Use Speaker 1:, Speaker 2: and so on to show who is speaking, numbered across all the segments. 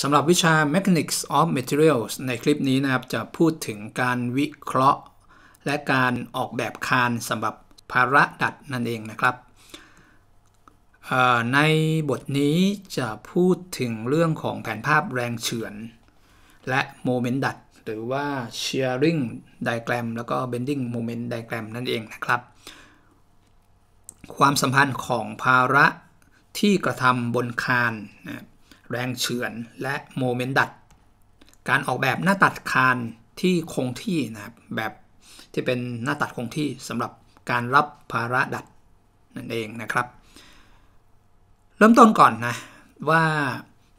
Speaker 1: สำหรับวิชา Mechanics of Materials ในคลิปนี้นะครับจะพูดถึงการวิเคราะห์และการออกแบบคานสำหรับภาระดัดนั่นเองนะครับ ในบทนี้จะพูดถึงเรื่องของแผนภาพแรงเฉือน และโมเมนต์ดัด หรือว่า shearing diagram แล้วก็ bending moment diagram นั่นเองนะครับ ความสัมพันธ์ของภาระที่กระทำบนคานนะแรงเฉือนและโมเมนต์ดัด การออกแบบหน้าตัดคานที่คงที่นะครับแบบที่เป็นหน้าตัดคงที่สำหรับการรับภาระดัดนั่นเองนะครับ เริ่มต้นก่อนนะ ว่า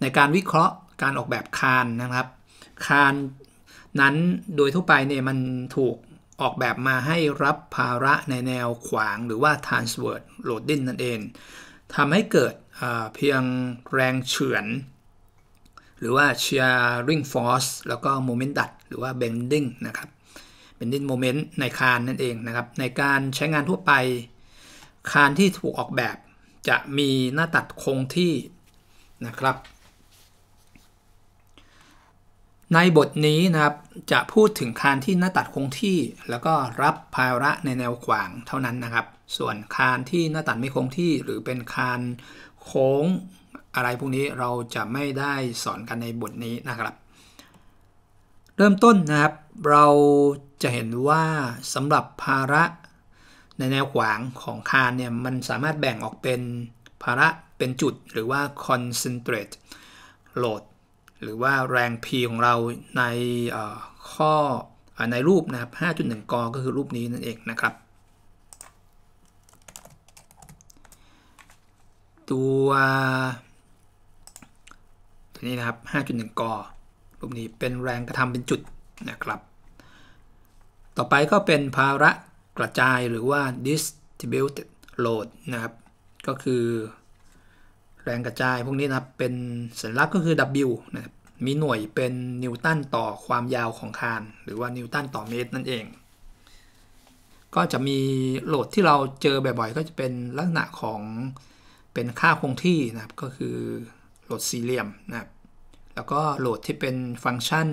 Speaker 1: ในการวิเคราะห์การออกแบบคานนะครับ คานนั้นโดยทั่วไปเนี่ย มันถูกออกแบบมาให้รับภาระในแนวขวาง หรือว่า transverse loading นั่นเองทำให้เกิดเพียงแรงเฉือน หรือว่า shearing force แล้วก็ moment ดัดหรือว่า bending นะครับ bending moment ในคานนั่นเองนะครับในการใช้งานทั่วไป คานที่ถูกออกแบบ จะมีหน้าตัดคงที่นะครับ ในบทนี้นะครับจะพูดถึงคานที่หน้าตัดคงที่ แล้วก็รับภาระในแนวขวางเท่านั้นนะครับ ส่วนคานที่หน้าตัดไม่คงที่ หรือเป็นคานโค้งอะไรพวกนี้เราจะไม่ได้สอนกันในบทนี้นะครับ เริ่มต้นนะครับเราจะเห็นว่าสำหรับภาระในแนวขวางของคานเนี่ยมันสามารถแบ่งออกเป็นภาระเป็นจุดหรือว่า concentrate load หรือว่าแรง P ของเราในข้อในรูปนะครับ 5.1กก็คือรูปนี้นั่นเองนะครับตัวตัวนี้นะครับ 5.1กอรูปนี้เป็นแรงกระทำเป็นจุดนะครับ ต่อไปก็เป็นภาระกระจายหรือว่า distributed load นะครับ ก็คือแรงกระจายพวกนี้นะครับเป็นสัญลักษณ์ก็คือ W นะครับมีหน่วยเป็นนิวตันต่อความยาวของคาน หรือว่านิวตันต่อเมตรนั่นเอง ก็จะมีโหลดที่เราเจอบ่อยๆก็จะเป็นลักษณะของเป็นค่าคงที่ นะครับ ก็คือ โหลดสี่เหลี่ยมนะครับแล้วก็โหลดที่เป็นฟังก์ชัน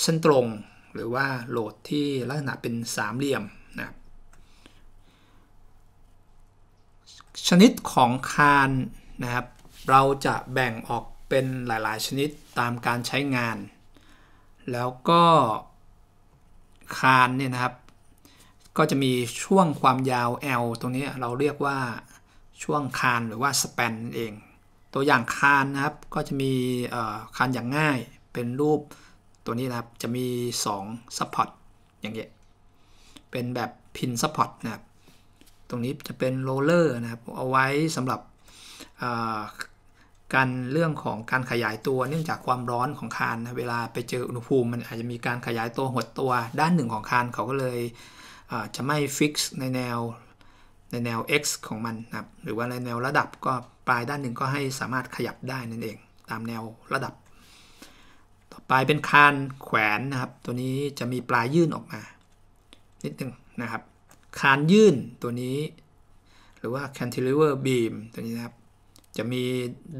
Speaker 1: เส้นตรง หรือว่าโหลดที่ลักษณะเป็นสามเหลี่ยมนะครับชนิดของคานนะครับ เราจะแบ่งออกเป็นหลาย ๆ ชนิดตามการใช้งาน แล้วก็คานเนี่ยนะครับ ก็จะมีช่วงความยาว L ตรงนี้เราเรียกว่าช่วงคานหรือว่าสแปนเอง ตัวอย่างคานนะครับก็จะมีคานอย่างง่ายเป็นรูปตัวนี้นะครับจะมี2ซัพพอร์ตอย่างเงี้ยเป็นแบบพินซัพพอร์ตนะครับตรงนี้จะเป็นโรเลอร์นะครับเอาไว้สำหรับการเรื่องของการขยายตัว เนื่องจากความร้อนของคานนะเวลาไปเจออุณหภูมิมันอาจจะมีการขยายตัวหดตัวด้านหนึ่งของคานเขาก็เลยจะไม่ฟิกซ์ในแนวในแนว x ของมันนะครับหรือว่าในแนวระดับก็ปลายด้านหนึ่งก็ให้สามารถขยับได้นั่นเอง ตามแนวระดับ ต่อไปเป็นคานแขวนนะครับตัวนี้จะมีปลายยื่นออกมา นิดนึงนะครับคานยื่นตัวนี้ หรือว่า cantilever beam ตัวนี้นะครับ จะมี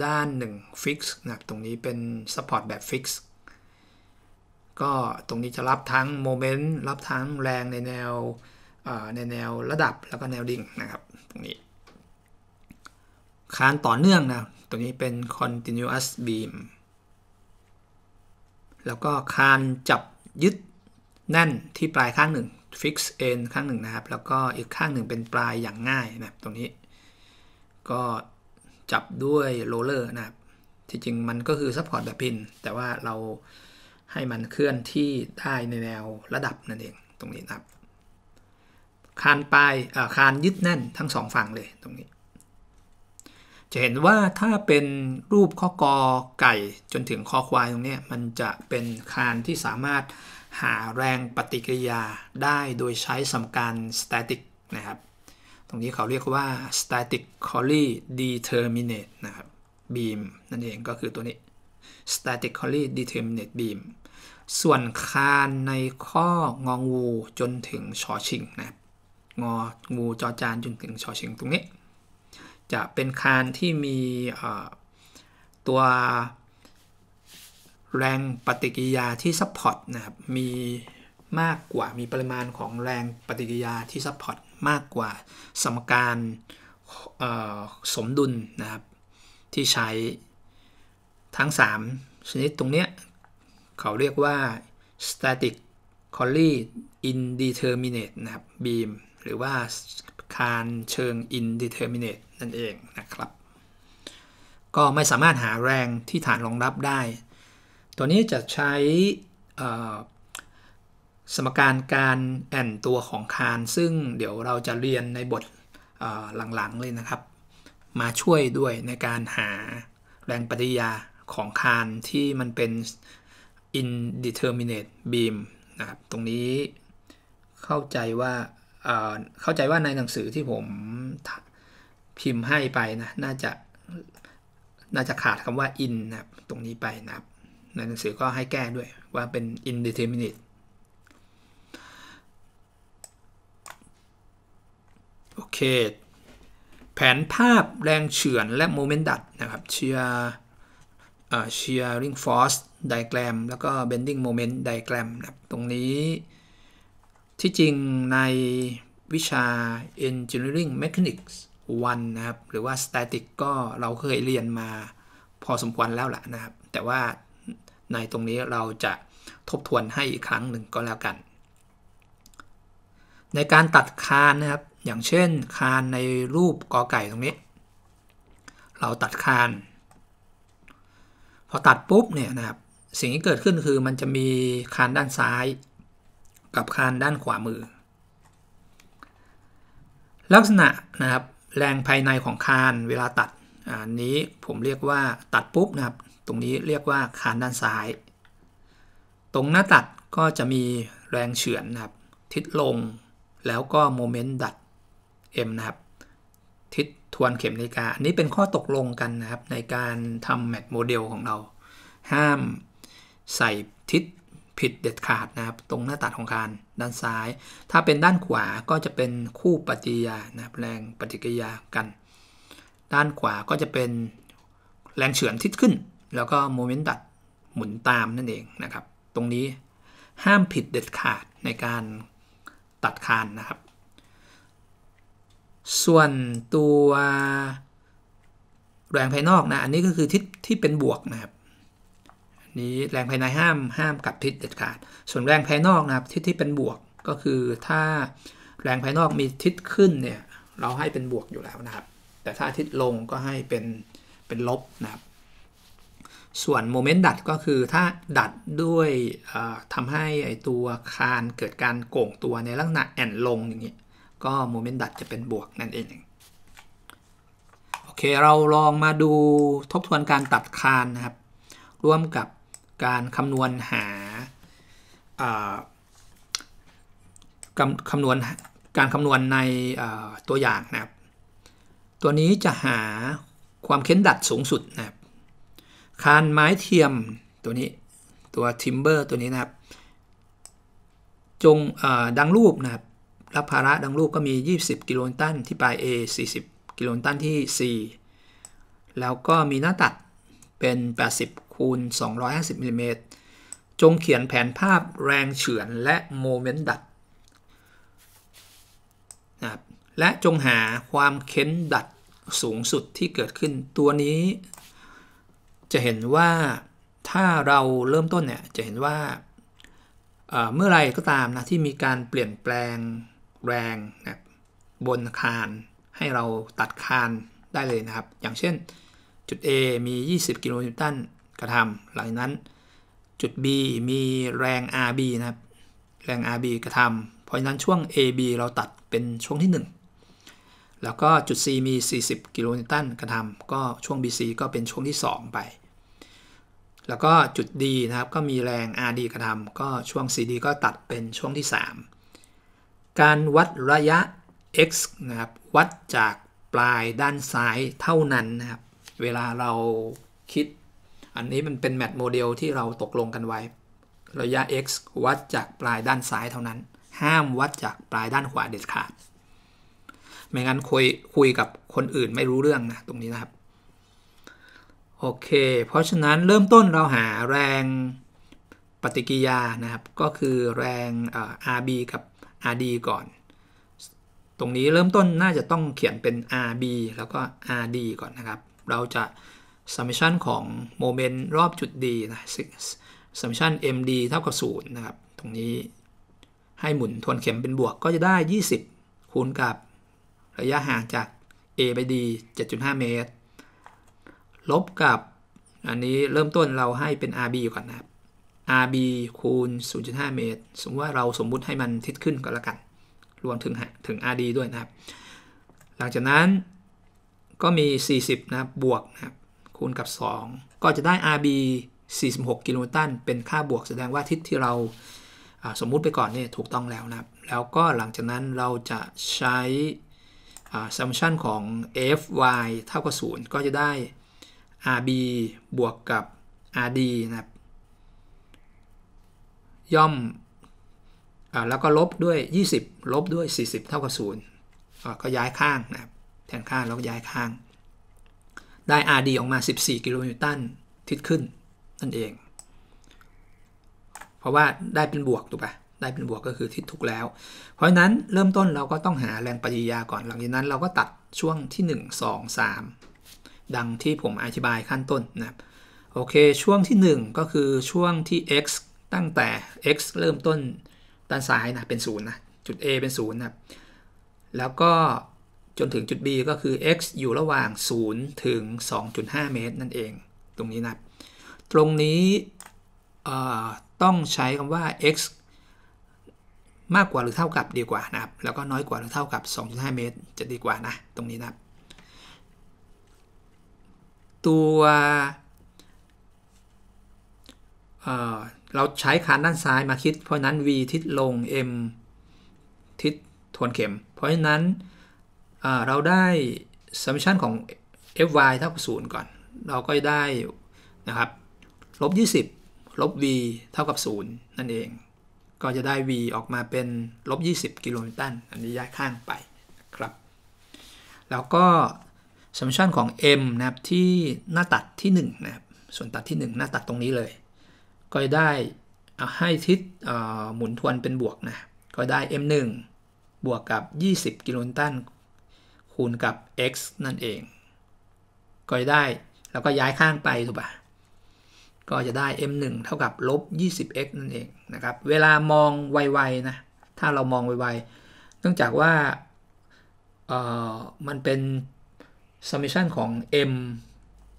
Speaker 1: ด้านหนึ่งฟิกซ์นะครับตรงนี้เป็น support แบบฟิกซ์ก็ตรงนี้จะรับทั้งโมเมนต์รับทั้งแรงในแนวในแนวระดับแล้วก็แนวดิ่งนะครับตรงนี้ คานต่อเนื่องนะตรงนี้เป็น continuous beam แล้วก็คานจับยึดแน่นที่ปลายข้างหนึ่ง fix end ข้างหนึ่งนะครับ แล้วก็อีกข้างหนึ่งเป็นปลายอย่างง่ายนะ ตรงนี้ก็จับด้วยโรลเลอร์นะครับจริงๆมันก็คือซัพพอร์ตแบบพินแต่ว่าเราให้มันเคลื่อนที่ได้ในแนวระดับนั่นเองตรงนี้นะครับคานปลายคานยึดแน่นทั้งสองฝั่งเลยตรงนี้ จะเห็นว่าถ้าเป็นรูปข้อกอไก่จนถึงข้อควายตรงนี้ มันจะเป็นคานที่สามารถหาแรงปฏิกิริยาได้โดยใช้สมการ static นะครับ ตรงนี้เขาเรียกว่า static c a u l y d e t e r m i n a t e นะครับ beam นั่นเองก็คือตัวนี้ static c a u l y d e t e r m i n a t e beam ส่วนคานในข้ององูจนถึงชอชิงนะครับงองูจอจานจนถึงชอชิงตรงนี้ จะเป็นคานที่มีตัวแรงปฏิกิยาที่ซัพพอร์ตนะครับ มีมากกว่ามีปริมาณของแรงปฏิกิยาที่ซัพพอร์ตมากกว่าสมการสมดุลนะครับ ที่ใช้ทั้ง 3ชนิดตรงนี้เขาเรียกว่า static c o l l i indeterminate นะครับ beam หรือว่าการเชิง indeterminate นั่นเองนะครับ ก็ไม่สามารถหาแรงที่ฐานรองรับได้ ตัวนี้จะใช้สมการการแอนตัวของคานซึ่งเดี๋ยวเราจะเรียนในบทหลังๆเลยนะครับ มาช่วยด้วยในการหาแรงปฏิยาของคานที่มันเป็น indeterminate beam นะครับตรงนี้เข้าใจว่าเข้าใจว่าในหนังสือที่ผมพิมพ์ให้ไปนะน่าจะน่าจะขาดคำว่า in นะครับตรงนี้ไปนะครับในหนังสือก็ให้แก้ด้วยว่าเป็น indeterminate โอเค แผนภาพแรงเฉือนและโมเมนต์ดัดนะครับเชียร์เชียร์ริงฟอร์สไดแกรมแล้วก็เบนดิ้งโมเมนต์ไดแกรมนะครับตรงนี้ที่จริงในวิชา Engineering Mechanics 1 นะครับ หรือว่า Static ก็เราเคยเรียนมาพอสมควรแล้วแหละนะครับ แต่ว่าในตรงนี้เราจะทบทวนให้อีกครั้งหนึ่งก็แล้วกัน ในการตัดคานนะครับ อย่างเช่นคานในรูปกอไก่ตรงนี้ เราตัดคาน พอตัดปุ๊บเนี่ยนะครับ สิ่งที่เกิดขึ้นคือมันจะมีคานด้านซ้ายกับคานด้านขวามือ ลักษณะนะครับแรงภายในของคานเวลาตัดอันนี้ผมเรียกว่าตัดปุ๊บนะครับตรงนี้เรียกว่าคานด้านซ้าย ตรงหน้าตัดก็จะมีแรงเฉือนนะครับ ทิศลงแล้วก็โมเมนต์ดัด M นะครับ ทิศทวนเข็มนาฬิกาอันนี้เป็นข้อตกลงกันนะครับ ในการทำแมทโมเดลของเรา ห้ามใส่ทิศผิดเด็ดขาดนะครับตรงหน้าตัดของคานด้านซ้าย ถ้าเป็นด้านขวาก็จะเป็นคู่ปฏิยานะครับแรงปฏิกิริยากัน ด้านขวาก็จะเป็นแรงเฉือนทิศขึ้นแล้วก็โมเมนต์ตัดหมุนตามนั่นเองนะครับ ตรงนี้ห้ามผิดเด็ดขาดในการตัดคานนะครับ ส่วนตัวแรงภายนอกนะอันนี้ก็คือทิศที่เป็นบวกนะครับนี้แรงภายในห้ามห้ามกับทิศเด็ดขาด ส่วนแรงภายนอกนะครับทิศที่เป็นบวกก็คือถ้าแรงภายนอกมีทิศขึ้น เนี่ย เราให้เป็นบวกอยู่แล้วนะครับ แต่ถ้าทิศลงก็ให้เป็นเป็นลบนะครับ ส่วนโมเมนต์ดัดก็คือถ้าดัดด้วยทำให้ไอตัวคานเกิดการโก่งตัวในลักษณะแอนลงอย่างนี้ก็โมเมนต์ดัดจะเป็นบวกนั่นเองโอเคเราลองมาดูทบทวนการตัดคานนะครับร่วมกับการคำนวณหาคำนวณการคำนวณในตัวอย่างนะครับตัวนี้จะหาความเค้นดัดสูงสุดนะครับคานไม้เทียมตัวนี้ตัวทิมเบอร์ตัวนี้นะครับ จงดังรูปนะครับรับภาระดังรูปก็มี 20 กิโลนตันที่ปลาย A 40 กิโลนตันที่ C แล้วก็มีหน้าตัดเป็น 80คูณ 250 มิลลิเมตร จงเขียนแผนภาพแรงเฉือนและโมเมนต์ดัดนะและจงหาความเค้นดัดสูงสุดที่เกิดขึ้น ตัวนี้ จะเห็นว่าถ้าเราเริ่มต้นเนี่ย จะเห็นว่าเมื่อไรก็ตามนะ ที่มีการเปลี่ยนแปลงแรงนะบนคานให้เราตัดคานได้เลยนะครับ อย่างเช่นจุด A มี 20 กิโลนิวตันกระทำหลังนั้นจุด B มีแรง RB นะครับ แรง RB กระทำเพราะฉะนั้นช่วง AB เราตัดเป็นช่วงที่ 1 แล้วก็จุด C มี 40กิโลนิวตันกระทำก็ช่วง BC ก็เป็นช่วงที่ 2 ไป แล้วก็จุด D นะครับ ก็มีแรง RD กระทำก็ช่วง CD ก็ตัดเป็นช่วงที่ 3 การวัดระยะ x นะครับ วัดจากปลายด้านซ้ายเท่านั้นนะครับ เวลาเราคิดอันนี้มันเป็นแมทโมเดลที่เราตกลงกันไว้ระยะ x วัดจากปลายด้านซ้ายเท่านั้น ห้ามวัดจากปลายด้านขวาเด็ดขาดไม่งั้นคุยคุยกับคนอื่นไม่รู้เรื่องนะตรงนี้นะครับโอเค เพราะฉะนั้นเริ่มต้นเราหาแรงปฏิกิยานะครับก็คือแรง RB กับ RD ก่อน ตรงนี้เริ่มต้นน่าจะต้องเขียนเป็น RB แล้วก็ RD ก่อนนะครับ เราจะสัมมิชันของโมเมนต์รอบจุด D นะสัมมิชัน MD เท่ากับ 0 นะครับ ตรงนี้ให้หมุนทวนเข็มเป็นบวกก็จะได้ 20 คูณกับ ระยะห่างจาก A ไป D 7.5 เมตร ลบกับ อันนี้เริ่มต้นเราให้เป็น RB ก่อนนะครับ RB คูณ 0.5 เมตร สมมติว่าเราสมมุติให้มันทิศขึ้นก็แล้วกัน รวมถึงถึง RD ด้วยนะครับ หลังจากนั้นก็มี 40 นะครับบวกนะครับคูณกับ 2 ก็จะได้ RB 46 กิโลตันเป็นค่าบวกแสดงว่าทิศที่เราสมมุติไปก่อนเนี่ยถูกต้องแล้วนะครับแล้วก็หลังจากนั้นเราจะใช้ assumption ของ fy เท่ากับ0ก็จะได้ rb บวกกับ rd นะครับย่อมอแล้วก็ลบด้วย 20 ลบด้วย 40เท่ากับ0ก็ย้ายข้างนะครับแทนค่าแล้วก็ย้ายข้างได้ RD ออกมา 14 กิโลนิวตันทิศขึ้น นั่นเอง เพราะว่าได้เป็นบวกถูกปะได้เป็นบวกก็คือทิศถูกแล้ว เพราะฉะนั้นเริ่มต้นเราก็ต้องหาแรงปฏิกิริยาก่อน หลังจากนั้นเราก็ตัดช่วงที่ 1 2 3 ดังที่ผมอธิบายขั้นต้นนะ โอเค ช่วงที่ 1 ก็คือช่วงที่ x ตั้งแต่ x เริ่มต้นด้านซ้ายนะเป็น0นะ จุด a เป็น0นะ แล้วก็จนถึงจุด B ก็คือ x อยู่ระหว่าง 0 ถึง 2.5 เมตรนั่นเอง ตรงนี้นะตรงนี้ต้องใช้คำว่า x มากกว่าหรือเท่ากับดีกว่านะครับ แล้วก็น้อยกว่าหรือเท่ากับ 2.5 เมตรจะดีกว่านะ ตรงนี้นะตัวเเราใช้คานด้านซ้ายมาคิด เพราะนั้น v ทิศลง m ทิศทวนเข็ม เพราะฉะนั้นเราได้ u m ม a ิ i o นของ fy เท่ากับ0ก่อน เราก็ได้นะครับลบ20ลบ v เท่ากับ 0 นั่นเอง ก็จะได้ v ออกมาเป็นลบ20กิโลเมตรอันนี้ย้ายข้างไปครับ แล้วก็ u m ม a ิ i o นของ m นะครับ ที่หน้าตัดที่1นะครับ ส่วนตัดที่ 1 หน้าตัดตรงนี้เลย ก็จะได้ เอาให้ทิศหมุนทวนเป็นบวกนะ ก็ได้ m 1บวกกับ 20 กิโลิวตนคูณ กับ x นั่นเอง ก็จะได้เราก็ย้ายข้างไปถูกปะก็จะได้ m1 เท่ากับ ลบ 20x นั่นเองนะครับ เวลามองไวๆ นะ ถ้าเรามองไวๆ เนื่องจากว่าเอ่อมันเป็น summation ของ m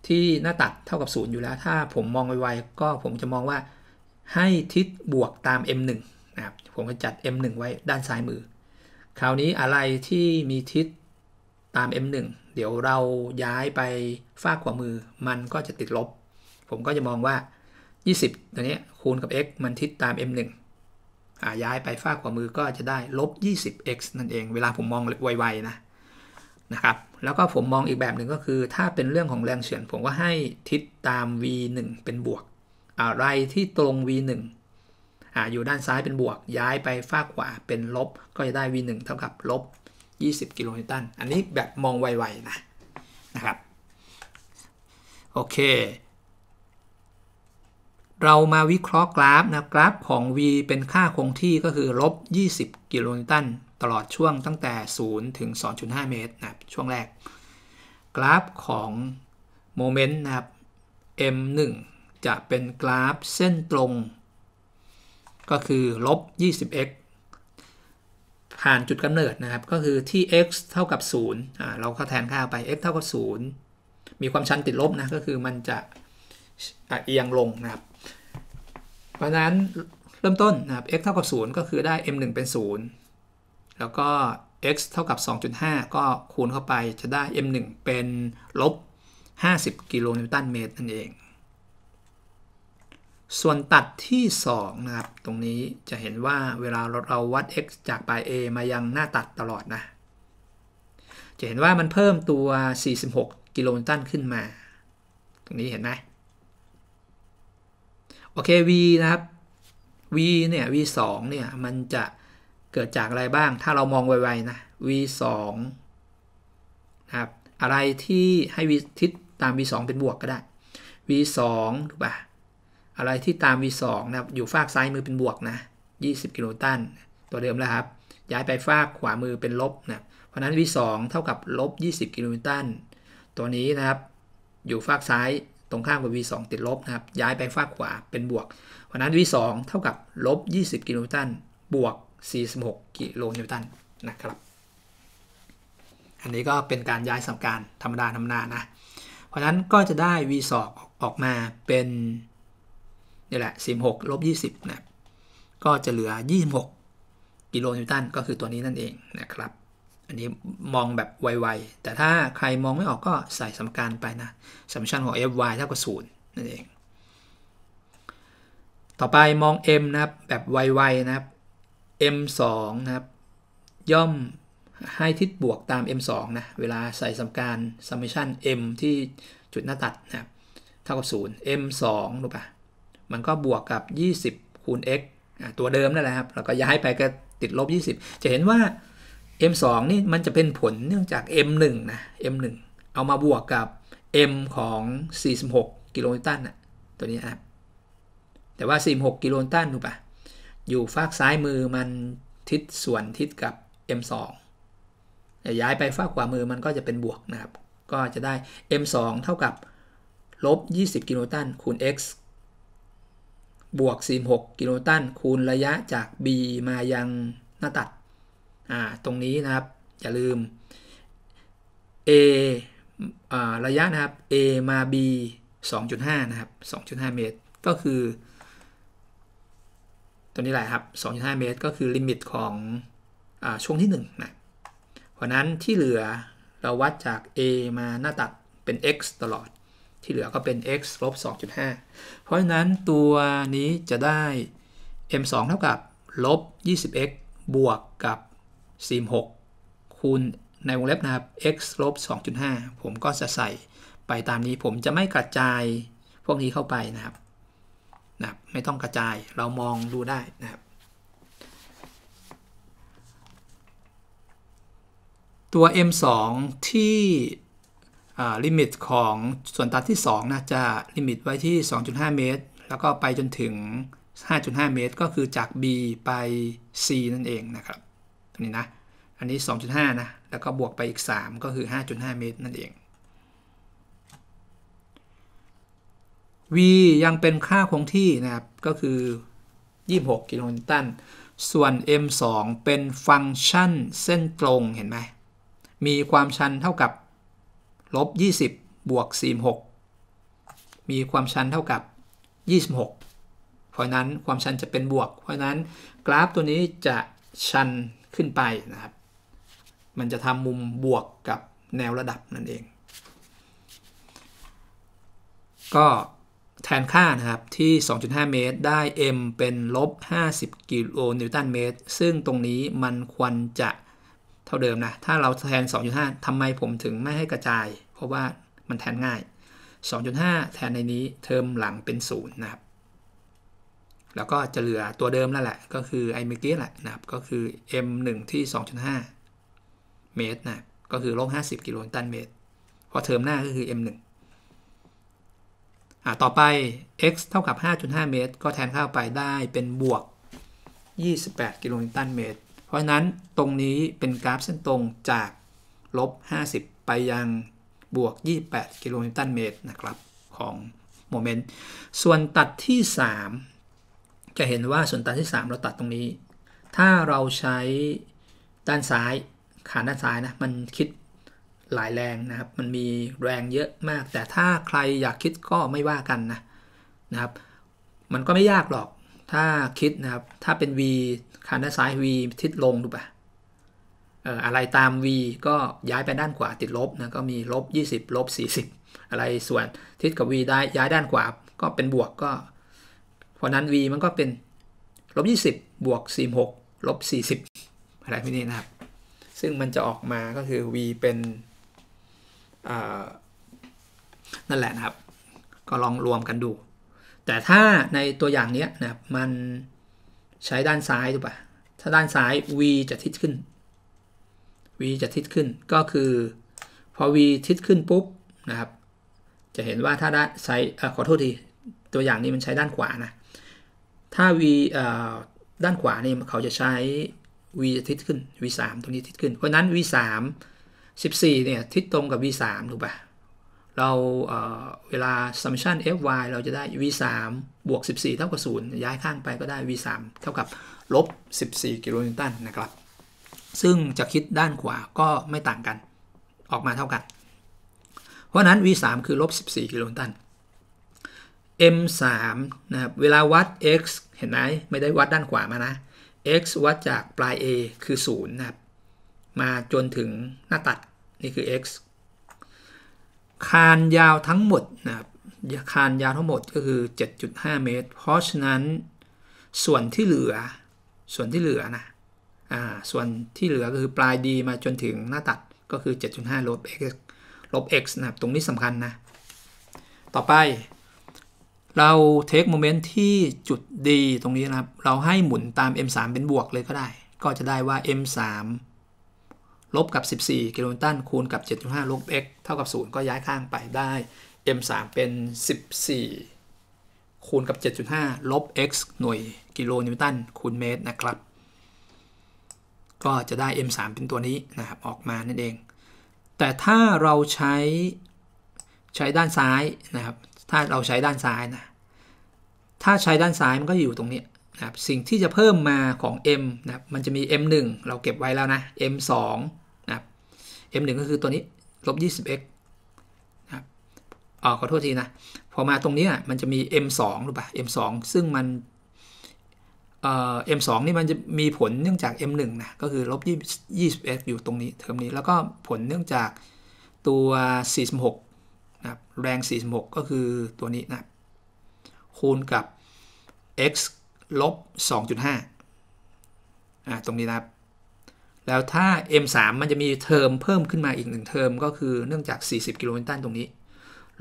Speaker 1: ที่หน้าตัดเท่ากับ 0 อยู่แล้ว ถ้าผมมองไวๆ ก็ผมจะมองว่าให้ทิศบวกตาม m1 นะครับ ผมจะจัด m1 ไว้ด้านซ้ายมือ คราวนี้อะไรที่มีทิศตาม M1 เดี๋ยวเราย้ายไปฝากขวามือ มันก็จะติดลบ ผมก็จะมองว่า 20ตัวนี้คูณกับ x มันทิศตาม M1 อ่าย้ายไปฝากขวามือก็จะได้ลบ 20x นั่นเอง เวลาผมมองไวๆนะ นะครับ แล้วก็ผมมองอีกแบบหนึ่งก็คือ ถ้าเป็นเรื่องของแรงเฉือน ผมก็ให้ทิศตาม v1 เป็นบวก อะไรที่ตรง v1 อ่า อยู่ด้านซ้ายเป็นบวก ย้ายไปฝากขวาเป็นลบ ก็จะได้ v1 เท่ากับลบ20กิโลนิวตัน อันนี้แบบมองไวๆนะ นะครับ โอเค เรามาวิเคราะห์กราฟ นะกราฟของ v เป็นค่าคงที่ก็คือลบ 20 กิโลนิวตันตลอดช่วงตั้งแต่ 0 ถึง 2.5 เมตร นะ ช่วงแรก กราฟของโมเมนต์นะครับ m1 จะเป็นกราฟเส้นตรง ก็คือลบ 20x ผ่านจุดกำเนิดนะครับก็คือที่ x เท่ากับ0อ่าเราก็แทนค่าไป x เท่ากับ 0 มีความชันติดลบนะก็คือมันจะเอียงลงนะครับเพราะนั้นเริ่มต้นนะครับ x เท่ากับ 0 ก็คือได้ m1 เป็น 0 แล้วก็ x เท่ากับ 2.5 ก็คูณเข้าไปจะได้ m1 เป็นลบ 50 กิโลนิวตันเมตรนั่นเองส่วนตัดที่ 2 นะครับ ตรงนี้จะเห็นว่าเวลาเราเราวัด x จากปลาย a มายังหน้าตัดตลอดนะ จะเห็นว่ามันเพิ่มตัว 46 กิโลนิวตันขึ้นมา ตรงนี้เห็นไหม โอเค v นะครับ v เนี่ย v 2เนี่ย มันจะเกิดจากอะไรบ้าง ถ้าเรามองไวๆนะ v 2นะครับอะไรที่ให้ v ทิศตาม v 2เป็นบวกก็ได้ v 2ถูกป่ะอะไรที่ตาม V2 นะครับ อยู่ฝากซ้ายมือเป็นบวกนะ20 กิโลตัน ตัวเดิมแล้วครับ ย้ายไปฝากขวามือเป็นลบนะ เพราะนั้น V2 เท่ากับลบ20กิโลตัน ตัวนี้นะครับ อยู่ฝากซ้าย ตรงข้ามกับ V2 ติดลบนะครับ ย้ายไปฝากขวาเป็นบวก เพราะนั้น V2 เท่ากับลบ20กิโลตันบวก46กิโลนิวตันนะครับ อันนี้ก็เป็นการย้ายสมการธรรมดาธรรมดานะ เพราะนั้นก็จะได้ V2 ออกมาเป็นนี่แหละ 16ลบ20นะ ก็จะเหลือ 26 กิโลนิวตัน ก็คือตัวนี้นั่นเองนะครับ อันนี้มองแบบไวๆ แต่ถ้าใครมองไม่ออกก็ใส่สมการไปนะสมชันของ Fy เท่ากับ0นั่นเอง ต่อไปมอง M นะครับ แบบไวๆนะครับ M2 นะครับ ย่อมให้ทิศบวกตาม M2 นะ เวลาใส่สมการ summation M ที่จุดหน้าตัดนะครับเท่ากับ 0 M2 รู้ปะ่ะมันก็บวกกับ 20 คูณ x ตัวเดิมนั่นแหละครับ แล้วก็ย้ายไปก็ติดลบ 20 จะเห็นว่า m2 นี่มันจะเป็นผลเนื่องจาก m1 นะ m1 เอามาบวกกับ m ของ 46 กิโลนิวตันนะตัวนี้ครับ แต่ว่า 46กิโลนิวตันดูปะอยู่ฝากซ้ายมือมันทิศส่วนทิศกับ m2 ย้ายไปฝากขวามือมันก็จะเป็นบวกนะครับ ก็จะได้ m2 เท่ากับ ลบ 20 กิโลตันคูณ x บวก 46 กิโลตันคูณระยะจาก B มายังหน้าตัดอ่าตรงนี้นะครับ อย่าลืม A อ่าระยะนะครับ A มา B 2.5 นะครับ 2.5 เมตรก็คือ ตัวนี้แหละครับ 2.5 เมตร ก็คือลิมิตของอช่วงที่1นะ เพราะนั้นที่เหลือเราวัดจาก A มาหน้าตัดเป็น x ตลอดที่เหลือก็เป็น x ลบ2.5 เพราะฉะนั้นตัวนี้จะได้ m 2เท่ากับ ลบ 20x บวกกับ46คูณในวงเล็บนะครับ x ลบ2.5 ผมก็จะใส่ไปตามนี้ผมจะไม่กระจายพวกนี้เข้าไปนะครับ นะไม่ต้องกระจาย เรามองดูได้นะครับ ตัว m 2ที่ลิมิตของส่วนตัดที่ 2นะจะลิมิตไว้ที่ 2.5 เมตร แล้วก็ไปจนถึง 5.5 เมตร ก็คือจาก B ไป C นั่นเองนะครับตรงนี้นะ อันนี้ 2.5 นะ แล้วก็บวกไปอีก 3 ก็คือ 5.5 เมตร นั่นเอง v ยังเป็นค่าคงที่นะครับ ก็คือ 26 กิโลนิวตัน ส่วน m 2เป็นฟังก์ชันเส้นตรง เห็นไหม มีความชันเท่ากับลบ20 บวก46 มีความชันเท่ากับ 26 เพราะนั้นความชันจะเป็นบวก เพราะนั้นกราฟตัวนี้จะชันขึ้นไปนะครับ มันจะทำมุมบวกกับแนวระดับนั่นเอง ก็แทนค่านะครับ ที่ 2.5 เมตรได้ m เป็นลบ50กิโลนิวตันเมตร ซึ่งตรงนี้มันควรจะเท่าเดิมนะ ถ้าเราแทน 2.5 ทำไมผมถึงไม่ให้กระจาย เพราะว่ามันแทนง่าย 2.5 แทนในนี้เทอมหลังเป็น 0 นะครับ แล้วก็จะเหลือตัวเดิมแล้วแหละ ก็คือไอเมื่อกี้แหละนะครับ ก็คือ m1 ที่ 2.5 เมตรนะก็คือลบ50 กิโลนิวตันเมตร เพราะเทอมหน้าก็คือ m1 อ่าต่อไป x เท่ากับ 5.5 เมตร ก็แทนเข้าไปได้เป็นบวก 28 กิโลนิวตันเมตรเพราะนั้นตรงนี้เป็นกราฟเส้นตรงจากลบ50ไปยังบวก28กิโลนิวตันเมตรนะครับของโมเมนต์ส่วนตัดที่ 3 จะเห็นว่าส่วนตัดที่ 3 เราตัดตรงนี้ ถ้าเราใช้ด้านซ้ายขานด้านซ้ายนะมันคิดหลายแรงนะครับมันมีแรงเยอะมาก แต่ถ้าใครอยากคิดก็ไม่ว่ากันนะนะครับมันก็ไม่ยากหรอกถ้าคิดนะครับ ถ้าเป็น v ทางด้านซ้าย v ทิศลงถูกปะอะไรตาม v ก็ย้ายไปด้านขวาติดลบนะก็มีลบ 20 ลบ 40 อะไรส่วนทิศกับ v ได้ย้ายด้านขวาก็เป็นบวกก็ เพราะนั้น v มันก็เป็น ลบ 20 บวก46ลบ 40อะไรไม่นี่นะครับ ซึ่งมันจะออกมาก็คือ v เป็น นั่นแหละนะครับ ก็ลองรวมกันดู แต่ถ้าในตัวอย่างเนี้ยนะมันใช้ด้านซ้ายถูกปะถ้าด้านซ้าย v จะทิศขึ้น v จะทิศขึ้นก็คือพอ v ทิศขึ้นปุ๊บนะครับ จะเห็นว่าถ้าด้านใช้ขอโทษที ตัวอย่างนี้มันใช้ด้านขวา นะ ถ้า v ด้านขวานี่เขาจะใช้ v จะทิศขึ้น v 3ตรงนี้ทิศขึ้น เพราะนั้น v 3 14เนี่ยทิศตรงกับ v 3ถูกปะ่ะเราเเวลา summation fy เราจะได้ v 3บวก 14 เท่ากับ0ย้ายข้างไปก็ได้ v 3เท่ากับ ลบ 14 กิโลนิวตันนะครับ ซึ่งจะคิดด้านขวาก็ไม่ต่างกัน ออกมาเท่ากัน เพราะนั้น v 3คือ ลบ 14 กิโลนิวตัน m 3นะครับเวลาวัด x เห็นไหมไม่ได้วัดด้านขวามานะ x วัดจากปลาย a คือ 0 นะครับ มาจนถึงหน้าตัด นี่คือ x คานยาวทั้งหมดนะครับ คานยาวทั้งหมดก็คือ 7.5 เมตร เพราะฉะนั้นส่วนที่เหลือ ส่วนที่เหลือนะอ่าส่วนที่เหลือก็คือปลายดีมาจนถึงหน้าตัดก็คือ 7.5 ลบ x ลบ x นะครับ ตรงนี้สำคัญนะ ต่อไป เราเทคโมเมนต์ที่จุด D ตรงนี้นะครับ เราให้หมุนตาม m3 เป็นบวกเลยก็ได้ ก็จะได้ว่า m3 ลบกับ 14 กิโลนิวตันคูณกับ7.5ลบ x เท่ากับ0ก็ย้ายข้างไปได้ m3 เป็น 14 คูณกับ 7.5ลบ x หน่วยกิโลนิวตันคูณเมตรนะครับก็จะได้ m3 เป็นตัวนี้นะครับออกมานั่นเอง แต่ถ้าเราใช้ใช้ด้านซ้ายนะครับ ถ้าเราใช้ด้านซ้ายนะ ถ้าใช้ด้านซ้ายมันก็อยู่ตรงนี้นะครับสิ่งที่จะเพิ่มมาของ m นะครับมันจะมี m1 เราเก็บไว้แล้วนะ m2 m1 ก็คือตัวนี้ ลบ 20x นะครับอ๋อขอโทษทีนะ พอมาตรงนี้มันจะมี m2 รู้ป่ะ m2 ซึ่งมันเอ่อ m2 นี่มันจะมีผลเนื่องจาก m1 นะก็คือลบ 20x อยู่ตรงนี้ เทอมนี้แล้วก็ผลเนื่องจากตัว 46นะครับแรง 46 ก็คือตัวนี้นะ คูณกับ x ลบ 2.5อ่าตรงนี้นะครับแล้วถ้า M3 มันจะมีเทอมเพิ่มขึ้นมาอีกหนึ่งเทอมก็คือเนื่องจาก40กิโลนิวตันตรงนี้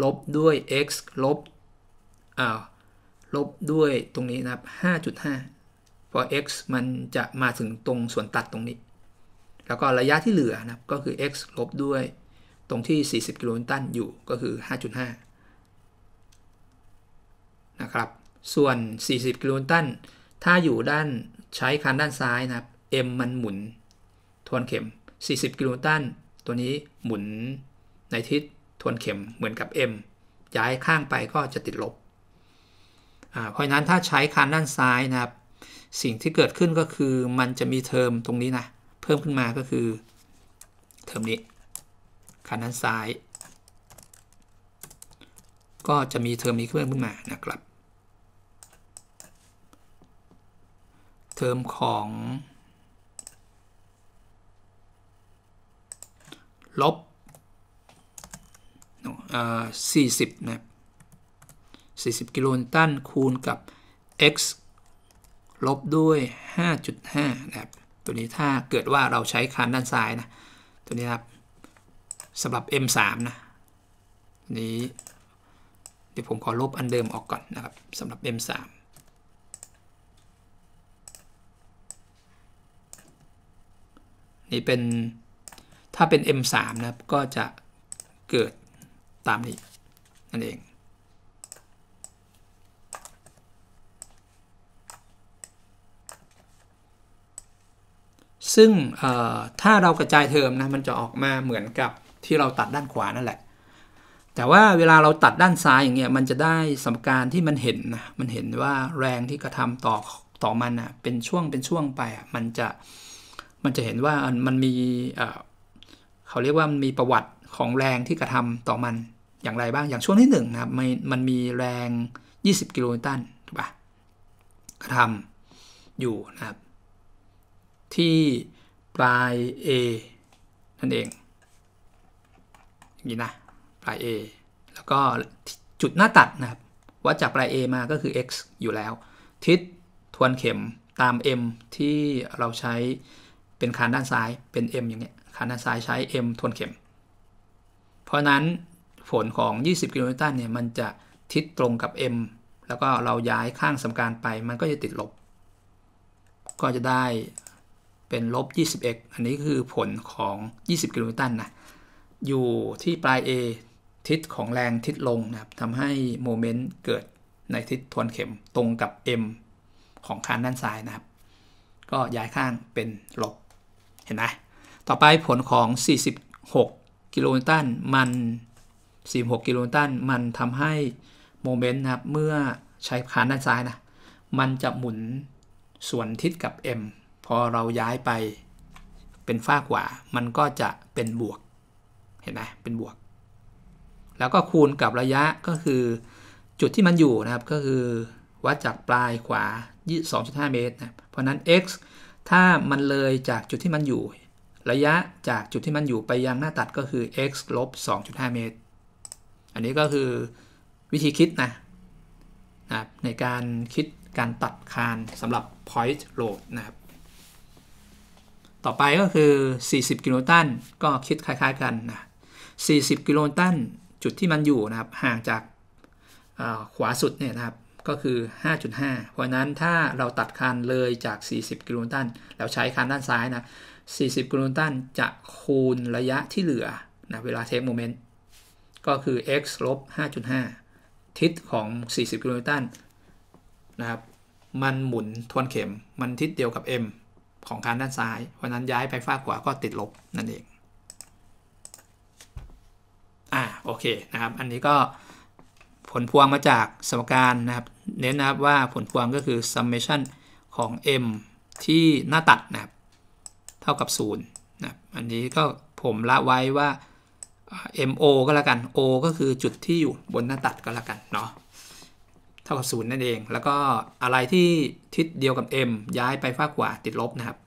Speaker 1: ลบด้วย x ลบอ่าลบด้วยตรงนี้นะครับ5.5พอ x มันจะมาถึงตรงส่วนตัดตรงนี้ แล้วก็ระยะที่เหลือนะครับ ก็คือ x ลบด้วยตรงที่ 40กิโลนิวตันอยู่ก็คือ 5.5นะครับ ส่วน40กิโลนิวตันถ้าอยู่ด้านใช้คันด้านซ้ายนะครับ m มันหมุนทวนเข็ม40 กิโลตันตัวนี้หมุนในทิศทวนเข็มเหมือนกับ m ย้ายข้างไปก็จะติดลบเพราะนั้นถ้าใช้คานด้านซ้ายนะครับ สิ่งที่เกิดขึ้นก็คือมันจะมีเทอมตรงนี้นะ เพิ่มขึ้นมาก็คือ เทอมนี้ คานด้านซ้าย ก็จะมีเทอมนี้เพิ่มขึ้นมานะครับ เทอมของลบสี่สิบนะสี่สิบกิโลนิวตัน คูณกับ x ลบด้วย 5.5 นะครับ ตัวนี้ถ้าเกิดว่าเราใช้คานด้านซ้ายนะ ตัวนี้ครับสำหรับ m3 นะ นี้เดี๋ยวผมขอลบอันเดิมออกก่อนนะครับสำหรับ m3 นี่เป็นถ้าเป็น M3 นะครับก็จะเกิดตามนี้นั่นเอง ซึ่งถ้าเรากระจายเทอมนะมันจะออกมาเหมือนกับที่เราตัดด้านขวานั่นแหละ แต่ว่าเวลาเราตัดด้านซ้ายอย่างเงี้ย มันจะได้สมการที่มันเห็นนะมันเห็นว่าแรงที่กระทำต่อต่อมันนะเป็นช่วงเป็นช่วงไปอ่ะมันจะ มันจะเห็นว่ามันมีเขาเรียกว่ามันมีประวัติของแรงที่กระทำต่อมัน อย่างไรบ้างอย่างช่วงที่1นนะครับมันมีแรง 20 กิโลนิวตันถูกปะกระทำอยู่นะครับ ที่ ปลาย A นั่นเองอย่างนี้นะปลาย A แล้วก็จุดหน้าตัดนะครับวัดจาก ปลาย A มาก็คือ x อยู่แล้ว ทิศทวนเข็มตาม m ที่เราใช้เป็นคานด้านซ้ายเป็น m อย่างเงี้ยคานดานซายใช้ M ทวนเข็ม เพราะนั้น ผลของ 20 กิโลนิวตันเนี่ย มันจะทิศตรงกับ M แล้วก็เราย้ายข้างสมการไป มันก็จะติดลบ ก็จะได้เป็นลบ 20x อันนี้คือผลของ 20 กิโลนิวตันนะ อยู่ที่ปลาย A ทิศของแรงทิศลงนะครับ ทำให้โมเมนต์เกิดในทิศทวนเข็มตรงกับ M ของคานด้านซ้ายนะครับ ก็ย้ายข้างเป็นลบ เห็นไหมต่อไปผลของ 46 กิโลนิวตัน มัน 46 กิโลนิวตัน มันทำให้โมเมนต์นะครับ เมื่อใช้คานด้านซ้ายนะ มันจะหมุนส่วนทิศกับ m พอเราย้ายไป เป็นฝ้ากว่า มันก็จะเป็นบวก เห็นไหมเป็นบวก แล้วก็คูณกับระยะ ก็คือ จุดที่มันอยู่นะครับ ก็คือวัดจากปลายขวา 22.5เมตรนะ เพราะนั้น x ถ้ามันเลยจากจุดที่มันอยู่ระยะจากจุดที่มันอยู่ไปยังหน้าตัดก็คือ x ลบ 2.5 เมตร อันนี้ก็คือวิธีคิดนะนะในการคิดการตัดคานสำหรับ point load นะครับ ต่อไปก็คือ 40 กิโลตันก็คิดคล้ายๆกันนะ40 กิโลตันจุดที่มันอยู่นะครับ ห่างจากขวาสุดเนี่ยนะครับก็คือ 5.5 เพราะนั้นถ้าเราตัดคานเลยจาก 40กิโลตันแล้วใช้คานด้านซ้ายนะ40กิโลนิวตันจะคูณระยะที่เหลือนะเวลาเทคโมเมนต์ก็คือ x ลบ 5.5 ทิศของ 40กิโลนิวตันนะครับ มันหมุนทวนเข็ม มันทิศเดียวกับ m ของคานด้านซ้าย เพราะนั้นย้ายไปฝ้าขวา ก็ติดลบนั่นเอง อ่าโอเคนะครับ อันนี้ก็ผลพวงมาจากสมการนะครับ เน้นนะครับว่าผลพวงก็คือ summation ของ m ที่หน้าตัดนะครับเท่ากับ0นะ อันนี้ก็ผมละไว้ว่า MO ก็แล้วกัน O ก็คือจุดที่อยู่บนหน้าตัดก็แล้วกันเนาะ เท่ากับ 0 นั่นเอง แล้วก็อะไรที่ทิศเดียวกับ M ย้ายไปฝากขวาติดลบนะครับ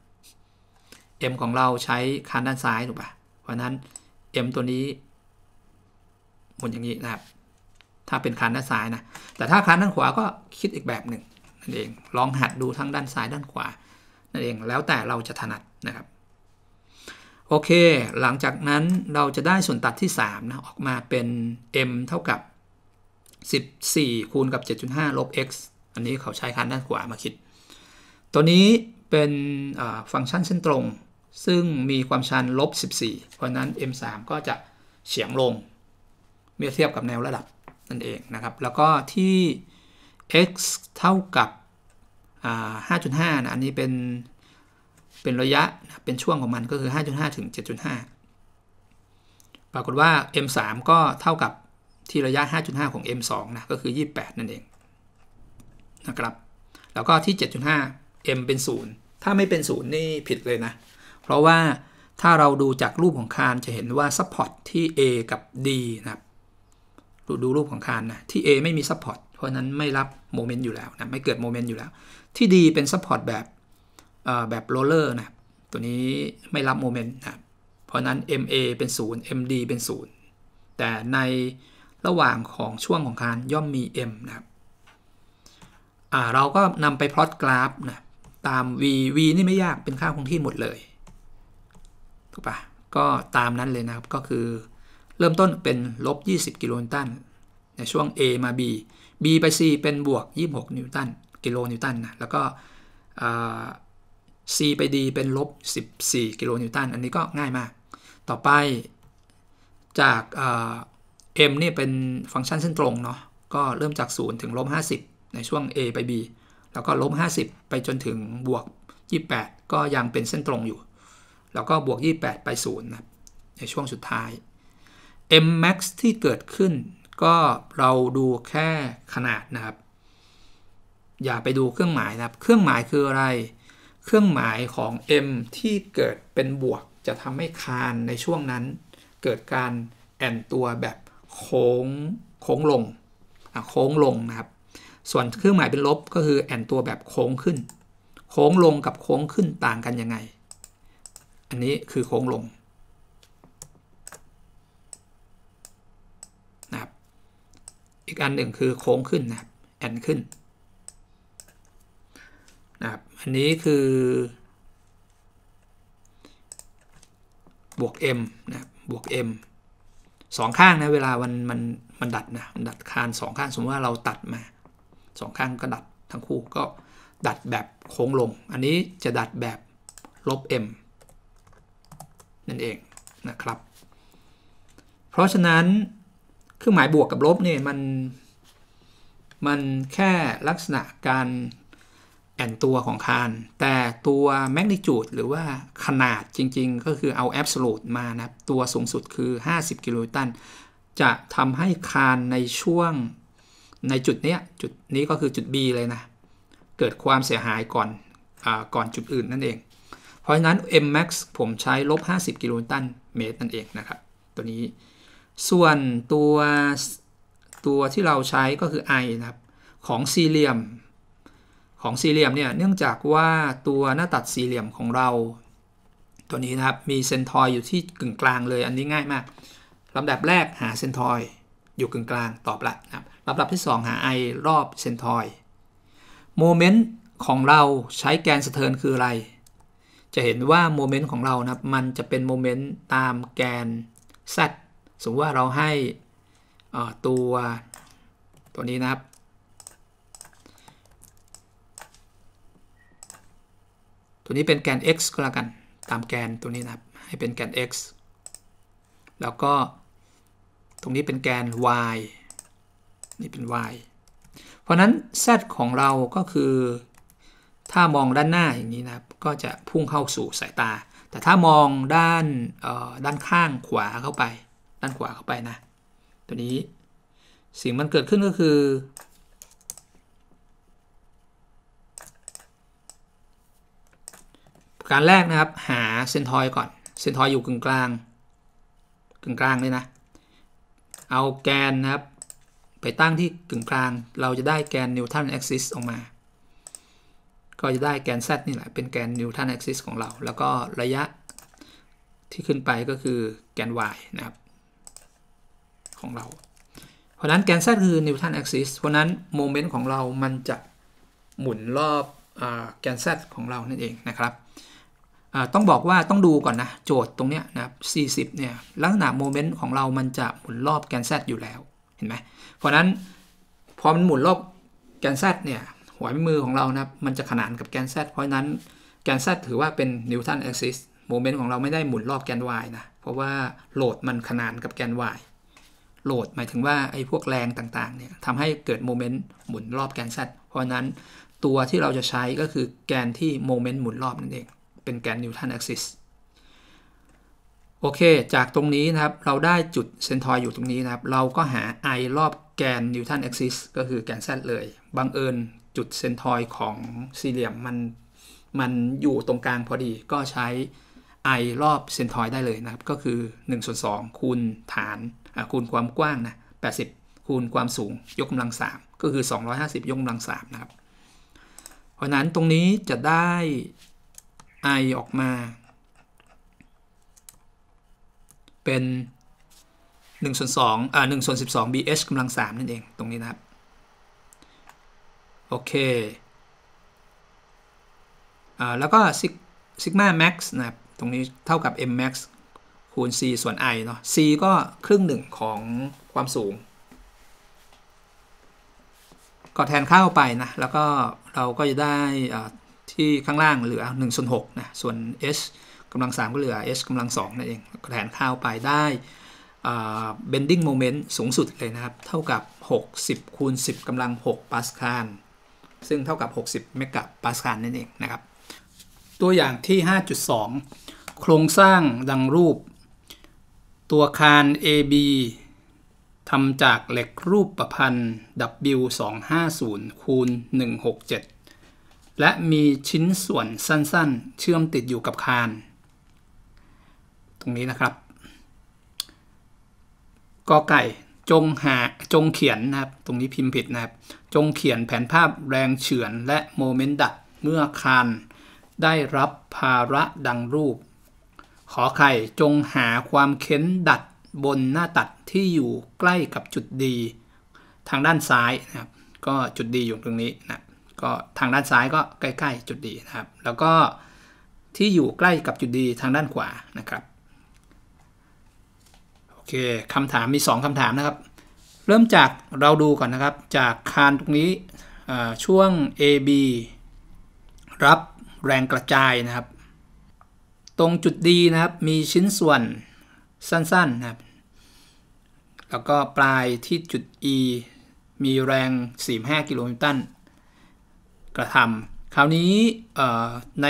Speaker 1: M ของเราใช้คานด้านซ้ายถูกปะ่ะเพราะนั้น M ตัวนี้หมุนอย่างนี้นะครับ ถ้าเป็นคานด้านซ้ายนะ แต่ถ้าคานด้านขวาก็คิดอีกแบบหนึ่งนั่นเอง ลองหัดดูทั้งด้านซ้ายด้านขวานั่นเอง แล้วแต่เราจะถนัดนะครับโอเคหลังจากนั้นเราจะได้ส่วนตัดที่3นะออกมาเป็น m เท่ากับ 14 คูณกับ 7.5 ลบ x อันนี้เขาใช้คันด้านขวามาคิด ตัวนี้เป็นฟังก์ชันเส้นตรง ซึ่งมีความชันลบ 14 เพราะนั้น m3 ก็จะเฉียงลงเมื่อเทียบกับแนวระดับนั่นเองนะครับ แล้วก็ที่ x เท่ากับ5.5นะอันนี้เป็นเป็นระยะเป็นช่วงของมันก็คือ 5.5 ถึง 7.5 ปรากฏว่า M3 ก็เท่ากับที่ระยะ 5.5 ของ M2 นะ ก็คือ 28 นั่นเอง นะครับ แล้วก็ที่ 7.5 M เป็น 0 ถ้าไม่เป็น 0 นี่ผิดเลยนะ เพราะว่าถ้าเราดูจากรูปของคานจะเห็นว่าซัพพอร์ตที่ A กับ D นะครับดูดูรูปของคานนะ ที่ A ไม่มีซัพพอร์ตเพราะนั้นไม่รับโมเมนต์อยู่แล้วนะ ไม่เกิดโมเมนต์อยู่แล้ว ที่ D เป็นซัพพอร์ตแบบแบบโรเลอร์นะตัวนี้ไม่รับโมเมนต์นะ เพราะนั้น MA เป็น0 MD เป็น 0 แต่ในระหว่างของช่วงของการย่อมมี M นะครับเราก็นำไปพลอตกราฟนะตาม V V นี่ไม่ยากเป็นค่าคงที่หมดเลยถูกปะก็ตามนั้นเลยนะครับ ก็คือเริ่มต้นเป็นลบ 20 กิโลนิวตันในช่วง A มา B B ไป C เป็นบวก 26นิวตันกิโลนิวตันนะ แล้วก็ c ไป d เป็นลบ 14กิโลนิวตันอันนี้ก็ง่ายมาก ต่อไป จากเนี่เป็นฟังก์ชันเส้นตรงเนาะก็เริ่มจาก 0 ถึงลบ50 ในช่วง a ไป b แล้วก็ลบ50 ไปจนถึงบวก 28 ก็ยังเป็นเส้นตรงอยู่ แล้วก็บวก 28 ไป 0 นะ ในช่วงสุดท้าย m max ที่เกิดขึ้นก็เราดูแค่ขนาดนะครับ อย่าไปดูเครื่องหมายนะครับเครื่องหมายคืออะไรเครื่องหมายของ m ที่เกิดเป็นบวกจะทำให้คานในช่วงนั้น เกิดการแอนตัวแบบโค้งโค้งลง โค้งลงนะครับ ส่วนเครื่องหมายเป็นลบก็คือแอนตัวแบบโค้งขึ้น โค้งลงกับโค้งขึ้นต่างกันยังไง อันนี้คือโค้งลงนะครับ อีกอันหนึ่งคือโค้งขึ้นนะครับแอนขึ้นอันนี้คือบวก m นะบวก m สองข้างนะเวลามันมันมันดัดนะมันดัดคานสองข้างสมมติว่าเราตัดมาสองข้างก็ดัดทั้งคู่ก็ดัดแบบโค้งลง อันนี้จะดัดแบบลบ m นั่นเองนะครับ เพราะฉะนั้นเครื่องหมายบวกกับลบเนี่ยมันมันแค่ลักษณะการแอนตัวของคาน แต่ตัวแมกนิจูดหรือว่าขนาดจริงๆ ก็คือเอาแอบส์ลูดมานะตัวสูงสุดคือ 50 กิโลตัน จะทำให้คานในช่วงในจุดเนี้ย จุดนี้ก็คือจุด B เลยนะ เกิดความเสียหายก่อนอก่อนจุดอื่นนั่นเอง เพราะฉะนั้น m max ผมใช้ลบ 50 กิโลตันเมตรนั่นเองนะครับ ตัวนี้ ส่วนตัวตัวที่เราใช้ก็คือ i นะครับ ของซีเหลี่ยมของสี่เหลี่ยมเนี่ย เนื่องจากว่าตัวหน้าตัดสี่เหลี่ยมของเรา ตัวนี้นะครับมีเซนทอยอยู่ที่กึ่งกลางเลยอันนี้ง่ายมากลำดับแรกหาเซนทอยอยู่กึ่งกลาง ตอบละนะครับลำดับที่ 2 หา i รอบเซนทอยโมเมนต์ของเราใช้แกนสะเทินคืออะไร จะเห็นว่าโมเมนต์ของเรานะครับมันจะเป็นโมเมนต์ตามแกน z สมมติว่าเราให้ตัวตัวนี้นะครับตัวนี้ เป็น แกน x ก็แล้วกัน ตามแกนตัวนี้นะครับให้เป็นแกน x แล้วก็ ตรงนี้เป็นแกน y นี่เป็น y เพราะนั้น z ของเราก็คือ ถ้ามองด้านหน้าอย่างนี้นะครับก็จะพุ่งเข้าสู่สายตา แต่ถ้ามองด้านด้านข้างขวาเข้าไป ด้านขวาเข้าไปนะ ตัวนี้สิ่งมันเกิดขึ้นก็คือการแรกนะครับ หาเซนทอยก่อนเซนทอยอยู่กลางกลางกลางกลางเลยนะ เอาแกนนะครับ ไปตั้งที่กลางกลางเราจะได้แกนนิวตันแอ็กซิสออกมา ก็จะได้แกน z นี่แหละเป็นแกนนิวตันแอ็กซิสของเรา แล้วก็ระยะที่ขึ้นไปก็คือแกน y นะครับ ของเรา เพราะนั้นแกน z คือนิวตันแอ็กซิสเพราะนั้นโมเมนต์ของเรามันจะหมุนรอบอแกน z ของเรานั่นเองนะครับต้องบอกว่าต้องดูก่อนนะ โจทย์ตรงเนี้ยนะสี่ส40เนี่ยลักษณะโมเมนต์ของเรามันจะหมุนรอบแกนแซดอยู่แล้วเห็นไหมเพราะนั้นพอมันหมุนรอบแกนแซดเนี่ยหัวมือของเรานะมันจะขนานกับแกนแซดเพราะนั้นแกนแซดถือว่าเป็นนิวตันแอ็กซิสโมเมนต์ของเราไม่ได้หมุนรอบแกน y นะ เพราะว่าโหลดมันขนานกับแกน y โหลดหมายถึงว่าไอ้พวกแรงต่าง ๆ เนี่ยทำให้เกิดโมเมนต์หมุนรอบแกนแซดเพราะนั้นตัวที่เราจะใช้ก็คือแกนที่โมเมนต์หมุนรอบนั่นเองเป็นแกนนิวตันแอกซิส โอเค จากตรงนี้นะครับ เราได้จุดเซนทอยอยู่ตรงนี้นะครับ เราก็หา i รอบแกนนิวตันแอกซิสก็คือแกนแซดเลยบังเอิญจุดเซนทอย ของสี่เหลี่ยมมัน มันอยู่ตรงกลางพอดี ก็ใช้ i รอบเซนทอยได้เลยนะครับ ก็คือ1ส่วน2 คูณฐานคูณความกว้างนะ80 คูณความสูงยกกำลัง 3 ก็คือ 250 ยกกำลัง 3 นะครับ เพราะนั้นตรงนี้จะได้ i ออกมา เป็น1ส่วน2อ่า1ส่วน12 bh กำลัง3นั่นเอง ตรงนี้นะครับ โอเคอ่าแล้วก็ซิกมาแม็กซ์นะครับตรงนี้เท่ากับ m max คูณ c ส่วน i เนาะ c ก็ครึ่งหนึ่งของความสูงก็แทนเข้าไปนะ แล้วก็เราก็จะได้อ่าที่ข้างล่างเหลือ 1ส่วน6นะส่วน h กำลัง 3 ก็เหลือ h กำลัง 2 นั่นเองแทนข้าวไปได้ bending moment สูงสุดเลยนะครับ เท่ากับ 60 คูณ 10กำลัง6ปาสคาล ซึ่งเท่ากับ 60เมกะปาสคาลนั่นเองนะครับ ตัวอย่างที่ 5.2 โครงสร้างดังรูป ตัวคาน AB ทำจากเหล็กรูปประพันธ์ W250 คูณ 167และมีชิ้นส่วนสั้น ๆ เชื่อมติดอยู่กับคาน ตรงนี้นะครับกอไก่จงหาจงเขียนนะครับตรงนี้พิมพ์ผิดนะครับจงเขียนแผนภาพแรงเฉือนและโมเมนต์ดัดเมื่อคานได้รับภาระดังรูปขอไข่จงหาความเข้นดัดบนหน้าตัดที่อยู่ใกล้กับจุดดีทางด้านซ้ายนะครับ ก็จุดดีอยู่ตรงนี้นะก็ทางด้านซ้ายก็ใกล้ๆจุดดีนะครับแล้วก็ที่อยู่ใกล้กับจุดดีทางด้านขวานะครับโอเคคำถามมี 2 คำถามนะครับ เริ่มจากเราดูก่อนนะครับ จากคานตรงนี้ช่วง AB รับแรงกระจายนะครับ ตรงจุดดีนะครับมีชิ้นส่วนสั้นๆนะครับแล้วก็ปลายที่จุด E มีแรง 45 กิโลนิวตันกระทำคราวนี้ใน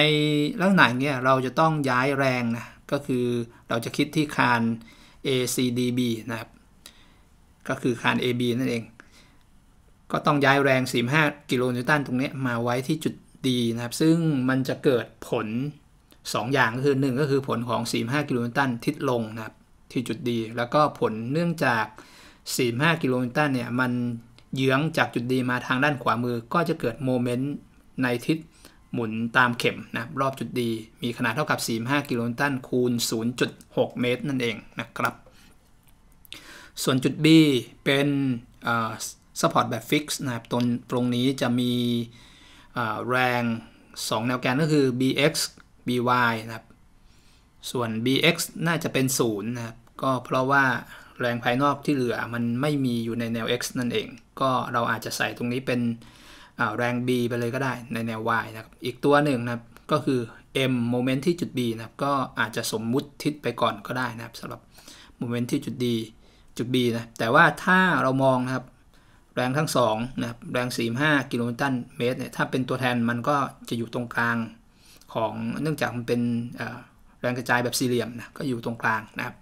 Speaker 1: ลักษณะเนี้ย เราจะต้องย้ายแรงนะ ก็คือเราจะคิดที่คาน ACDB นะครับ ก็คือคาน AB นั่นเอง ก็ต้องย้ายแรง 45 กิโลนิวตันตรงนี้มาไว้ที่จุด D นะครับ ซึ่งมันจะเกิดผล 2 อย่างก็คือ 1 ก็คือผลของ 45 กิโลนิวตันทิศลงนะครับ ที่จุด D แล้วก็ผลเนื่องจาก 45 กิโลนิวตันเนี่ยมันเยื้องจากจุดดีมาทางด้านขวามือก็จะเกิดโมเมนต์ในทิศหมุนตามเข็มนะ รอบจุดดี มีขนาดเท่ากับ 45 กิโลนตันคูณ 0.6 เมตรนั่นเองนะครับ ส่วนจุด B เป็นสปอร์ตแบบฟิกซ์นะครับตรงตรงนี้จะมีแรง 2 แนวแกนก็คือ bx by นะครับ ส่วน bx น่าจะเป็น 0 นะครับ ก็เพราะว่าแรงภายนอกที่เหลือมันไม่มีอยู่ในแนว x นั่นเอง ก็เราอาจจะใส่ตรงนี้เป็นแรง b ไปเลยก็ได้ ในแนว y นะครับ อีกตัวหนึ่งนะครับก็คือ m โมเมนต์ที่จุด b นะครับ ก็อาจจะสมมุติทิศไปก่อนก็ได้นะครับสำหรับโมเมนต์ที่จุด d จุด b นะ แต่ว่าถ้าเรามองนะครับ แรงทั้ง2นะครับแรง 45 กิโลนิวตันเมตรเนี่ย ถ้าเป็นตัวแทนมันก็จะอยู่ตรงกลางของเนื่องจากมันเป็นแรงกระจายแบบสี่เหลี่ยมนะ ก็อยู่ตรงกลางนะครับ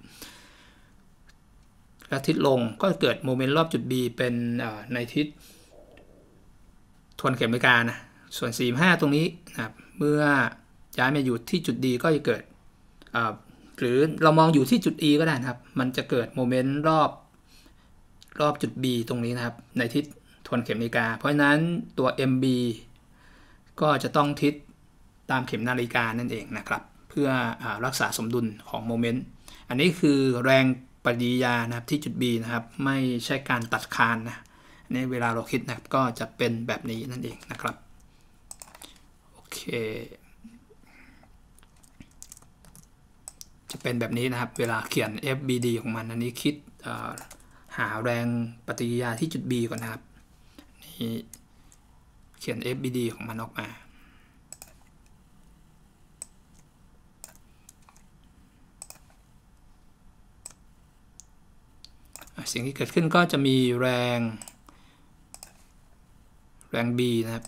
Speaker 1: และทิศลงก็เกิดโมเมนต์รอบจุด B เป็นในทิศทวนเข็มนาฬิกานะ ส่วน 45 ตรงนี้นะครับ เมื่อย้ายมาอยู่ที่จุด D ก็จะเกิด หรือเรามองอยู่ที่จุด E ก็ได้นะครับ มันจะเกิดโมเมนต์รอบรอบจุด B ตรงนี้นะครับ ในทิศทวนเข็มนาฬิกา เพราะฉะนั้นตัว MB ก็จะต้องทิศตามเข็มนาฬิกา นั่นเองนะครับ เพื่ออรักษาสมดุลของโมเมนต์ อันนี้คือแรงปฏิยานะครับที่จุด B นะครับไม่ใช่การตัดคานนะนี่เวลาเราคิดนะครับก็จะเป็นแบบนี้นั่นเองนะครับโอเคจะเป็นแบบนี้นะครับเวลาเขียน FBD ของมันอันนี้คิดหาแรงปฏิกิริยาที่จุด B ก่อนนะครับนี่เขียน FBD ของมันออกมาสิ่งที่เกิดขึ้นก็จะมีแรง แรง B นะครับ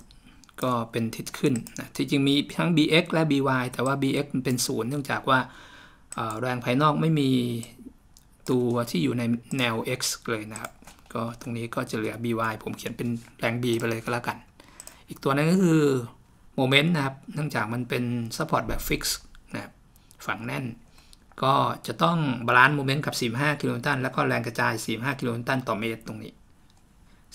Speaker 1: ก็เป็นทิศขึ้นนะที่จริงมีทั้ง bx และ by แต่ว่า bx มันเป็นศูนย์เนื่องจากว่าแรงภายนอกไม่มีตัวที่อยู่ในแนว x เลยนะครับก็ตรงนี้ก็จะเหลือ by ผมเขียนเป็นแรง b ไปเลยก็แล้วกัน อีกตัวนั้นก็คือโมเมนต์นะครับเนื่องจากมันเป็นัพพอร์ตแบบฟิกซ์นะฝังแน่นก็จะต้องบาลานซ์โมเมนต์กับ45กิโลนิวตันแล้วก็แรงกระจาย45กิโลนิวตันต่อเมตรตรงนี้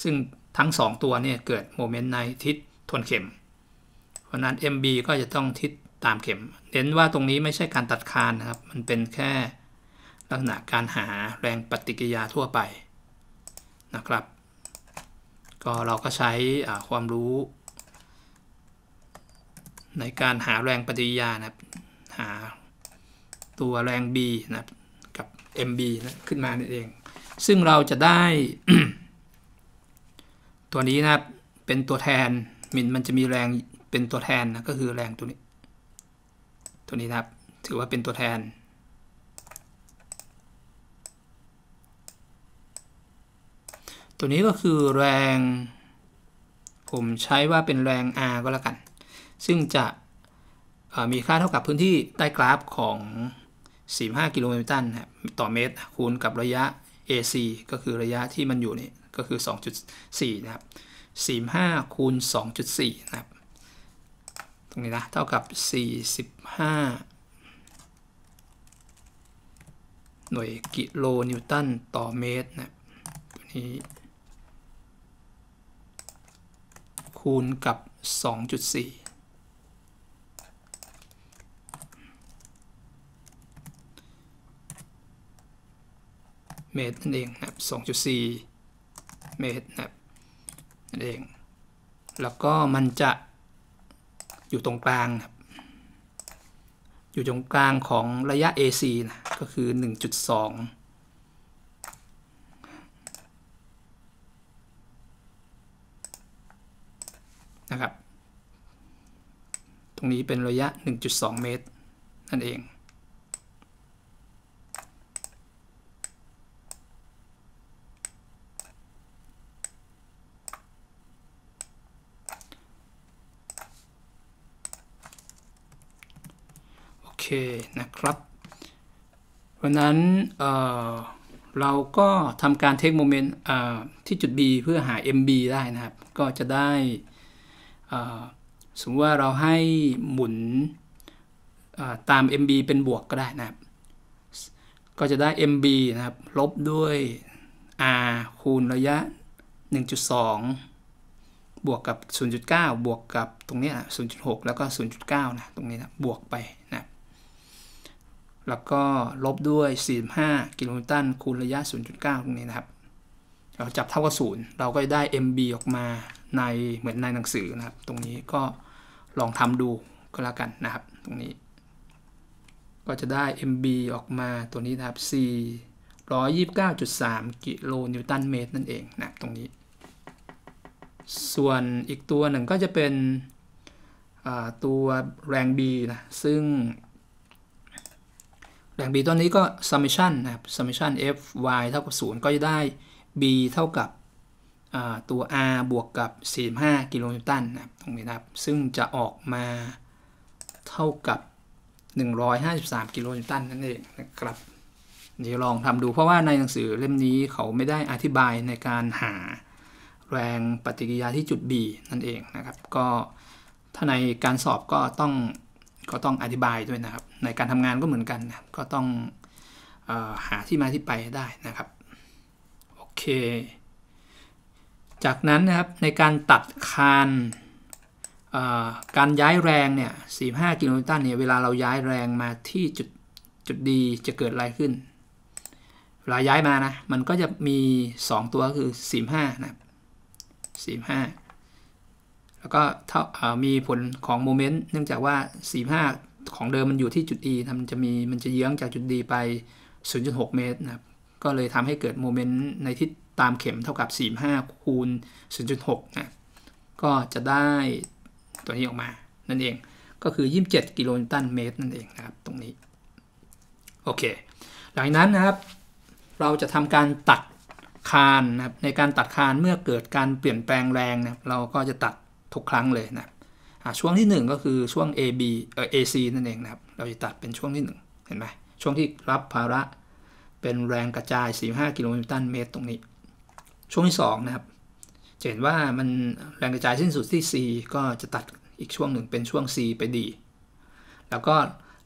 Speaker 1: ซึ่งทั้ง 2ตัวเนี่ย เกิดโมเมนต์ในทิศทวนเข็ม เพราะนั้น MB ก็จะต้องทิศตามเข็ม เน้นว่าตรงนี้ไม่ใช่การตัดคานนะครับ มันเป็นแค่ลักษณะการหาแรงปฏิกิริยาทั่วไปนะครับ ก็เราก็ใช้ความรู้ ในการหาแรงปฏิกิริยานะครับหาตัวแรง B นะกับ MB นะขึ้นมานั่นเอง ซึ่งเราจะได้ ตัวนี้นะเป็นตัวแทนมินมันจะมีแรงเป็นตัวแทนนะก็คือแรงตัวนี้ ตัวนี้นะถือว่าเป็นตัวแทน ตัวนี้ก็คือแรง ผมใช้ว่าเป็นแรง R ก็แล้วกัน ซึ่งจะมีค่าเท่ากับพื้นที่ใต้กราฟของ45กิโลเมตรตัต่อเมตรคูณกับระยะ AC ก็คือระยะที่มันอยู่นี่ ก็คือ 2.4นะครับ45 คูณ2.4 นะครับ ตรงนี้นะ เท่ากับ 45 หน่วยกิโลนิวตันต่อเมตรนะตัวนี้คูณกับ 2.4เมตรนั่นเองนะครับ2.4 เมตรนะนั่นเอง แล้วก็มันจะอยู่ตรงกลางครับ อยู่ตรงกลางของระยะ AC นะ ก็คือ 1.2 นะครับ ตรงนี้เป็นระยะ 1.2 เมตรนั่นเองเคนะครับเพราะนั้นเเราก็ทำการเทคโมเมนต์ที่จุด B เพื่อหา MB ได้นะครับ ก็จะได้สมมติว่าเราให้หมุนตาม MB เป็นบวกก็ได้นะครับ ก็จะได้ MB นะครับ ลบด้วย R คูณระยะ 1.2 บวกกับ 0.9 บวกกับตรงนี้นะ0.6 แล้วก็ 0.9 นะตรงนี้นะบวกไปแล้วก็ลบด้วย 45 กิโลนิวตัน คูณระยะ 0.9 ตรงนี้นะครับ เราจับเท่ากับศูนย์ เราก็จะได้ mb ออกมาในเหมือนในหนังสือนะครับ ตรงนี้ก็ลองทำดูก็แล้วกันนะครับ ตรงนี้ ก็จะได้ mb ออกมาตัวนี้นะครับ 429.3 กิโลนิวตันเมตรนั่นเองนะตรงนี้ ส่วนอีกตัวหนึ่งก็จะเป็นตัวแรง B นะ ซึ่งหล่ง b ตัวนี้ก็ summation นะครับ summation f y เท่ากับ 0 ก็จะได้ b เท่ากับตัว r บวกกับ 45 กิโลนิวตันนะครับตรงนี้นะครับ ซึ่งจะออกมาเท่ากับ 153 กิโลนิวตันนั่นเองนะครับเดี๋ยวลองทำดูเพราะว่าในหนังสือเล่มนี้เขาไม่ได้อธิบายในการหาแรงปฏิกิริยาที่จุด B นั่นเองนะครับ ก็ถ้าในการสอบก็ต้องก็ต้องอธิบายด้วยนะครับ ในการทำงานก็เหมือนกันนะก็ต้องออหาที่มาที่ไปได้นะครับ โอเค จากนั้นนะครับในการตัดคานการย้ายแรงเนี่ย45 กิโลนิวตันเนี่ยเวลาเราย้ายแรงมาที่จุดจุดดีจะเกิดอะไรขึ้นเวลาย้ายมานะ มันก็จะมี 2 ตัวคือ 45 นะครับ45แล้วก็มีผลของโมเมนต์เนื่องจากว่า 45 ของเดิมมันอยู่ที่จุด E ทะมันจะมีมันจะเยื้องจากจุด D ไป 0.6 เมตรนะครับ ก็เลยทำให้เกิดโมเมนต์ในทิศตามเข็มเท่ากับ 45 คูณ 0.6 นะ ก็จะได้ตัวนี้ออกมานั่นเอง ก็คือ 27 กิโลนิวตันเมตรนั่นเองนะครับ ตรงนี้ โอเคหลังนั้นนะครับ เราจะทำการตัดคานนะครับ ในการตัดคานเมื่อเกิดการเปลี่ยนแปลงแรงนะเราก็จะตัดทุกครั้งเลยนะช่วงที่ 1 ก็คือช่วง AB เอ่อ AC นั่นเองนะครับ เราจะตัดเป็นช่วงที่ 1 เห็นไหมช่วงที่รับภาระ เป็นแรงกระจาย 45 กิโลนิวตันเมตรตรงนี้ ช่วงที่ 2 นะครับ จะเห็นว่ามันแรงกระจายสิ้นสุดที่ C ก็จะตัดอีกช่วงหนึ่งเป็นช่วง C ไป D แล้วก็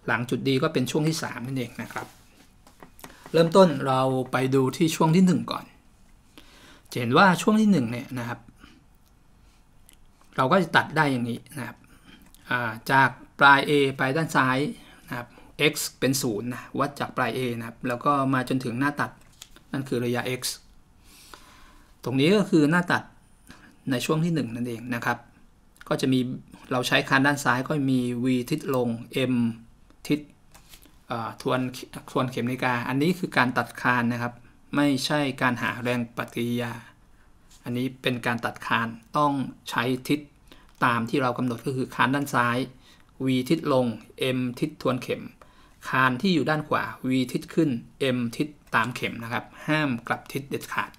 Speaker 1: หลังจุด D ก็เป็นช่วงที่3นั่นเองนะครับเริ่มต้นเราไปดูที่ช่วงที่ 1 ก่อน จะเห็นว่าช่วงที่1เนี่ยนะครับเราก็จะตัดได้อย่างนี้นะครับจากปลาย A ไปด้านซ้ายนะครับ x เป็น0นะวัดจากปลาย A นะครับแล้วก็มาจนถึงหน้าตัดนั่นคือระยะ x ตรงนี้ก็คือหน้าตัดในช่วงที่ 1 นั่นเองนะครับก็จะมีเราใช้คานด้านซ้ายก็มี v ทิศลง m ทิศทวนทวนเข็มนาฬิกาอันนี้คือการตัดคานนะครับไม่ใช่การหาแรงปฏิกิริยาอันนี้เป็นการตัดคานต้องใช้ทิศตามที่เรากำหนดก็คือคานด้านซ้าย v ทิศลง m ทิศทวนเข็ม คานที่อยู่ด้านขวา v ทิศขึ้น m ทิศตามเข็มนะครับห้ามกลับทิศเด็ดขาด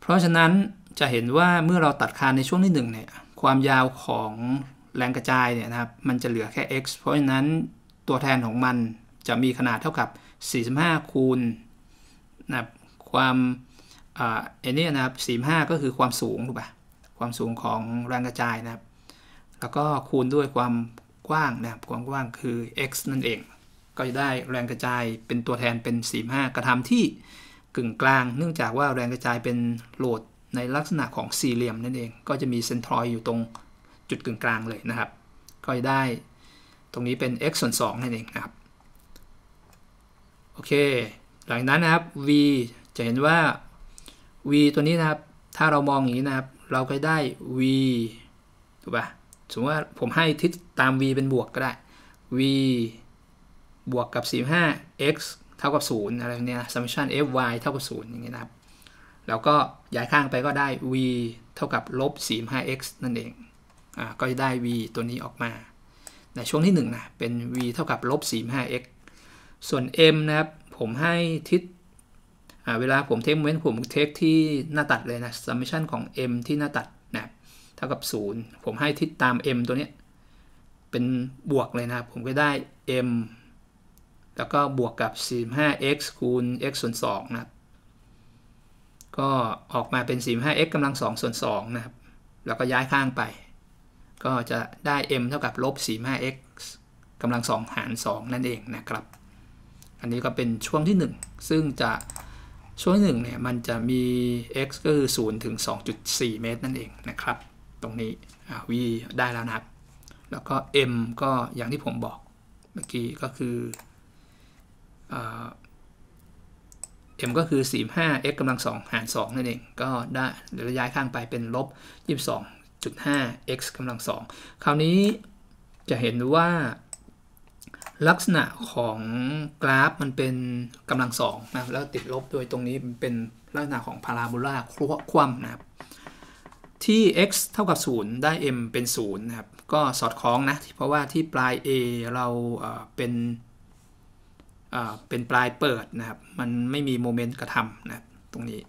Speaker 1: เพราะฉะนั้นจะเห็นว่าเมื่อเราตัดคานในช่วงที่1เนี่ยความยาวของแรงกระจายเนี่ยนะครับมันจะเหลือแค่ x เพราะฉะนั้นตัวแทนของมันจะมีขนาดเท่ากับ 45 คูณนะครับความอันนี้นะครับสี่ห้าก็คือความสูงถูกป่ะความสูงของแรงกระจายนะครับ แล้วก็คูณด้วยความกว้างนะครับ ความกว้างคือ x นั่นเอง ก็จะได้แรงกระจายเป็นตัวแทนเป็นสีห้ากระทำที่กึ่งกลาง เนื่องจากว่าแรงกระจายเป็นโหลดในลักษณะของสี่เหลี่ยมนั่นเอง ก็จะมีเซนทรอยอยู่ตรงจุดกึ่งกลางเลยนะครับ ก็จะได้ตรงนี้เป็น x ส่วน2นั่นเองนะครับ โอเค หลังนั้นนะครับ v จะเห็นว่า v ตัวนี้นะครับ ถ้าเรามองอย่างนี้นะครับ เราก็ได้ v ถูกปะ่ะสมมติว่าผมให้ทิศตาม v เป็นบวกก็ได้ v บวกกับ45 x เท่ากับ0อะไรเนี่ย summation f y เท่ากับ0อย่างเงี้ยนะครับ แล้วก็ย้ายข้างไปก็ได้ v เท่ากับ ลบ45 x นั่นเอง อ่า ก็จะได้ v ตัวนี้ออกมา ในช่วงที่1นะ เป็น v เท่ากับ ลบ45 x ส่วน m นะครับ ผมให้ทิศเวลาผมเทคมเมนต์ ผมเทคที่หน้าตัดเลยนะสัมมิชันของ m ที่หน้าตัดนะ เท่ากับ 0 ผมให้ทิศตาม m ตัวนี้ เป็นบวกเลยนะ ผมก็ได้ m แล้วก็บวกกับ 45x คูณ x ส่วน2นะครับก็ออกมาเป็น 45x กำลัง2ส่วน2นะครับ แล้วก็ย้ายข้างไป ก็จะได้ m เท่ากับลบ 45x กำลัง 2 หาร 2 นั่นเองนะครับ อันนี้ก็เป็นช่วงที่ 1 ซึ่งจะช่วงหนึ่งเนี่ยมันจะมี x ก็คือ 0 ถึง 2.4 เมตรนั่นเองนะครับ ตรงนี้ v ได้แล้วนะครับ แล้วก็ m ก็อย่างที่ผมบอกเมื่อกี้ก็คืออ m ก็คือ45 x กำลัง 2หาร2นั่นเอง ก็ได้เดี๋ยวย้ายข้างไปเป็นลบ22.5 x กำลัง 2 คราวนี้จะเห็นว่าลักษณะของกราฟมันเป็นกำลังสองนะ แล้วติดลบโดยตรงนี้มันเป็นลักษณะของพาราโบลาคว่ำนะครับ ที่ x เท่ากับ 0ได้ m เป็น0นะครับ ก็สอดคล้องนะ เพราะว่าที่ปลาย a เราเป็นเป็นปลายเปิดนะครับ มันไม่มีโมเมนต์กระทำนะ ตรงนี้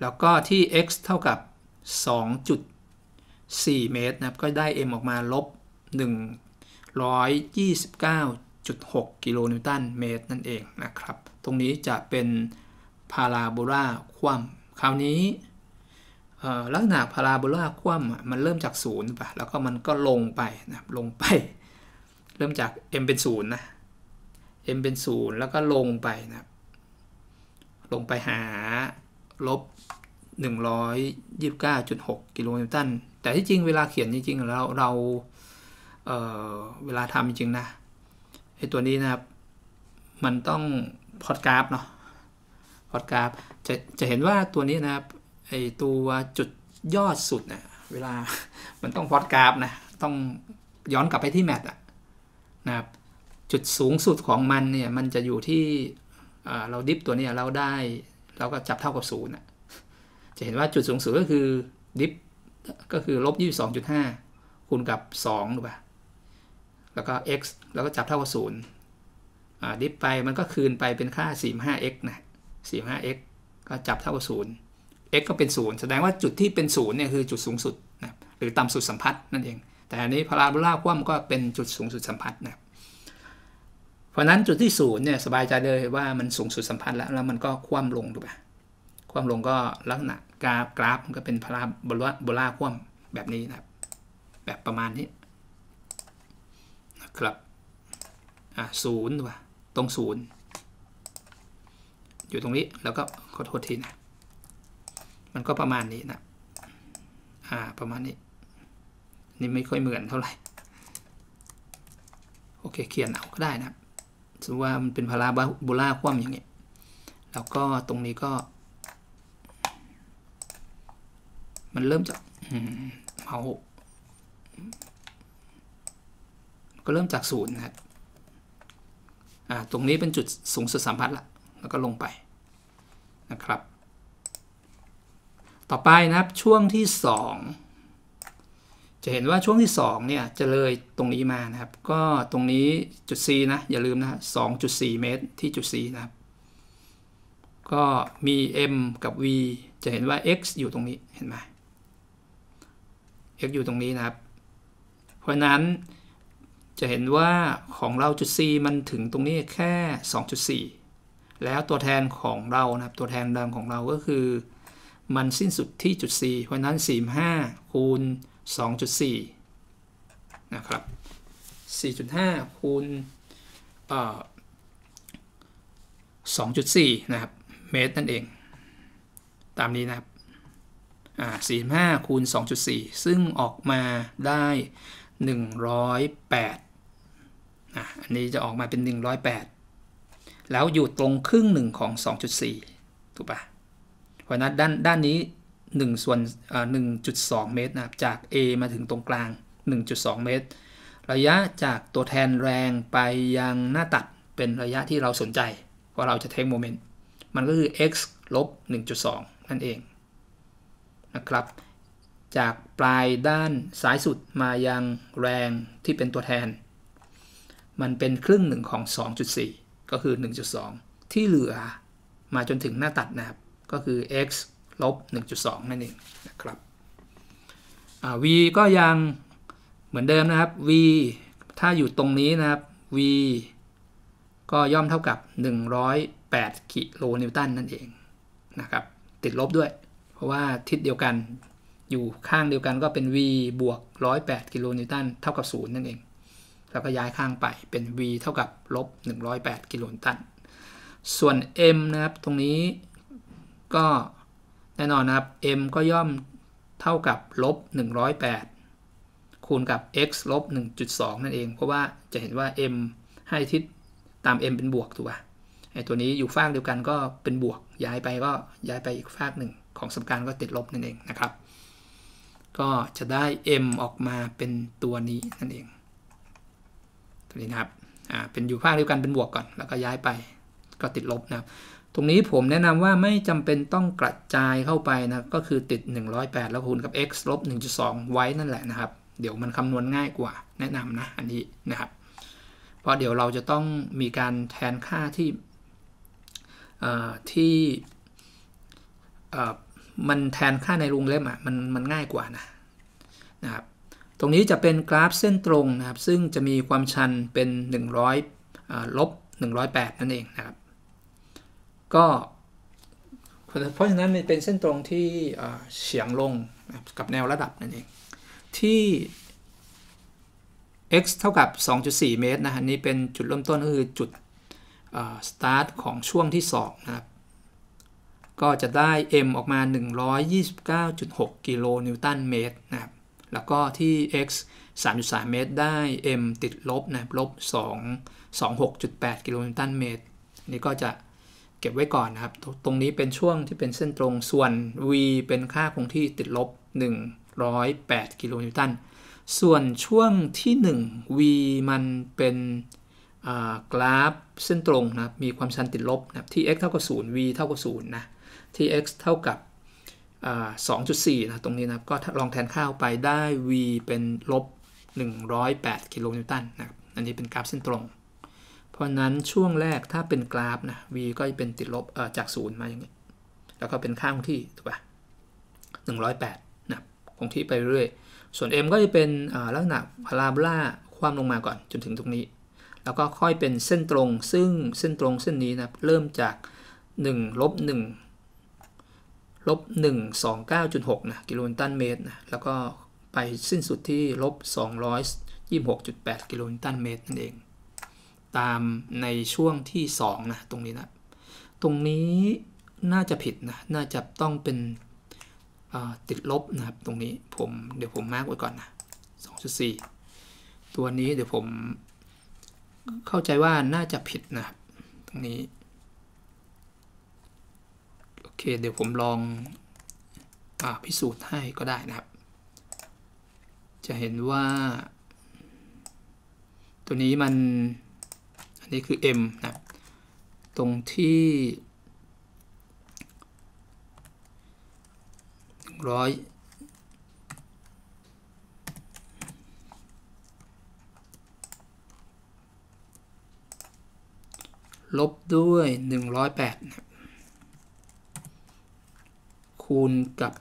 Speaker 1: แล้วก็ที่ x เท่ากับ 2.4 เมตรนะครับ ก็ได้ m ออกมาลบ129.6กิโลนิวตันเมตรนั่นเองนะครับ ตรงนี้จะเป็นพาราโบลาคว่ำคราวนี้ลักษณะพาราโบลาคว่ำมันเริ่มจากศูนย์ไปแล้วก็มันก็ลงไปนะลงไป เริ่มจาก m เป็นศูนย์นะ m เป็นศูนย์แล้วก็ลงไปนะลงไปหาลบ129.6กิโลนิวตันแต่ที่จริงเวลาเขียนจริงๆเราเราเเวลาทำจริงนะไอตัวนี้นะครับ มันต้องพอดกราฟเนาะพอดกราฟจะจะเห็นว่าตัวนี้นะครับไอตัวจุดยอดสุดเนะี่ยเวลามันต้องพอดกราฟนะต้องย้อนกลับไปที่แมทอะนะครับจุดสูงสุดของมันเนี่ยมันจะอยู่ที่เราดิฟตัวนี้เราได้เราก็จับเท่ากับศูนย์จะเห็นว่าจุดสูงสุดก็คือดิฟก็คือลบยี่สองจุดห้าคูณกับสองถูกป่ะแล้วก็ x แล้วก็จับเท่ากับ0ดิฟไปมันก็คืนไปเป็นค่า 45x นะ 45x ก็จับเท่ากับ0 x ก็เป็น0แสดงว่าจุดที่เป็น 0 เนี่ยคือจุดสูงสุดนะหรือต่ำสุดสัมพัทธ์นั่นเองแต่อันนี้พาราโบลาคว่ำก็เป็นจุดสูงสุดสัมพัทธ์นะเพราะนั้นจุดที่ 0เนี่ยสบายใจเลยว่ามันสูงสุดสัมพัทธ์แล้วแล้วมันก็คว่ำลงถูกไหมคว่ำลงก็ลักษณะกราฟกราฟมันก็เป็นพาราโบลาโบลาคว่ำแบบนี้นะแบบประมาณนี้ครับอ่าศูนย์ว่ะ ตรงศูนย์ อยู่ตรงนี้แล้วก็ขอโทษทีนะ มันก็ประมาณนี้นะ อ่าประมาณนี้ นี่ไม่ค่อยเหมือนเท่าไหร่ โอเค เขียนเอาก็ได้นะสมมติว่ามันเป็นพาราโบลาคว่ำอย่างนี้ แล้วก็ตรงนี้ก็ มันเริ่มจะเมาก็เริ่มจากศูนย์นะครับตรงนี้เป็นจุดสูงสุดสัมพั์ละแล้วก็ลงไปนะครับ ต่อไปนะครับ ช่วงที่2จะเห็นว่าช่วงที่2เนี่ยจะเลยตรงนี้มานะครับ ก็ตรงนี้จุด C นะ อย่าลืมนะ2.4 เมตรที่จุด C นะครับ ก็มี M กับ V จะเห็นว่า x อยู่ตรงนี้ เห็นไหม x อยู่ตรงนี้นะครับ เพราะนั้นจะเห็นว่าของเราจุด C มันถึงตรงนี้แค่ 2.4 แล้วตัวแทนของเรานะครับ ตัวแทนดังของเราก็คือ มันสิ้นสุดที่จุด C เพราะนั้น 45 คูณ 2.4 นะครับ 4.5 คูณ2.4 นะครับ เมตรนั่นเอง ตามนี้นะครับ45 คูณ 2.4 ซึ่งออกมาได้ 108อันนี้จะออกมาเป็น 108 แล้วอยู่ตรงครึ่งหนึ่งของ 2.4ถูกปะ่ะเพราะนั้นด้านด้านนี้1ส่วนหนึ่งจุดสองเมตรนะจาก A มาถึงตรงกลาง 1.2 เมตร ระยะจากตัวแทนแรงไปยังหน้าตัดเป็นระยะที่เราสนใจเพราะเราจะเทคโมเมนต์ มันก็คือ x ลบ1.2นั่นเองนะครับจากปลายด้านซ้ายสุดมายังแรงที่เป็นตัวแทนมันเป็นครึ่งหนึ่งของ 2.4 ก็คือ 1.2 ที่เหลือมาจนถึงหน้าตัดนะครับ ก็คือ x ลบ 1.2 นั่นเอง นะครับ v ก็ยังเหมือนเดิมนะครับ v ถ้าอยู่ตรงนี้นะครับ v ก็ย่อมเท่ากับ 108 กิโลนิวตันนั่นเอง นะครับ ติดลบด้วย เพราะว่าทิศเดียวกันอยู่ข้างเดียวกันก็เป็น v บวก 108 กิโลนิวตันเท่ากับ 0 นั่นเองแล้วก็ย้ายข้างไปเป็น v เท่ากับ ลบ 108 กิโลตัน ส่วน m นะครับ ตรงนี้ ก็แน่นอนนะครับ m ก็ย่อมเท่ากับ ลบ 108 คูณกับ x ลบ 1.2 นั่นเอง เพราะว่าจะเห็นว่า m ให้ทิศตาม m เป็นบวกถูกป่ะไอตัวนี้อยู่ฟากเดียวกันก็เป็นบวก ย้ายไปก็ย้ายไปอีกฟากหนึ่งของสมการก็ติดลบนั่นเองนะครับ ก็จะได้ m ออกมาเป็นตัวนี้นั่นเองตรงนี้นะครับเป็นอยู่ภาคเดียวกันเป็นบวกก่อนแล้วก็ย้ายไป ก็ติดลบนะครับ ตรงนี้ผมแนะนำว่าไม่จำเป็นต้องกระจายเข้าไปนะก็คือติด 108 แล้วคูณกับ x ลบ1.2 ไว้นั่นแหละนะครับ เดี๋ยวมันคำนวณง่ายกว่า แนะนำนะ อันนี้นะครับ เพราะเดี๋ยวเราจะต้องมีการแทนค่าที่ที่มันแทนค่าในรูงเล็บอ่ะมันมันง่ายกว่านะ นะครับตรงนี้จะเป็นกราฟเส้นตรงนะครับ ซึ่งจะมีความชันเป็น 100ลบ108นั่นเองนะครับก็เพราะฉะนั้นมันเป็นเส้นตรงที่เฉียงลงกับแนวระดับนั่นเอง ที่ x เท่ากับ 2.4 เมตรนะฮะนี่เป็นจุดเริ่มต้นก็คือจุดสตาร์ทของช่วงที่2นะครับ ก็จะได้ m ออกมา 129.6 กิโลนิวตันเมตรนะครับแล้วก็ที่ x 3.3เมตรได้ m ติดลบนะลบ2 26.8 กิโลนิวตันเมตรนี่ก็จะเก็บไว้ก่อนนะครับ ตรงนี้เป็นช่วงที่เป็นเส้นตรงส่วน v เป็นค่าคงที่ติดลบ108 กิโลนิวตัน ส่วนช่วงที่ 1 v มันเป็นกราฟเส้นตรงนะครับ มีความชันติดลบนะที่ x เท่ากับ0 v เท่ากับ0นะที่ x เท่ากับ2.4 นะตรงนี้นะก็ลองแทนข้าวไปได้ v เป็นลบ 108กิโลนิวตันนะครับอันนี้เป็นกราฟเส้นตรง เพราะนั้นช่วงแรกถ้าเป็นกราฟนะ v ก็จะเป็นติดลบจาก 0 มาอย่างนี้แล้วก็เป็นค่าคงที่ถูกป่ะ108นะคคงที่ไปเรื่อยส่วน m ก็จะเป็นลักษณะพาราโบลาความลงมาก่อนจนถึงตรงนี้ แล้วก็ค่อยเป็นเส้นตรงซึ่งเส้นตรงเส้นนี้นะ เริ่มจาก1ลบ1ลบ129.6นะกิโลนตันเมตรนะแล้วก็ไปสิ้นสุดที่ลบ226.8กิโลนตันเมตรนั่นเองตามในช่วงที่ 2นะตรงนี้นะตรงนี้น่าจะผิดนะน่าจะต้องเป็นติดลบนะครับตรงนี้ผมเดี๋ยวผมมาร์กไว้ก่อนนะ2.4 ตัวนี้เดี๋ยวผมเข้าใจว่าน่าจะผิดนะครับตรงนี้เคเดี๋ยวผมลองอพิสูจน์ให้ก็ได้นะครับ จะเห็นว่า ตัวนี้มัน อันนี้คือ M นะ ตรงที่ร้อยลบด้วย 108นะคูณกับ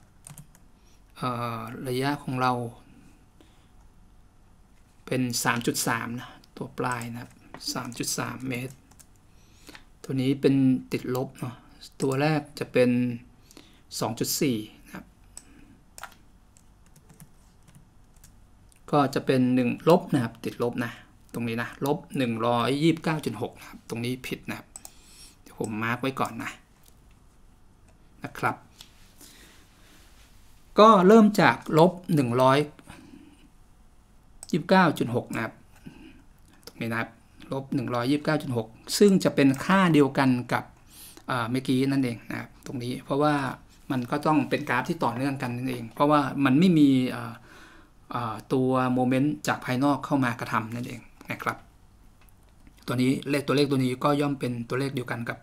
Speaker 1: ระยะของเราเป็น 3.3นะตัวปลายนะครับ 3.3 เมตร ตัวนี้เป็นติดลบเนาะตัวแรกจะเป็น 2.4นะครับก็จะเป็น 1 ลบนะครับ ติดลบนะตรงนี้นะลบ129.6นะครับตรงนี้ผิดนะครับเดี๋ยวผมมาร์กไว้ก่อนนะนะครับก็เริ่มจากลบ129.6 นะครับตรงนี้นะครับลบ129.6ซึ่งจะเป็นค่าเดียวกันกับเมื่อกี้นั่นเองนะครับตรงนี้เพราะว่ามันก็ต้องเป็นกราฟที่ต่อเนื่องกันนั่นเอง เพราะว่ามันไม่มีตัวโมเมนต์จากภายนอกเข้ามากระทำนั่นเองนะครับตัวนี้เลขตัวเลขตัวนี้ก็ย่อมเป็นตัวเลขเดียวกันกับ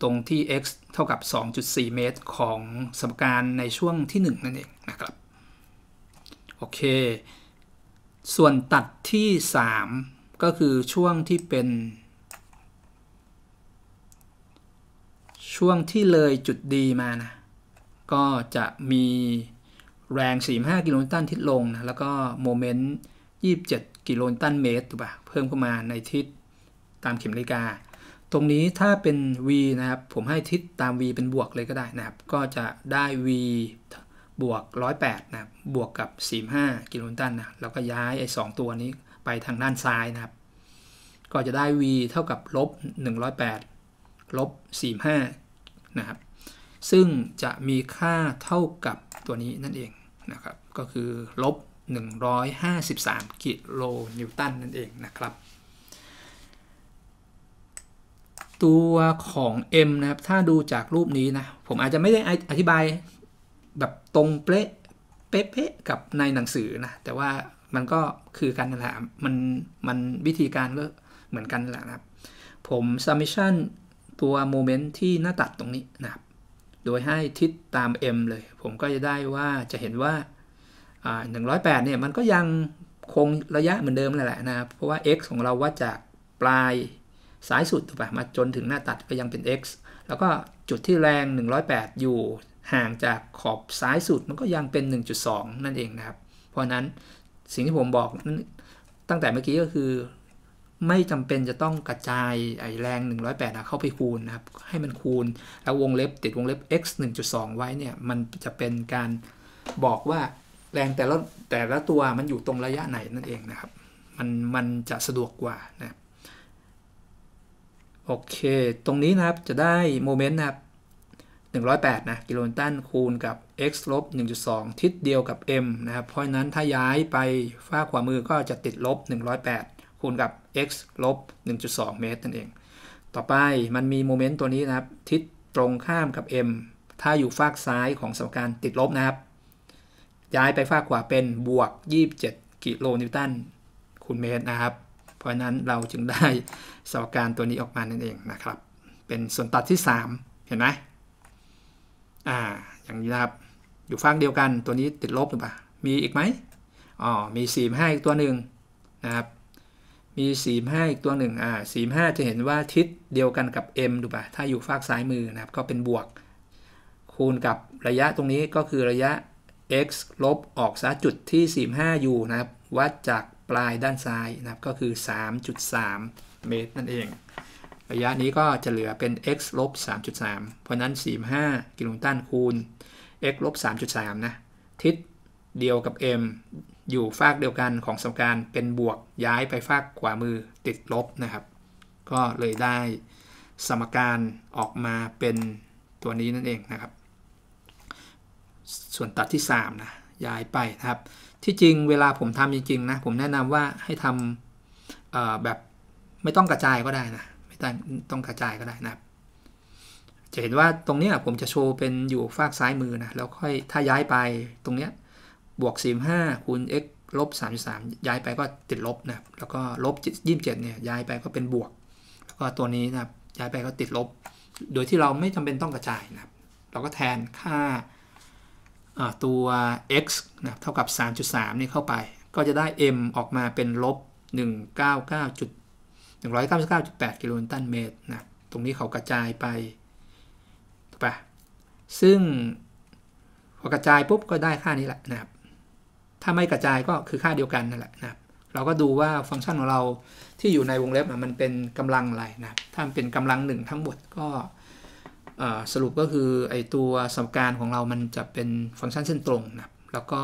Speaker 1: ตรงที่ x เท่ากับ 2.4 เมตรของสมการในช่วงที่1นั่นเองนะครับ โอเค ส่วนตัดที่ 3 ก็คือช่วงที่เป็น ช่วงที่เลยจุดดีมานะ ก็จะมีแรง 45 กิโลนิวตันทิศลงนะ แล้วก็โมเมนต์27 กิโลนิวตันเมตรถูกปะเพิ่มเข้ามาในทิศตามเข็มนาฬิกาตรงนี้ถ้าเป็น v นะครับ ผมให้ทิศตาม v เป็นบวกเลยก็ได้นะครับ ก็จะได้ v บวก108 นะครับบวกกับ 45 กิโลนิวตันนะแล้วก็ย้ายไอ้2ตัวนี้ไปทางด้านซ้ายนะครับก็จะได้ v เท่ากับลบ 108 ลบ 45 นะครับซึ่งจะมีค่าเท่ากับตัวนี้นั่นเองนะครับ ก็คือลบ 153 กิโลนิวตันนั่นเองนะครับตัวของ M นะครับ ถ้าดูจากรูปนี้นะ ผมอาจจะไม่ได้อธิบาย แบบตรงเป๊ะเป๊ะกับในหนังสือนะ แต่ว่ามันก็คือการถามมันมันวิธีการก็เหมือนกันแหละนะครับ ผม s u b m i s s i o n ตัวโมเมนต์ที่หน้าตัดตรงนี้นะครับโดยให้ทิศตาม m เลย ผมก็จะได้ว่าจะเห็นว่า 108 เนี่ย มันก็ยังคงระยะเหมือนเดิมแหละนะครับเพราะว่า x ของเราวัดจากปลายซ้ายสุดถูกปะมาจนถึงหน้าตัดก็ยังเป็น x แล้วก็จุดที่แรง 108 อยู่ ห่างจากขอบซ้ายสุดมันก็ยังเป็น 1.2 นั่นเองนะครับ เพราะนั้นสิ่งที่ผมบอกนั้นตั้งแต่เมื่อกี้ก็คือ ไม่จำเป็นจะต้องกระจาย ไอ้แรง 108นะเข้าไปคูณนะครับ ให้มันคูณ แล้ววงเล็บ ติดวงเล็บ x 1.2 ไว้เนี่ยมันจะเป็นการบอกว่าแรงแต่ละแต่ละตัวมันอยู่ตรงระยะไหนนั่นเองนะครับ มันมันจะสะดวกกว่านะครับโอเค ตรงนี้นะครับ จะได้โมเมนต์นะครับ 108 นะ กิโลนิวตัน คูณกับ x ลบ1.2 ทิศเดียวกับ m นะครับ เพราะนั้นถ้าย้ายไปฝ้าขวามือก็จะติดลบ 108 คูณกับ x ลบ1.2 เมตรนั่นเอง ต่อไปมันมีโมเมนต์ตัวนี้ นะครับ ทิศตรงข้ามกับ m ถ้าอยู่ฝากซ้ายของสมการติดลบนะครับ ย้ายไปฝากขวาเป็น บวก 27 กิโลนิวตัน คูณเมตรนะครับ เพราะะนั้นเราจึงได้สมการตัวนี้ออกมานั่นเองนะครับ เป็นส่วนตัดที่ 3 เห็นไหมอ่าอย่างนี้นะครับ อยู่ฟังเดียวกัน ตัวนี้ติดลบหรือเปล่า มีอีกไหมอ๋อ มีสีมห้าอีกตัวหนึ่งนะครับ มีสีมห้าอีกตัวหนึ่งอ่าสี่ห้าจะเห็นว่า ทิศเดียวกันกับ m ดูป่ะ ถ้าอยู่ฟากซ้ายมือนะครับ ก็เป็นบวก คูณกับระยะตรงนี้ก็คือระยะ x ลบออกซะจุดที่สีห้าอยู่นะครับ วัดจากปลายด้านซ้ายนะครับ ก็คือ3.3เมตรนั่นเองระยะนี้ก็จะเหลือเป็น x ลบ3.3 เพราะนั้น 45 กิโลนิวตันคูณ x ลบ3.3นะ ทิศเดียวกับ m อยู่ฟากเดียวกันของสมการเป็นบวกย้ายไปฟากขวามือติดลบนะครับ ก็เลยได้สมการออกมาเป็นตัวนี้นั่นเองนะครับ ส่วนตัดที่ 3 นะย้ายไปนะครับ ที่จริงเวลาผมทำจริงๆนะ ผมแนะนำว่าให้ทำแบบไม่ต้องกระจายก็ได้นะ ไม่ต้องกระจายก็ได้นะ จะเห็นว่าตรงนี้ผมจะโชว์เป็นอยู่ฝากซ้ายมือนะ แล้วค่อยถ้าย้ายไปตรงนี้ บวก45คูณ x ลบ33 ย้ายไปก็ติดลบนะ แล้วก็ลบ27เนี่ยย้ายไปก็เป็นบวก แล้วก็ตัวนี้นะย้ายไปก็ติดลบ โดยที่เราไม่จำเป็นต้องกระจายนะเราก็แทนค่าตัว x นะเท่ากับ 3.3 นี่เข้าไป ก็จะได้ m ออกมาเป็นลบ199.7 199.8 กิโลนิวตันเมตรนะ ตรงนี้เขากระจายไปถูกปะซึ่งพอกระจายปุ๊บก็ได้ค่านี้แหละนะครับ ถ้าไม่กระจายก็คือค่าเดียวกันนั่นแหละนะครับ เราก็ดูว่าฟังก์ชันของเราที่อยู่ในวงเล็บมันเป็นกำลังอะไรนะ ถ้ามันเป็นกำลังหนึ่งทั้งหมดก็ สรุปก็คือไอตัวสมการของเรามันจะเป็นฟังก์ชันเส้นตรงนะ แล้วก็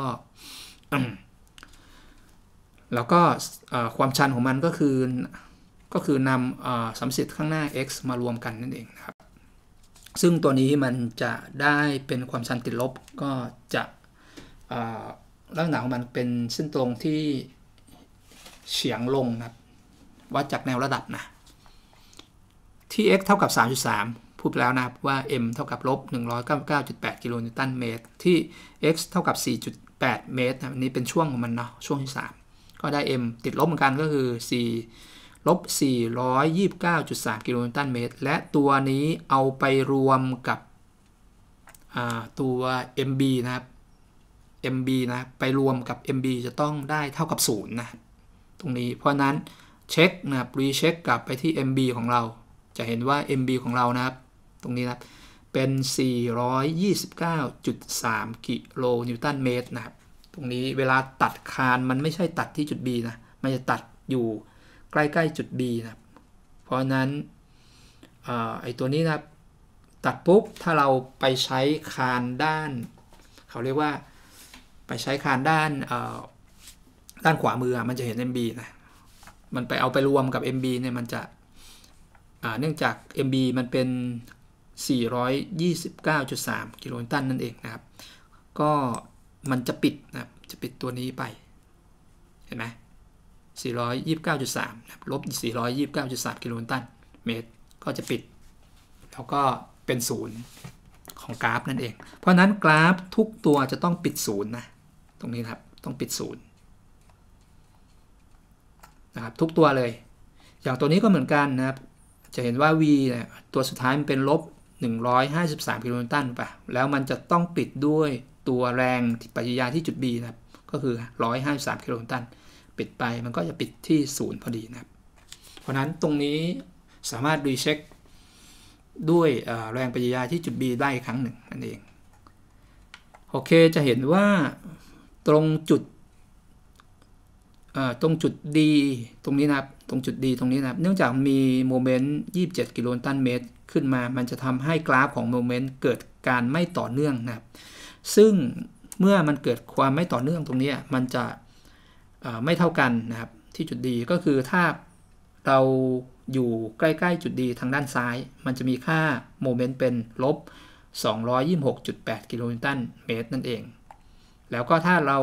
Speaker 1: แล้วก็ความชันของมันก็คือก็คือนำสัมสิทธิ์ข้างหน้า x มารวมกันนั่นเองนะครับ ซึ่งตัวนี้มันจะได้เป็นความชันติดลบก็จะลักษณะของมันเป็นเส้นตรงที่เฉียงลงนะครับ วัดจากแนวระดับนะ ที่ x เท่ากับ 3.3 พูดไปแล้วนะว่า m เท่ากับลบ199.8 กิโลนิวตันเมตร ที่ x เท่ากับ 4.8 เมตรนะนี้เป็นช่วงของมันเนาะ ช่วงที่ 3 ก็ได้ m ติดลบเหมือนกันก็คือ4ลบ429.3กิโลนิวตันเมตร และตัวนี้เอาไปรวมกับตัว MB นะครับ MB นะไปรวมกับ MB จะต้องได้เท่ากับ 0 นะ ตรงนี้เพราะนั้นเช็คนะครับ รีเช็คกลับไปที่ MB ของเรา จะเห็นว่า MB ของเรานะครับ ตรงนี้นะครับเป็น 429.3กิโลนิวตันเมตรนะครับ ตรงนี้เวลาตัดคานมันไม่ใช่ตัดที่จุด B นะ มันจะตัดอยู่ใกล้ ๆ จุด B นะครับเพราะนั้นอไอตัวนี้นะ ตัดปุ๊บ ถ้าเราไปใช้คานด้าน เขาเรียกว่าไปใช้คานด้านด้านขวามือมันจะเห็น MB นะ มันไปเอาไปรวมกับ MB เนี่ยมันจะเนื่องจาก MB มันเป็น 429.3 กิโลนิวตันนั่นเองนะครับ ก็ มันจะปิด นะ จะปิดตัวนี้ไป เห็นไหม429.3นะครับ ลบ 429.3 กิโลนิวตันเมตรก็จะปิด แล้วก็เป็นศูนย์ของกราฟนั่นเอง เพราะนั้นกราฟทุกตัวจะต้องปิดศูนย์นะ ตรงนี้ครับ ต้องปิดศูนย์นะครับ ทุกตัวเลย อย่างตัวนี้ก็เหมือนกันนะครับ จะเห็นว่า v ตัวสุดท้ายมันเป็นลบ 153 กิโลนิวตันไปแล้วมันจะต้องปิดด้วยตัวแรงปฏิกิริยาที่จุด B นะครับก็คือ 153กิโลนิวตันปิดไปมันก็จะปิดที่ศูนย์พอดีนะครับ เพราะนั้นตรงนี้สามารถรีเช็คด้วยแรงปฏิกิริยาที่จุด B ได้อีกครั้งหนึ่งนั่นเองโอเคจะเห็นว่าตรงจุดตรงจุด D ตรงนี้นะตรงจุด D ตรงนี้นะเนื่องจากมีโมเมนต์ 27 กิโลนตันเมตรขึ้นมา มันจะทำให้กราฟของโมเมนต์เกิดการไม่ต่อเนื่องนะครับ ซึ่งเมื่อมันเกิดความไม่ต่อเนื่องตรงนี้มันจะไม่เท่ากันนะครับที่จุดดีก็คือถ้าเราอยู่ใกล้ ๆ จุดดีทางด้านซ้าย มันจะมีค่า โมเมนต์เป็นลบ 226.8กิโลนิวตันเมตรนั่นเอง แล้วก็ถ้าเรา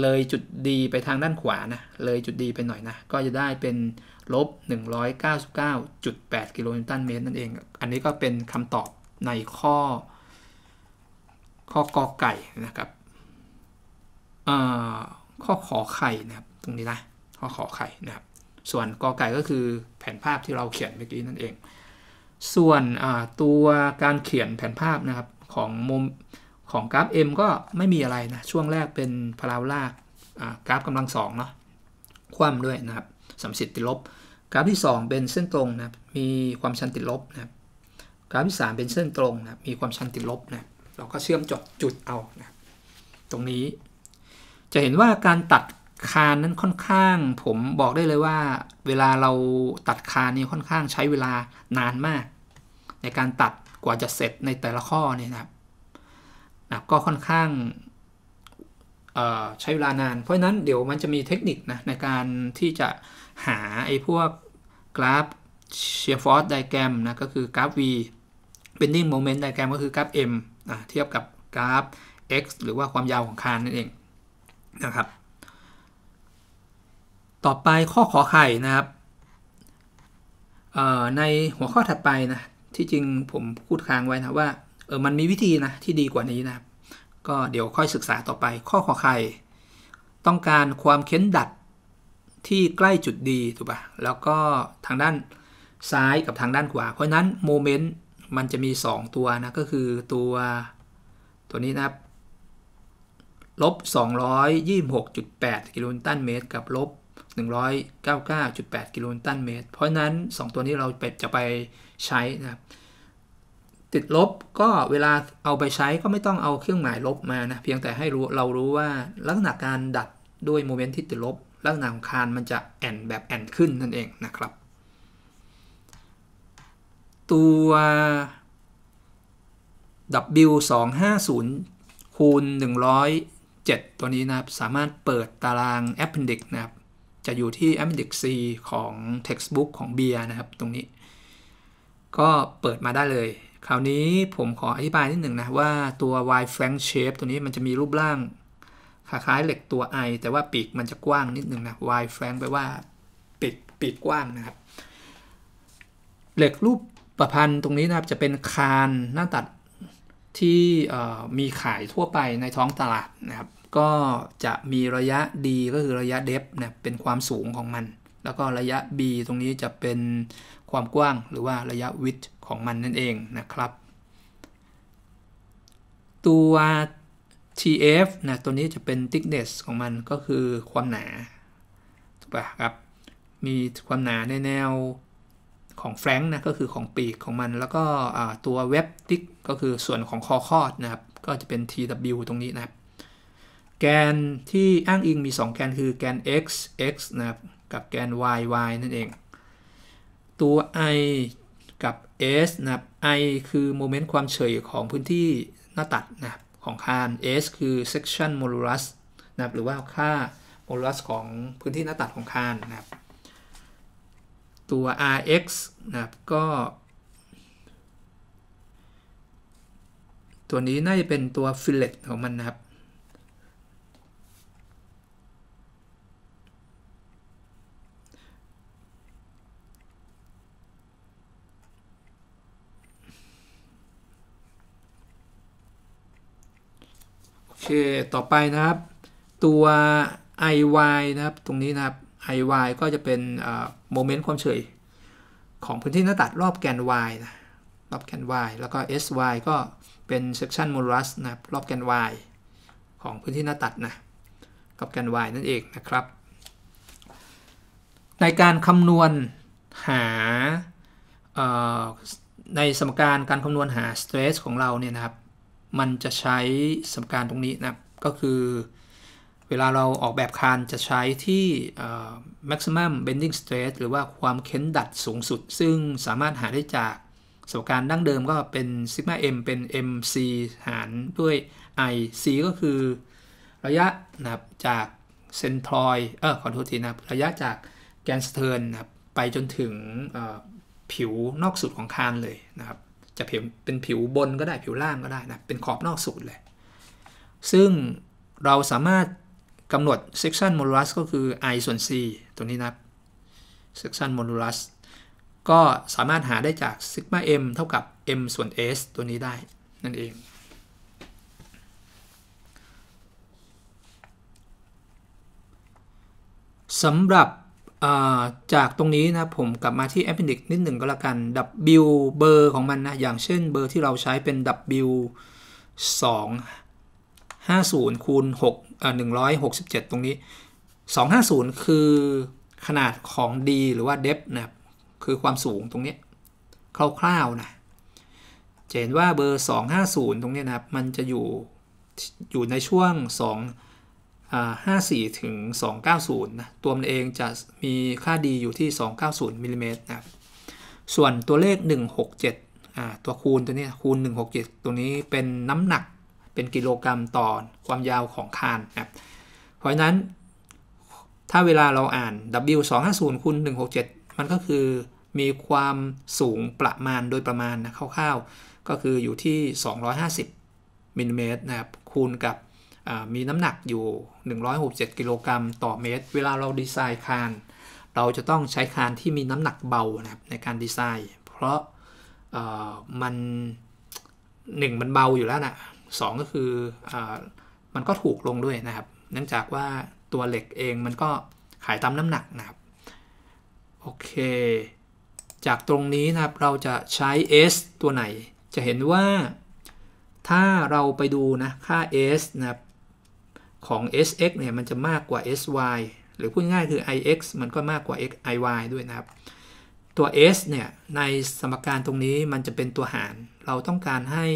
Speaker 1: เลยจุดดีไปทางด้านขวานะเลยจุดดีไปหน่อยนะก็จะได้เป็นลบ 199.8กิโลนิวตันเมตรนั่นเอง อันนี้ก็เป็นคำตอบในข้อข้อกอไก่นะครับอ่าข้อขอไข่นะครับตรงนี้นะข้อขอไข่นะครับ ส่วนกอไก่ก็คือแผนภาพที่เราเขียนเมื่อกี้นั่นเอง ส่วนตัวการเขียนแผนภาพนะครับของมุมของกราฟ M ก็ไม่มีอะไรนะช่วงแรกเป็นพาราโบลากกราฟกำลังสองเนาะคว่ำด้วยนะครับ สัมสิทธิ์ติดลบ กราฟที่ 2 เป็นเส้นตรงนะครับมีความชันติดลบนะครับกราฟที่ 3 เป็นเส้นตรงนะมีความชันติดลบนะเราก็เชื่อมจบจุดเอานะตรงนี้จะเห็นว่าการตัดคานนั้นค่อนข้าง ผมบอกได้เลยว่า เวลาเราตัดคานนี่ค่อนข้างใช้เวลานานมาก ในการตัดกว่าจะเสร็จในแต่ละข้อเนี่ยนะครับก็ค่อนข้างใช้เวลานาน เพราะนั้นเดี๋ยวมันจะมีเทคนิคนะในการที่จะหาไอ้พวกกราฟเชียร์ฟอร์สไดแกรมนะ ก็คือกราฟ V bending moment diagram ก็คือกราฟ M นะเทียบกับกราฟ x หรือว่าความยาวของคานนั่นเองนะครับ ต่อไปข้อขอไข่นะครับ ในหัวข้อถัดไปนะ ที่จริงผมพูดค้างไว้นะว่าเออมันมีวิธีนะที่ดีกว่านี้นะก็เดี๋ยวค่อยศึกษาต่อไป ข้อขอไข่ต้องการความเค้นดัดที่ใกล้จุดดีถูกปะ่ะแล้วก็ทางด้านซ้ายกับทางด้านขวา เพราะนั้นโมเมนต์มันจะมี 2 ตัวนะ ก็คือตัวตัวนี้นะครับลบ226.8 กิโลนตันเมตร กับลบ199.8 กิโลนตันเมตร เพราะนั้น 2 ตัวนี้เราจะไปใช้นะครับ ติดลบก็เวลาเอาไปใช้ก็ไม่ต้องเอาเครื่องหมายลบมานะ เพียงแต่ให้รู้เรารู้ว่าลักษณะการดัดด้วยโมเมนต์ที่ติดลบลักษณะของคานมันจะแอนแบบแอนขึ้นนั่นเองนะครับ ตัว W 2 5 0คูณ7ตัวนี้นะครับสามารถเปิดตาราง appendix นะครับ จะอยู่ที่ appendix C ของ textbook ของเบียนะครับ ตรงนี้ก็เปิดมาได้เลย คราวนี้ผมขออธิบายนิดหนึ่งนะ ว่าตัว y flank shape ตัวนี้มันจะมีรูปร่างคล้ายๆเหล็กตัว i แต่ว่าปีกมันจะกว้างนิดหนึ่งนะ y flank แปลว่าปีกปีกกว้างนะครับ เหล็กรูปประพันธ์ตรงนี้นะครับ จะเป็นคานหน้าตัดที่มีขายทั่วไปในท้องตลาดนะครับ ก็จะมีระยะ D ก็คือระยะเดฟนะเป็นความสูงของมัน แล้วก็ระยะ B ตรงนี้จะเป็นความกว้างหรือว่าระยะวิดของมันนั่นเองนะครับ ตัว TF นะตัวนี้จะเป็น thickness ของมันก็คือความหนาถูกป่ะครับ มีความหนาในแนวของแฟรงค์นะก็คือของปีกของมัน แล้วก็ตัวเว็บติกก็คือส่วนของคอคอดนะครับก็จะเป็น tw ตรงนี้นะครับ แกนที่อ้างอิงมี 2 แกนคือแกน x x นะครับกับแกน y y นั่นเอง ตัว i กับ s นะครับ i คือโมเมนต์ความเฉยของพื้นที่หน้าตัดนะครับของคาน s คือ section modulus นะครับหรือว่าค่าโม d ู l u สของพื้นที่หน้าตัดของคานนะครับตัว rx นะครับ ก็ ตัวนี้น่าจะเป็นตัวฟิลเลตของมัน นะครับ โอเค ต่อไปนะครับ ตัว iy นะครับ ตรงนี้นะครับ iy ก็จะเป็นโมเมนต์ความเฉยของพื้นที่หน้าตัดรอบแกน y นะรอบแกน y แล้วก็ sy ก็เป็นเซ section modulus นะ รอบแกน y ของพื้นที่หน้าตัดนะ กับแกน y นั่นเองนะครับ ในการคำนวณหาในสมการการคำนวณหา stress ของเราเนี่ยนะครับ มันจะใช้สมการตรงนี้นะ ก็คือเวลาเราออกแบบคานจะใช้ที่ maximum bending stress หรือว่าความเค้นดัดสูงสุด ซึ่งสามารถหาได้จากสมการดั้งเดิม ก็เป็น sigma m เป็น mc หารด้วย i c ก็คือระยะนะครับจากเซนทรอยเออขอโทษทีนะระยะจากแกนสเตอร์นนะไปจนถึงผิวนอกสุดของคานเลยนะครับ จะเป็นผิวบนก็ได้ผิวล่างก็ได้นะ เป็นขอบนอกสุดเลย ซึ่งเราสามารถกำหนด section modulus ก็คือ i ส่วน c ตัวนี้นะ section modulus ก็สามารถหาได้จาก sigma m เท่ากับ m ส่วน s ตัวนี้ได้ นั่นเองสำหรับจากตรงนี้นะผมกลับมาที่ appendix นิดหนึ่งก็แล้วกัน w เบอร์ของมันนะ อย่างเช่นเบอร์ที่เราใช้เป็น w 2 50คูณ6หนึ่งร้อยหกสิบเจ็ดตรงนี้สองห้าศูนย์คือขนาดของ d หรือว่า d e p นะคือความสูงตรงนี้คร่าวๆนะ จะเห็นว่าเบอร์ 250 ตรงนี้นะมันจะอยู่อยู่ในช่วง 2 54 ถึง 290 นะ ตัวมันเองจะมีค่าดีอยู่ที่ 290มิลิเมตรนะส่วนตัวเลข 167 ตัวคูณตัวนี้คูณ 167 ตัวนี้เป็นน้ำหนักเป็นกิโลกรรัมต่อความยาวของคานนะครับเพราะนั้นถ้าเวลาเราอ่าน W 2 5 0คูณ167 มันก็คือมีความสูงประมาณโดยประมาณนะคร่าวๆ ก็คืออยู่ที่ 250มิลลิเมตรนะครับ คูณกับมีน้ำหนักอยู่ 167กิโลกรัมต่อเมตร เวลาเราดีไซน์คานเราจะต้องใช้คานที่มีน้ำหนักเบานะครับ ในการดีไซน์ เพราะมันหนึ่งมันเบาอยู่แล้วนะ2ก็คืออมันก็ถูกลงด้วยนะครับเนื่องจากว่าตัวเหล็กเองมันก็ขายตามน้ำหนักนะครับ โอเค จากตรงนี้นะครับเราจะใช้ S ตัวไหน จะเห็นว่า ถ้าเราไปดูนะค่า S นะครับของ sx เนี่ยมันจะมากกว่า sy หรือพูดง่ายคือ ix มันก็มากกว่า x iy ด้วยนะครับ ตัว s เนี่ย ในสมการตรงนี้มันจะเป็นตัวหารเราต้องการให้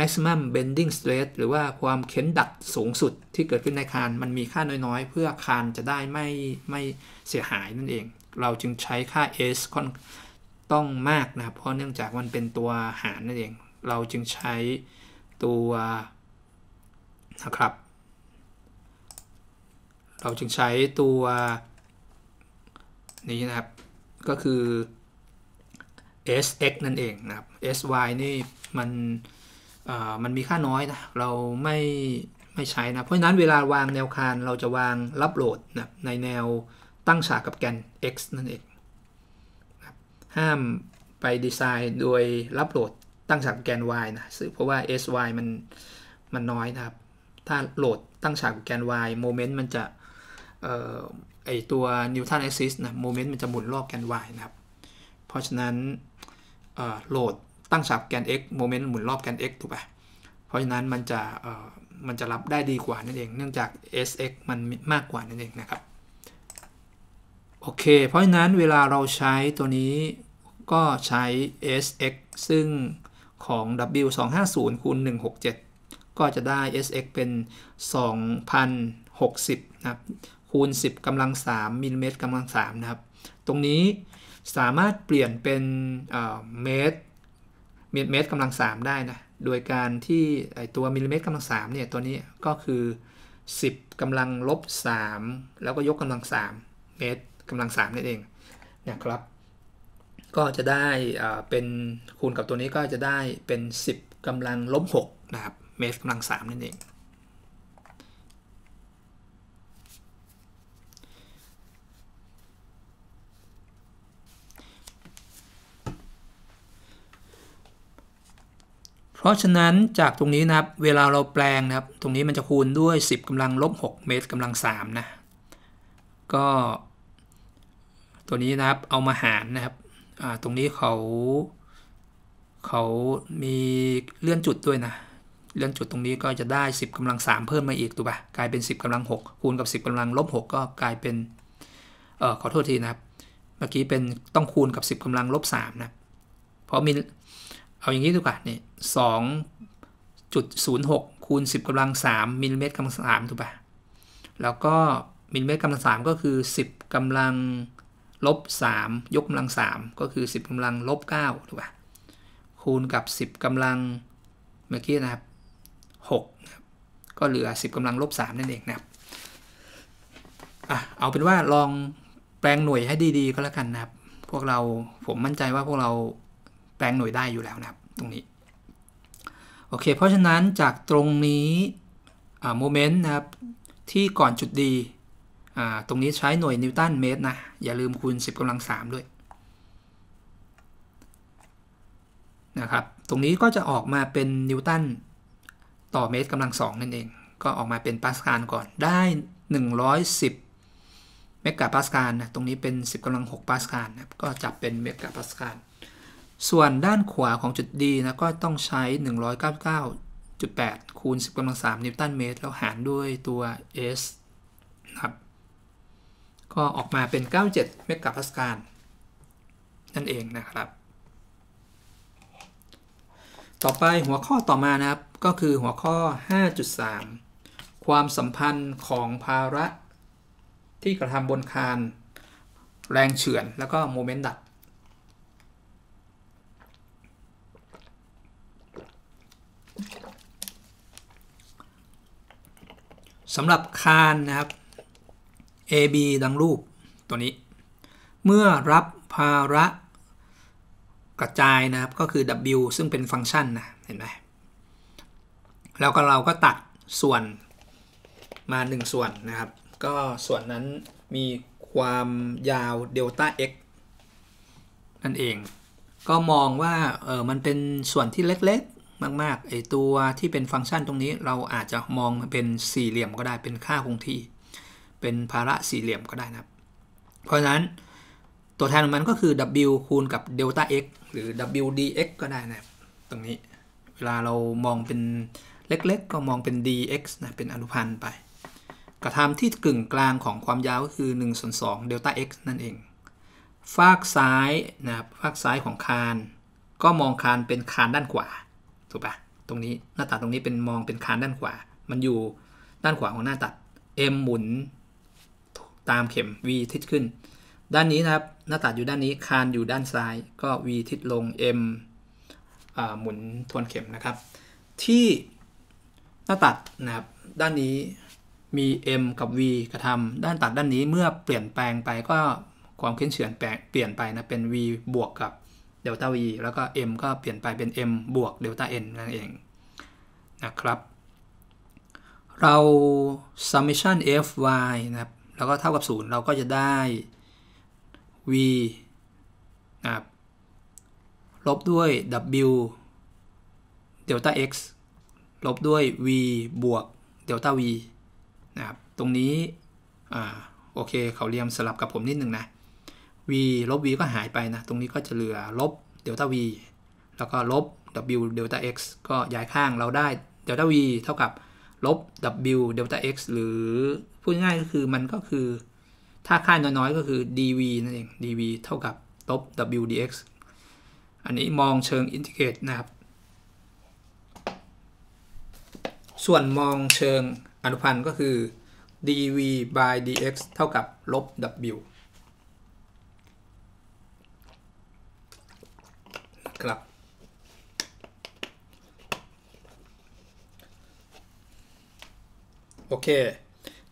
Speaker 1: maximum bending stress หรือว่าความเข็นดัดสูงสุดที่เกิดขึ้นในคานมันมีค่าน้อยๆ เพื่อคานจะได้ไม่ไม่เสียหายนั่นเอง เราจึงใช้ค่า s ค่อนต้องมากนะครับ เพราะเนื่องจากมันเป็นตัวหารนั่นเอง เราจึงใช้ตัวนะครับ เราจึงใช้ตัวนี้นะครับ ก็คือ sx นั่นเองนะครับ sy นี่มันมันมีค่าน้อยนะเราไม่ไม่ใช้นะ เพราะฉะนั้นเวลาวางแนวคานเราจะวางรับโหลดนะในแนวตั้งฉากกับแกน x นั่นเองห้ามไปดีไซน์โดยรับโหลดตั้งฉากแกน y นะเพราะว่า sy มันมันน้อยนะครับถ้าโหลดตั้งฉากแกน y โมเมนต์มันจะไอตัวนิวตันแอซิสนะโมเมนต์มันจะหมุนรอบแกน y นะครับเพราะฉะนั้นโหลดตั้งฉากแกน x โมเมนต์หมุนรอบแกน x ถูกป่ะ เพราะฉะนั้นมันจะมันจะรับได้ดีกว่านั่นเอง เนื่องจาก sx มันมากกว่านั่นเองนะครับ โอเค เพราะฉะนั้นเวลาเราใช้ตัวนี้ก็ใช้ sx ซึ่งของ w 2 5 0คูณ167 ก็จะได้ sx เป็น 2060นะครับคูณ 10กำลัง3มิลลิเมตรกำลัง3นะครับ ตรงนี้สามารถเปลี่ยนเป็นเมตรมิลลิเมตรกำลังสามได้นะ โดยการที่ไอตัวมิลลิเมตรกำลังสามเนี่ยตัวนี้ก็คือ 10กำลังลบ3แล้วก็ยกกำลัง 3 เมตรกำลัง 3นั่นเองเนี่ยครับ ก็จะได้เป็นคูณกับตัวนี้ก็จะได้เป็น 10กำลังลบ6นะครับเมตรกำลัง3นั่นเองเพราะฉะนั้นจากตรงนี้นะครับเวลาเราแปลงนะครับ ตรงนี้มันจะคูณด้วย 10กำลังลบ6เมตรกำลัง3นะก็ ตัวนี้นะครับเอามาหารนะครับตรงนี้เขาเขามีเลื่อนจุดด้วยนะเลื่อนจุดตรงนี้ก็จะได้ 10กำลัง3เพิ่มมาอีกถูกปะกลายเป็น 10กำลัง6คูณกับ 10กำลังลบ6ก็กลายเป็นเออขอโทษทีนะครับเมื่อกี้เป็นต้องคูณกับ 10กำลังลบ3นะเพราะมีเอาอย่างนี้ดีกว่าเนี่ยสองจุดศูนย์หกคูณสิบกำลังสามมิลลิเมตรกำลังสามถูกปะแล้วก็มิลลิเมตรกำลังสามก็คือสิบกำลังลบสามยกกำลังสามก็คือสิบกำลังลบเก้าถูกปะคูณกับสิบกำลังเมื่อกี้นะครับหกก็เหลือสิบกำลังลบสามนั่นเองนะครับ อ่ะเอาเป็นว่าลองแปลงหน่วยให้ดีๆก็แล้วกันนะครับพวกเราผมมั่นใจว่าพวกเราแปลงหน่วยได้อยู่แล้วนะครับ ตรงนี้โอเคเพราะฉะนั้นจากตรงนี้โมเมนต์นะครับ ที่ก่อนจุดดีตรงนี้ใช้หน่วยนิวตันเมตรนะ อย่าลืมคูณ 10กำลัง 3 ด้วย นะครับ ตรงนี้ก็จะออกมาเป็นนิวตันต่อเมตรกำลัง 2 นั่นเอง ก็ออกมาเป็นปาสคาลก่อนได้110เมกะปาสคาลนะ ตรงนี้เป็น 10กำลัง6ปาสคาลนะก็จับเป็นเมกะปาสคาลส่วนด้านขวาของจุด D นะก็ต้องใช้ 199.8คูณ 10กำลัง3นิวตันเมตร แล้วหารด้วยตัว S นะครับก็ออกมาเป็น 97 เมกะพาสคาลนั่นเองนะครับ ต่อไปหัวข้อต่อมานะครับ ก็คือหัวข้อ 5.3 ความสัมพันธ์ของภาระที่กระทำบนคานแรงเฉือนแล้วก็โมเมนต์ดัดสำหรับคานนะครับ AB ดังรูปตัวนี้ เมื่อรับภาระกระจายนะครับก็คือ W ซึ่งเป็นฟังก์ชันนะ เห็นไหมแล้วก็เราก็ตัดส่วนมา 1 ส่วนนะครับ ก็ส่วนนั้นมีความยาวเดลต้า x นั่นเอง ก็มองว่าเออมันเป็นส่วนที่เล็กมากๆ ไอตัวที่เป็นฟังก์ชันตรงนี้เราอาจจะมองเป็นสี่เหลี่ยมก็ได้ เป็นค่าคงที่ เป็นภาระสี่เหลี่ยมก็ได้นะครับ เพราะฉะนั้น ตัวแทนของมันก็คือ w คูณกับ delta x หรือ w dx ก็ได้นะ ตรงนี้เวลาเรามองเป็นเล็กๆ ก็มองเป็น dx นะ เป็นอนุพันธ์ไป กระทำที่กึ่งกลางของความยาวก็คือ1ส่วน2 delta x นั่นเอง ฟากซ้ายนะครับากซ้ายของคาน ก็มองคานเป็นคานด้านขวาถูกปะตรงนี้หน้าตัดตรงนี้เป็นมองเป็นคานด้านขวา มันอยู่ด้านขวาของหน้าตัด M หมุน ตามเข็ม V ทิศขึ้น ด้านนี้นะครับ หน้าตัดอยู่ด้านนี้ คานอยู่ด้านซ้ายก็ V ทิศลง M หมุนทวนเข็มนะครับที่หน้าตัดนะครับด้านนี้มี M กับ V กระทำด้านตัด ด้านนี้เมื่อเปลี่ยนแปลงไปก็ความเคลื่อนเฉือนเปลี่ยนไปนะเป็น V บวกกับลต้า v แล้วก็ m ก็เปลี่ยนไปเป็น m บวกเดลต้า n นั่นเอง นะครับ เรา summation fy นะครับแล้วก็เท่ากับ 0 เราก็จะได้ v นะครับลบด้วย w เดลต้า x ลบด้วย v บวกเดลต้า v นะครับตรงนี้อ่าโอเคเขาเรียมสลับกับผมนิดหนึ่งนะ v ลบ v ก็หายไปนะ ตรงนี้ก็จะเหลือลบเดลต้า v แล้วก็ลบ w เดลต้า x ก็ย้ายข้างเราได้เดลต้า v เท่ากับลบ w เดลต้า x หรือพูดง่ายก็คือมันก็คือ ถ้าค่าน้อยๆก็คือ dv นั่นเอง dv เท่ากับลบ w dx อันนี้มองเชิงอินทิเกรตนะครับ ส่วนมองเชิงอนุพันธ์ก็คือ dv by dx เท่ากับลบ w ครับโอเค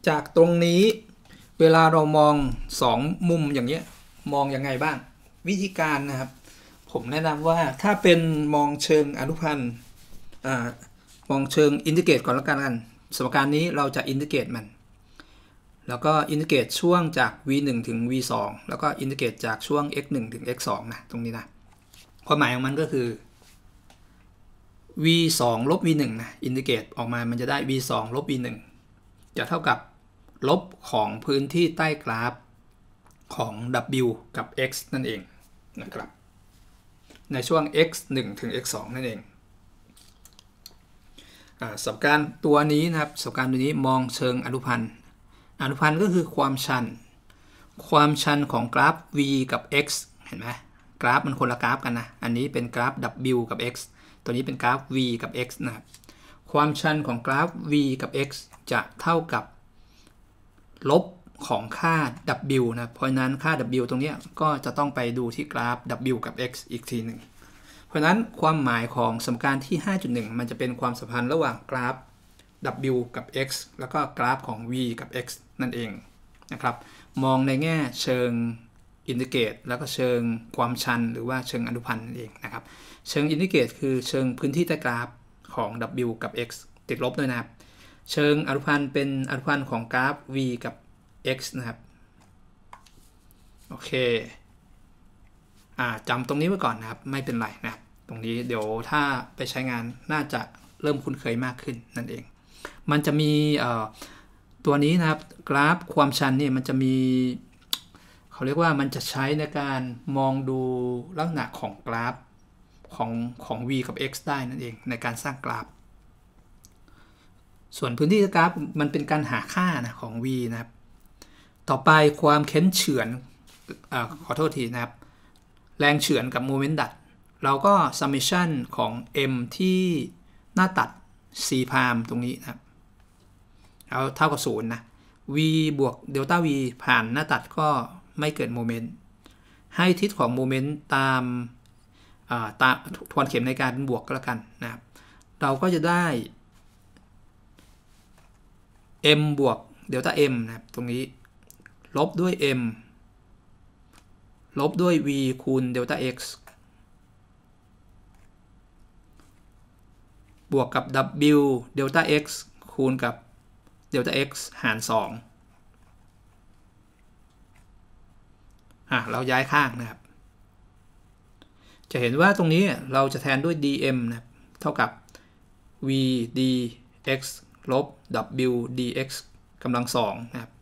Speaker 1: จากตรงนี้เวลาเรามอง 2 มุมอย่างเงี้ยมองอยังไงบ้างวิธีการนะครับ ผมแนะนำว่าถ้าเป็นมองเชิงอนุพันธ์มองเชิงอินทิเกรตก่อนละกันกัน สมการนี้เราจะอินทิเกรตมัน แล้วก็อินทิเกรตช่วงจาก v 1ถึง v 2แล้วก็อินทิเกรตจากช่วง x 1ถึง x 2นะตรงนี้นะความหมายของมันก็คือ v 2ลบ v 1นะอินทิเกรตออกมา มันจะได้ v 2ลบ v 1จะเท่ากับ ลบของพื้นที่ใต้กราฟของ w กับ x นั่นเองนะครับ ในช่วง x 1ถึง x 2นั่นเองอสับการตัวนี้นะครับสับการตัวนี้มองเชิงอนุพันธ์อนุพันธ์ก็คือความชัน ความชันของกราฟ v กับ x เห็นไหมกราฟมันคนละกราฟกันนะ อันนี้เป็นกราฟ W กับ x ตัวนี้เป็นกราฟ v กับ x นะครับ ความชันของกราฟ v กับ x จะเท่ากับ ลบของค่า w นะ เพราะนั้นค่า w ตรงนี้ก็จะต้องไปดูที่กราฟ w กับ x อีกทีหนึ่งเพราะนั้นความหมายของสมการที่ 5.1 มันจะเป็นความสัมพันธ์ระหว่างกราฟ w กับ x แล้วก็กราฟของ v กับ x นั่นเองนะครับ มองในแง่เชิงอินดิเกตแล้วก็เชิงความชันหรือว่าเชิงอนุพันธ์นั่นเองนะครับ เชิงอินดิเกตคือเชิงพื้นที่ใต้กราฟของ w กับ x ติดลบด้วยนะครับ เชิงอนุพันธ์เป็นอนุพันธ์ของกราฟ v กับ x นะครับ โอเคจำตรงนี้ไว้ก่อนนะครับ ไม่เป็นไรนะครับ ตรงนี้เดี๋ยวถ้าไปใช้งานน่าจะเริ่มคุ้นเคยมากขึ้นนั่นเอง มันจะมีตัวนี้นะครับกราฟความชันนี่มันจะมีเขาเรียกว่ามันจะใช้ในการมองดูลักษณะของกราฟของของ v กับ x ได้นั่นเองในการสร้างกราฟ ส่วนพื้นที่กราฟมันเป็นการหาค่านะของ v นะครับ ต่อไปความเค้นเฉือนอขอโทษทีนะครับ แรงเฉือนกับโมเมนต์ดัด เราก็ summation ของ m ที่หน้าตัด c พาร์มตรงนี้นะครับเอาเท่ากับศูนย์นะ v บวกเดลต้า v ผ่านหน้าตัดก็ไม่เกิดโมเมนต์ให้ทิศของโมเมนต์ตามตามทวนเข็มในการบวกก็แล้วกันนะครับเราก็จะได้ m บวกเดลต้า m นะครับตรงนี้ลบด้วย m ลบด้วย v คูณเดลต้า x บวกกับ w เดลต้า x คูณกับเดลต้า x หาร2อ่ะเราย้ายข้างนะครับ จะเห็นว่าตรงนี้เราจะแทนด้วย dm นะเท่ากับ v dx ลบ w dx กำลังสองนะครับ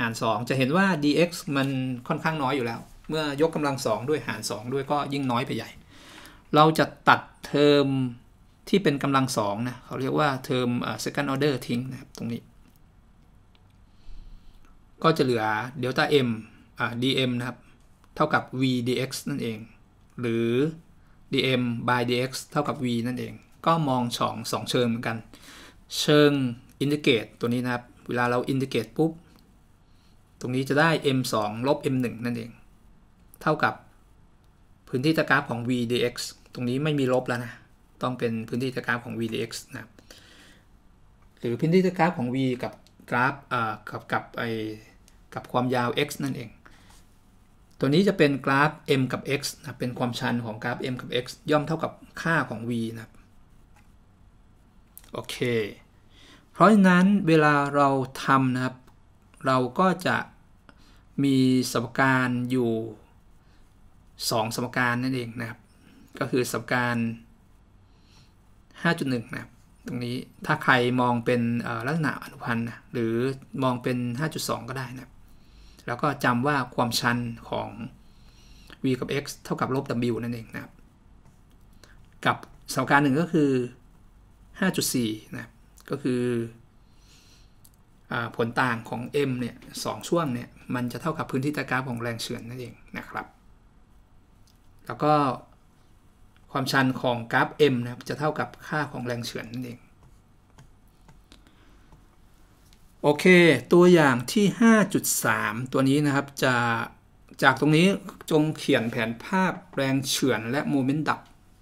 Speaker 1: หาร 2 จะเห็นว่า dx มันค่อนข้างน้อยอยู่แล้ว เมื่อยกกำลังสองด้วย หาร 2 ด้วยก็ยิ่งน้อยไปใหญ่ เราจะตัดเทอมที่เป็นกำลังสองนะ เขาเรียกว่าเทอม second order ทิ้งนะครับตรงนี้ ก็จะเหลือเดลต้า m dm นะครับ เท่ากับ v dx นั่นเอง หรือ dm by dx เท่ากับ v นั่นเอง ก็มองสองสองเชิงเหมือนกัน เชิงอินทิเกรตตัวนี้นะครับ เวลาเราอินทิเกรตปุ๊บ ตรงนี้จะได้ m 2ลบ m 1นั่นเอง เท่ากับพื้นที่ตะกราฟของ v dx ตรงนี้ไม่มีลบแล้วนะ ต้องเป็นพื้นที่ตะกราฟของ v dx นะครับหรือพื้นที่ตะกราฟของ v กับกราฟกับกับไอกับความยาว x นั่นเองตัวนี้จะเป็นกราฟ m กับ x นะ เป็นความชันของกราฟ m กับ x ย่อมเท่ากับค่าของ v นะครับโอเค เพราะฉะนั้นเวลาเราทำนะครับ เราก็จะมีสมการอยู่ 2สมการ นั่นเองนะครับ ก็คือสมการ 5.1 นะครับตรงนี้ ถ้าใครมองเป็นลักษณะอนุพันธ์นะ หรือมองเป็น 5.2 ก็ได้นะครับแล้วก็จำว่าความชันของ v กับ x เท่ากับลบ w นั่นเองนะครับ กับสมการหนึ่งก็คือ 5.4 นะ ก็คืออผลต่างของ m เนี่ยสองช่วงเนี่ย มันจะเท่ากับพื้นที่ตะกร้าของแรงเฉือนนั่นเอง นะครับ แล้วก็ ความชันของกราฟ m นะจะเท่ากับค่าของแรงเฉือนนั่นเองโอเค ตัวอย่างที่ 5.3 ตัวนี้นะครับจะจากตรงนี้จงเขียนแผนภาพแรงเฉือนและโมเมนต์ดับ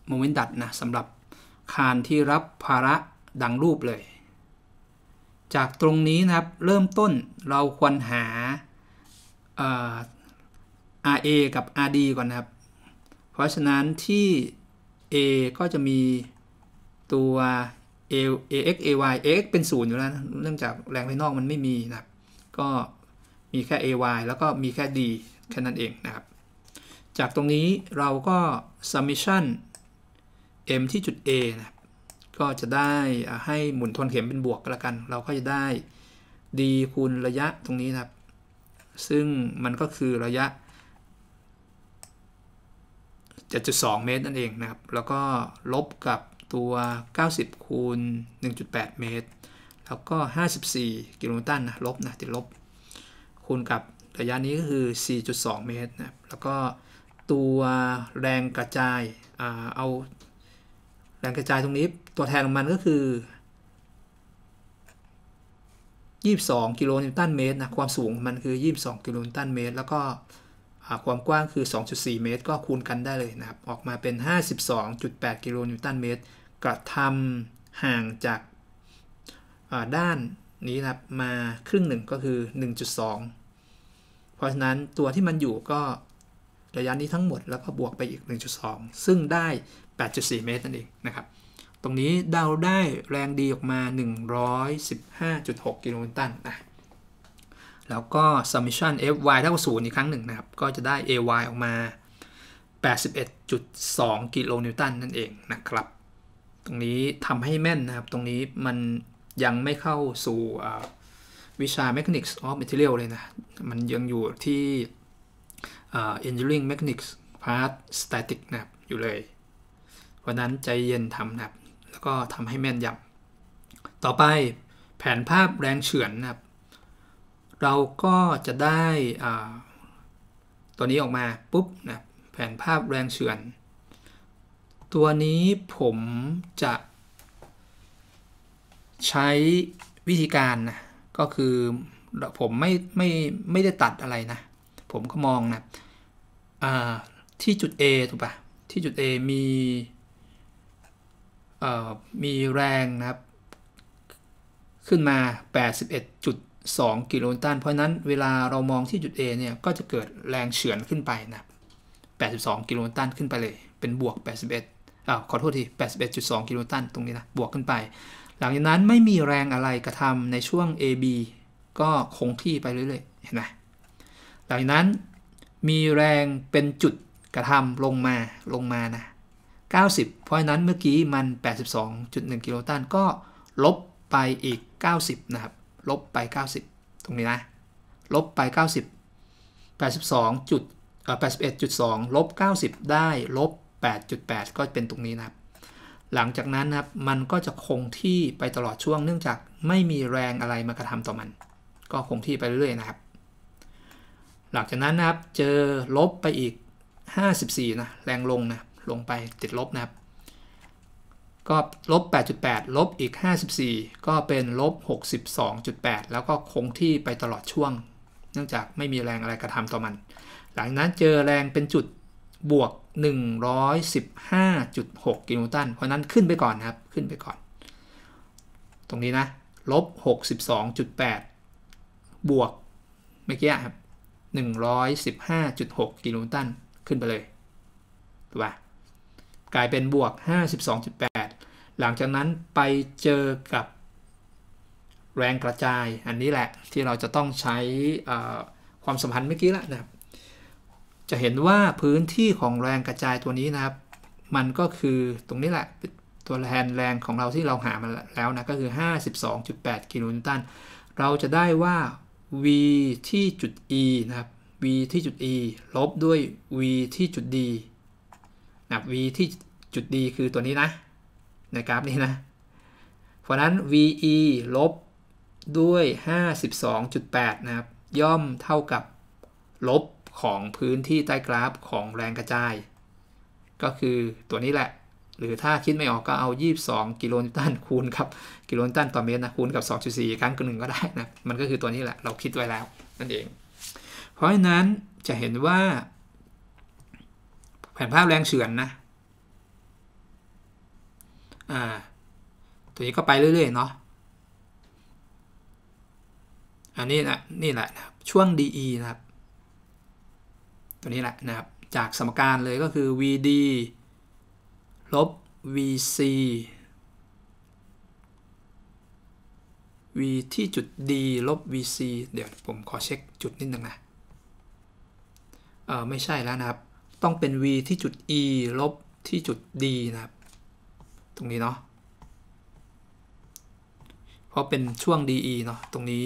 Speaker 1: โมเมนต์ดัดนะสำหรับคานที่รับภาระดังรูปเลย จากตรงนี้นะครับ เริ่มต้นเราควรหา RA กับ RD ก่อนนะครับ เพราะฉะนั้นที่ A ก็จะมีตัว a x a y a x เป็นศูนย์อยู่แล้วนะเนื่องจากแรงภายนอกมันไม่มีนะครับก็มีแค่ a y แล้วก็มีแค่ d แค่นั้นเองนะครับ จากตรงนี้เราก็ summation m ที่จุด a นะครับก็จะได้ให้หมุนทวนเข็มเป็นบวกก็แล้วกัน เราก็จะได้ d คูณระยะตรงนี้นะครับ ซึ่งมันก็คือระยะ7.2เมตรนั่นเองนะครับ แล้วก็ลบกับตัว 90 คูณ 1.8 เมตร แล้วก็ 54 กิโลนิวตันนะ ลบนะติดลบ คูณกับระยะนี้ก็คือ 4.2 เมตรนะ แล้วก็ตัวแรงกระจายเอาแรงกระจายตรงนี้ ตัวแทนของมันก็คือ 22 กิโลนิวตันเมตรนะ ความสูงมันคือ 22 กิโลนิวตันเมตร แล้วก็ความกว้างคือ 2.4 เมตร ก็คูณกันได้เลยนะครับ ออกมาเป็น 52.8 กิโลนิวตันเมตรกระทำห่างจากด้านนี้นะมาครึ่งหนึ่งก็คือ 1.2 เพราะฉะนั้นตัวที่มันอยู่ก็ระยะนี้ทั้งหมดแล้วก็บวกไปอีก 1.2 ซึ่งได้ 8.4 เมตรนั่นเองนะครับ ตรงนี้เดาได้แรงดีออกมา 115.6 กิโลนิวตันนะแล้วก็ summation fy เท่ากับ0อีกครั้งหนึ่งนะครับ ก็จะได้ ay ออกมา 81.2 กิโลนิวตันนั่นเองนะครับตรงนี้ทำให้แม่นนะครับ ตรงนี้มันยังไม่เข้าสู่วิชา Mechanics of Material เลยนะ มันยังอยู่ที่ Engineering Mechanics Part Static นะครับอยู่เลย วันนั้นใจเย็นทำนะครับ แล้วก็ทำให้แม่นยบต่อไปแผนภาพแรงเฉือนนะครับ เราก็จะได้ตัวนี้ออกมาปุ๊บนะแผนภาพแรงเฉือนตัวนี้ผมจะใช้วิธีการนะ ก็คือผมไม่ไม่ไม่ได้ตัดอะไรนะ ผมก็มองนะที่จุด A ถูกปะที่จุด A มีมีแรงนะครับ ขึ้นมา 81.2 กิโลนิวตัน เพราะนั้นเวลาเรามองที่จุด A เนี่ยก็จะเกิดแรงเฉือนขึ้นไปนะ 82 กิโลนิวตันขึ้นไปเลย เป็นบวก 81อ่าขอโทษที 81.2 กิโลตันตรงนี้นะ บวกขึ้นไป หลังจากนั้นไม่มีแรงอะไรกระทำในช่วง AB ก็คงที่ไปเรื่อยๆเห็นไหมหลังจากนั้นมีแรงเป็นจุดกระทำลงมาลงมานะ90 เพราะนั้นเมื่อกี้มัน 82.1 กิโลตันก็ลบไปอีก 90 นะครับ ลบไป 90 ตรงนี้นะ ลบไป 90 82จุดเอุด81.2 ลบ 90 ได้ลบ8.8 ก็เป็นตรงนี้นะครับ หลังจากนั้นนะครับ มันก็จะคงที่ไปตลอดช่วง เนื่องจากไม่มีแรงอะไรมากระทำต่อมัน ก็คงที่ไปเรื่อยๆนะครับ หลังจากนั้นนะครับ เจอลบไปอีก 54 นะ แรงลงนะ ลงไปติดลบนะครับ ก็ลบ 8.8 ลบอีก 54 ก็เป็นลบ 62.8 แล้วก็คงที่ไปตลอดช่วง เนื่องจากไม่มีแรงอะไรกระทำต่อมัน หลังนั้นเจอแรงเป็นจุดบวก115.6กิโลนิวตันเพราะนั้นขึ้นไปก่อนครับ ขึ้นไปก่อน ตรงนี้นะลบ 62.8 บวกเมื่อกี้ครับ 115.6กิโลนิวตันขึ้นไปเลยถูกป่ะกลายเป็นบวก 52.8 หลังจากนั้นไปเจอกับแรงกระจายอันนี้แหละ ที่เราจะต้องใช้ความสัมพันธ์เมื่อกี้ละนะครับจะเห็นว่าพื้นที่ของแรงกระจายตัวนี้นะครับ มันก็คือตรงนี้แหละตัวแทนแรงของเราที่เราหามาแล้วนะก็คือ 52.8กิโลนิวตันเราจะได้ว่า v ที่จุด e นะครับ v ที่จุด e ลบด้วย v ที่จุด d นะ v ที่จุด d คือตัวนี้นะ ในกราฟนี้นะ เพราะนั้น ve ลบด้วย 52.8 นะครับ ย่อมเท่ากับ ลบของพื้นที่ใต้กราฟของแรงกระจาย ก็คือตัวนี้แหละ หรือถ้าคิดไม่ออกก็เอา 22กิโลนิวตันคูณกับ กิโลนิวตันต่อเมตรนะคูณกับ 2.4 ครั้งหนึ่งก็ได้นะมันก็คือตัวนี้แหละเราคิดไว้แล้วนั่นเอง เพราะฉะนั้นจะเห็นว่า แผนภาพแรงเฉือนนะ ตัวนี้ก็ไปเรื่อยๆเนาะอันนี้นะนี่แหละช่วง DE นะครับตัวนี้แหละนะครับ จากสมการเลยก็คือ vd ลบ vc v ที่จุด d ลบ vc เดี๋ยวผมขอเช็คจุดนิดนึงนะ เออไม่ใช่แล้วนะครับ ต้องเป็น v ที่จุด e ลบที่จุด d นะครับ ตรงนี้เนาะ เพราะเป็นช่วง DE เนาะ ตรงนี้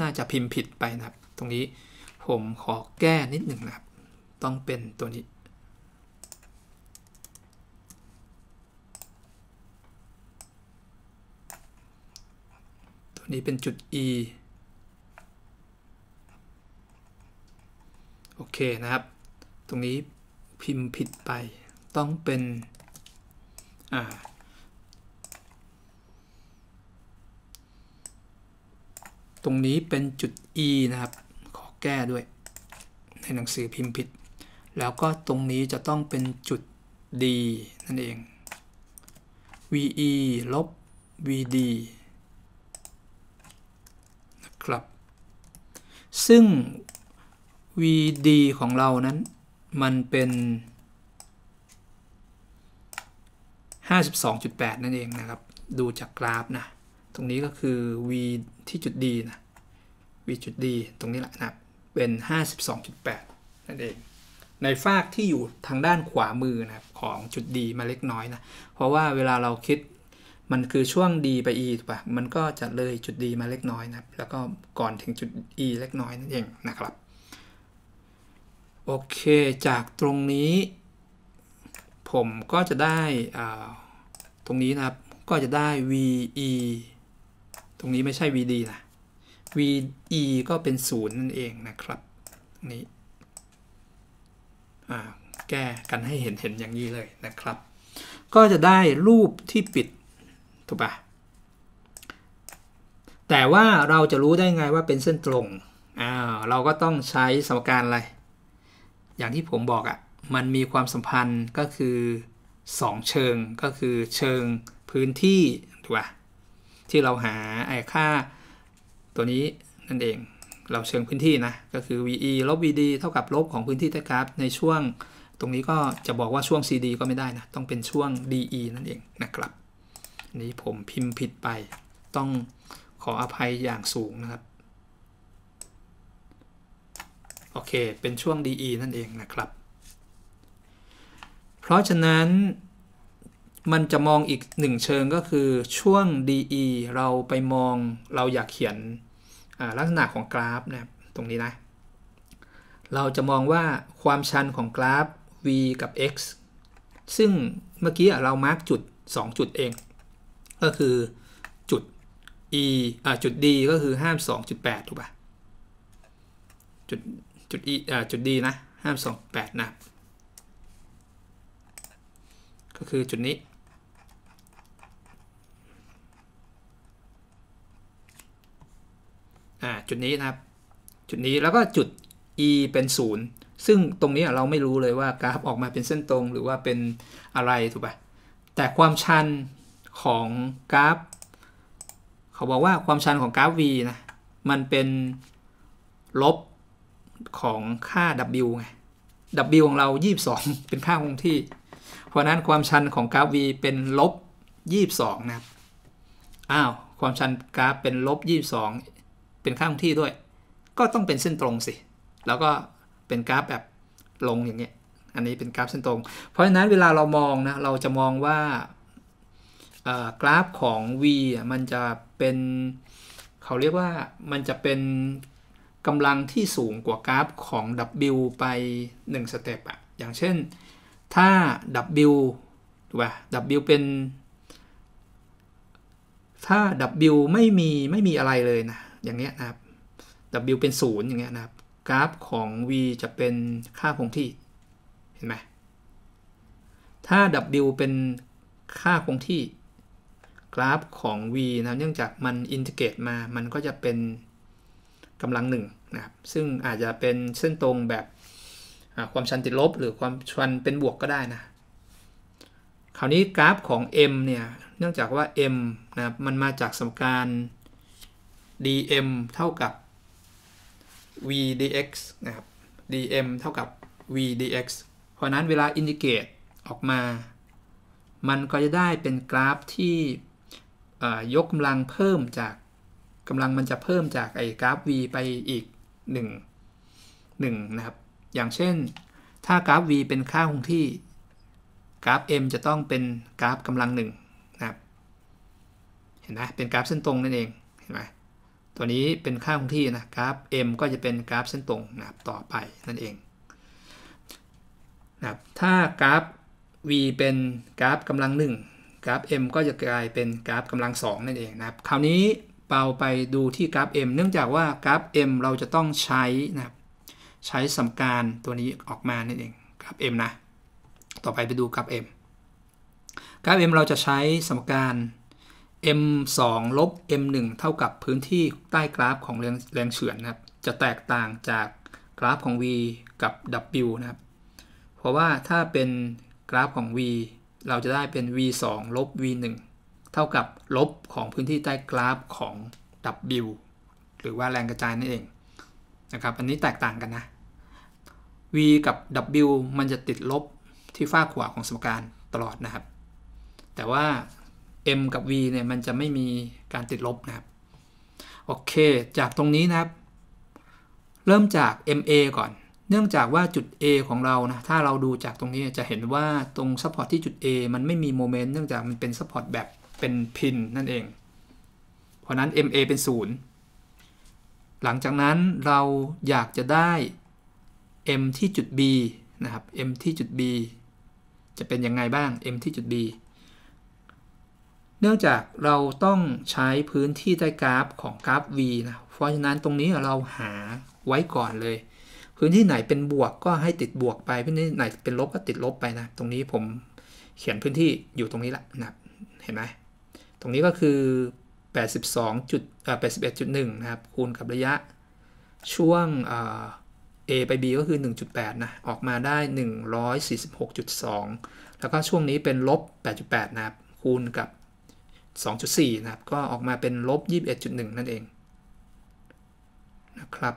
Speaker 1: น่าจะพิมพ์ผิดไปนะครับ ตรงนี้ผมขอแก้นิดหนึ่งนะครับต้องเป็นตัวนี้ ตัวนี้เป็นจุด e โอเคนะครับ ตรงนี้พิมพ์ผิดไป ต้องเป็น อ่า ตรงนี้เป็นจุด e นะครับ ขอแก้ด้วย ในหนังสือพิมพ์ผิดแล้วก็ตรงนี้จะต้องเป็นจุด D นั่นเอง VE ลบ VD นะครับ ซึ่ง VD ของเรานั้นมันเป็น 52.8 นั่นเองนะครับ ดูจากกราฟนะ ตรงนี้ก็คือ V ที่จุด D นะ V จุด D ตรงนี้แหละนะ เป็น 52.8 นั่นเองในฟากที่อยู่ทางด้านขวามือนะครับของจุดดีมาเล็กน้อยนะเพราะว่าเวลาเราคิดมันคือช่วง D ไป E ถูกปะมันก็จะเลยจุดดีมาเล็กน้อยนะแล้วก็ก่อนถึงจุด E เล็ก น้อยนั่นเองนะครับโอเคจากตรงนี้ ผมก็จะได้ตรงนี้นะครับก็จะได้ VE ตรงนี้ไม่ใช่ VD นะ VE ก็เป็น0นั่นเองนะครับตรงนี้แก้กันให้เห็นเห็นอย่างนี้เลยนะครับ ก็จะได้รูปที่ปิด ถูกปะแต่ว่าเราจะรู้ได้ไงว่าเป็นเส้นตรง อ่า เราก็ต้องใช้สมการอะไร อย่างที่ผมบอกอะ่ะ มันมีความสัมพันธ์ก็คือ 2 เชิงก็คือเชิงพื้นที่ถูกปะที่เราหาไอ้ค่าตัวนี้นั่นเองเราเชิงพื้นที่นะ ก็คือ VE ลบ VD เท่ากับลบของพื้นที่ตะกราฟในช่วงตรงนี้ก็จะบอกว่าช่วง CD ก็ไม่ได้นะ ต้องเป็นช่วง DE นั่นเองนะครับ นี้ผมพิมพ์ผิดไป ต้องขออภัยอย่างสูงนะครับ โอเค เป็นช่วง DE นั่นเองนะครับ เพราะฉะนั้น มันจะมองอีกหนึ่งเชิงก็คือช่วง DE เราไปมอง เราอยากเขียนลักษณะของกราฟนะตรงนี้นะ เราจะมองว่าความชันของกราฟ v กับ x ซึ่งเมื่อกี้เรามาร์กจุด 2 จุดเอง ก็คือ จุด e อ่าจุด d ก็คือห้าม2.8ถูกปะ่ะจุดจุด e อ่าจุด d นะห้าม2.8 นะ ก็คือจุดนี้่าจุดนี้นะครับ จุดนี้แล้วก็จุด e เป็น 0 ซึ่งตรงนี้เราไม่รู้เลยว่า กราฟออกมาเป็นเส้นตรงหรือว่าเป็นอะไรถูกปะ่ะแต่ความชันของกราฟ เขาบอกว่าความชันของกราฟ v นะ มันเป็นลบของค่า w ไง w ของเรา22 เป็นค่าคงที่ เพราะนั้นความชันของกราฟ v เป็นลบ22นะครับอ้าว ความชันกราฟเป็นลบ22เป็นค่าคงที่ด้วย ก็ต้องเป็นเส้นตรงสิ แล้วก็เป็นกราฟแบบลงอย่างเงี้ย อันนี้เป็นกราฟเส้นตรง เพราะฉะนั้นเวลาเรามองนะ เราจะมองว่ากราฟของ v มันจะเป็นเขาเรียกว่ามันจะเป็นกำลังที่สูงกว่ากราฟของ W ไป1สเต็ปอะอย่างเช่น ถ้า W ถูกป่ะ W เป็น ถ้า W ไม่มีไม่มีอะไรเลยนะอย่างเงี้ย นะครับ w เป็น 0 อย่างเงี้ยนะครับกราฟของ v จะเป็นค่าคงที่เห็นไหมถ้า w เป็นค่าคงที่ กราฟของ v นะเนื่องจากมันอินทิเกรตมา มันก็จะเป็นกำลังหนึ่งนะครับ ซึ่งอาจจะเป็นเส้นตรงแบบความชันติดลบ หรือความชันเป็นบวกก็ได้นะ คราวนี้กราฟของ m เนี่ย เนื่องจากว่า m นะครับมันมาจากสมการ dm เท่ากับ v dx นะครับ dm เท่ากับ v dx เพราะนั้นเวลาอินดิเกตออกมา มันก็จะได้เป็นกราฟที่ยกกำลังเพิ่มจากกำลังมันจะเพิ่มจาก ไอ้กราฟ v ไปอีก 1 1นะครับ อย่างเช่นถ้ากราฟ v เป็นค่าคงที่กราฟ m จะต้องเป็นกราฟกำลัง1นะครับ เห็นไหมเป็นกราฟเส้นตรงนั่นเองเห็นไหมตัวนี้เป็นค่าคงที่นะกราฟ M ก็จะเป็นกราฟเส้นตรงนะับต่อไปนั่นเองนะถ้ากราฟ V เป็นกราฟกำลังหนึ่งกราฟ M ก็จะกลายเป็นกราฟกำลังสองนั่นเองนะครับคราวนี้เปาไปดูที่กราฟ M เนื่องจากว่ากราฟ M เราจะต้องใช้นะครับใช้สมการตัวนี้ออกมานั่นเองกราฟ M นะต่อไปไปดูกราฟ M กราฟ M เราจะใช้สมการ m 2ลบ m 1เท่ากับพื้นที่ใต้กราฟของแรงแรงเฉือนนะครับจะแตกต่างจากกราฟของ v กับ w นะครับเพราะว่าถ้าเป็นกราฟของ v เราจะได้เป็น v 2ลบ v 1เท่ากับลบของพื้นที่ใต้กราฟของ w หรือว่าแรงกระจายนั่นเองนะครับอันนี้แตกต่างกันนะ v กับ w มันจะติดลบที่ฝ้าขวาของสมการตลอดนะครับ แต่ว่า m กับ v เนี่ยมันจะไม่มีการติดลบนะครับ โอเคจากตรงนี้นะครับ เริ่มจาก ma ก่อน เนื่องจากว่าจุด a ของเรานะ ถ้าเราดูจากตรงนี้จะเห็นว่าตรงซัพพอร์ตที่จุด a มันไม่มีโมเมนต์เนื่องจากมันเป็นซัพพอร์ตแบบเป็นพินนั่นเอง เพราะนั้น ma เป็น 0 หลังจากนั้นเราอยากจะได้ m ที่จุด b นะครับ m ที่จุด b จะเป็นยังไงบ้าง m ที่จุด b เนื่องจากเราต้องใช้พื้นที่ใต้กราฟของกราฟ V นะ เพราะฉะนั้นตรงนี้เราหาไว้ก่อนเลย พื้นที่ไหนเป็นบวกก็ให้ติดบวกไป พื้นที่ไหนเป็นลบก็ติดลบไปนะ ตรงนี้ผมเขียนพื้นที่อยู่ตรงนี้ละนะเห็นไหม ตรงนี้ก็คือ 82จุด81.1 นะครับ คูณกับระยะ ช่วง A ไป B ก็คือ 1.8นะ ออกมาได้ 146.2 แล้วก็ช่วงนี้เป็นลบ 8.8 นะครับ คูณกับ2.4นะครับก็ออกมาเป็นลบ21.1 นั่นเองนะครับ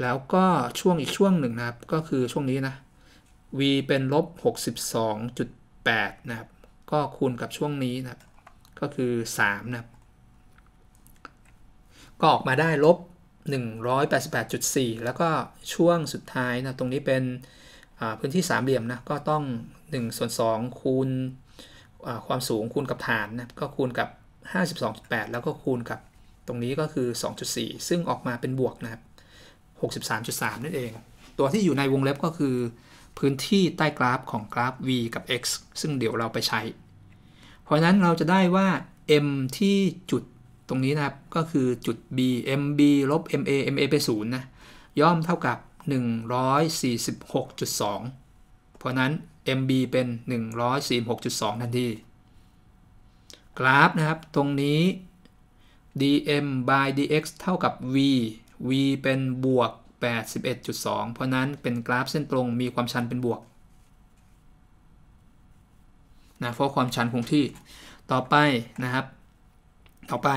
Speaker 1: แล้วก็ช่วงอีกช่วงหนึ่งนะครับก็คือช่วงนี้นะ v เป็นลบ62.8นะครับก็คูณกับช่วงนี้นะครับก็คือ3นะครับก็ออกมาได้ลบ188.4 แล้วก็ช่วงสุดท้ายนะตรงนี้เป็นพื้นที่สามเหลี่ยมนะก็ต้อง1ส่วน2คูณความสูงคูณกับฐานนะก็คูณกับ 52.8 แล้วก็คูณกับ ตรงนี้ก็คือ 2.4 ซึ่งออกมาเป็นบวกนะครับ63.3 นั่นเอง ตัวที่อยู่ในวงเล็บก็คือ พื้นที่ใต้กราฟของกราฟ v กับ x ซึ่งเดี๋ยวเราไปใช้เพราะนั้นเราจะได้ว่า m ที่จุดตรงนี้นะครับ ก็คือจุด b mb ลบ ma ma เป็น0นะย่อมเท่ากับ 146.2 เพราะนั้น MB เป็น 146.2ทันที กราฟนะครับ ตรงนี้ dm by dx เท่ากับ v v เป็นบวก 81.2 เพราะนั้นเป็นกราฟเส้นตรงมีความชันเป็นบวกนะ เพราะความชันคงที่ ต่อไปนะครับ ต่อไป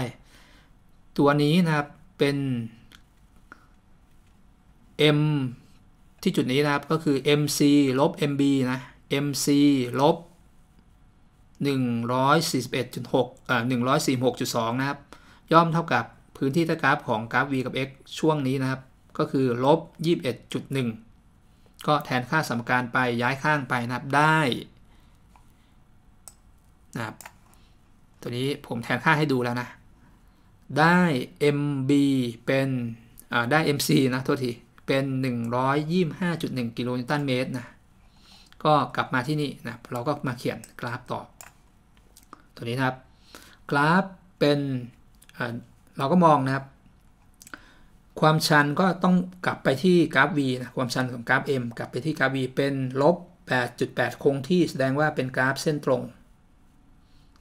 Speaker 1: ตัวนี้นะครับ เป็น m ที่จุดนี้นะครับก็คือ mc ลบ mb นะ mc ลบ 141.6อ่า2นะครับ ย่อมเท่ากับพื้นที่ตะกราฟของกราฟ v กับ x ช่วงนี้นะครับ ก็คือลบ 21.1 ก็แทนค่าสมการไปย้ายข้างไปนะครับ ได้ นะครับ ตัวนี้ผมแทนค่าให้ดูแล้วนะ ได้ mb เป็นได้ mc นะ โทษที เป็น 125.1กิโลนิวตันเมตรนะก็กลับมาที่นี่นะ เราก็มาเขียนกราฟต่อ ตัวนี้นะครับ กราฟเป็นเราก็มองนะครับ ความชันก็ต้องกลับไปที่กราฟ v นะ ความชันของกราฟ m กลับไปที่กราฟ v เป็นลบ8.8คงที่ แสดงว่าเป็นกราฟเส้นตรง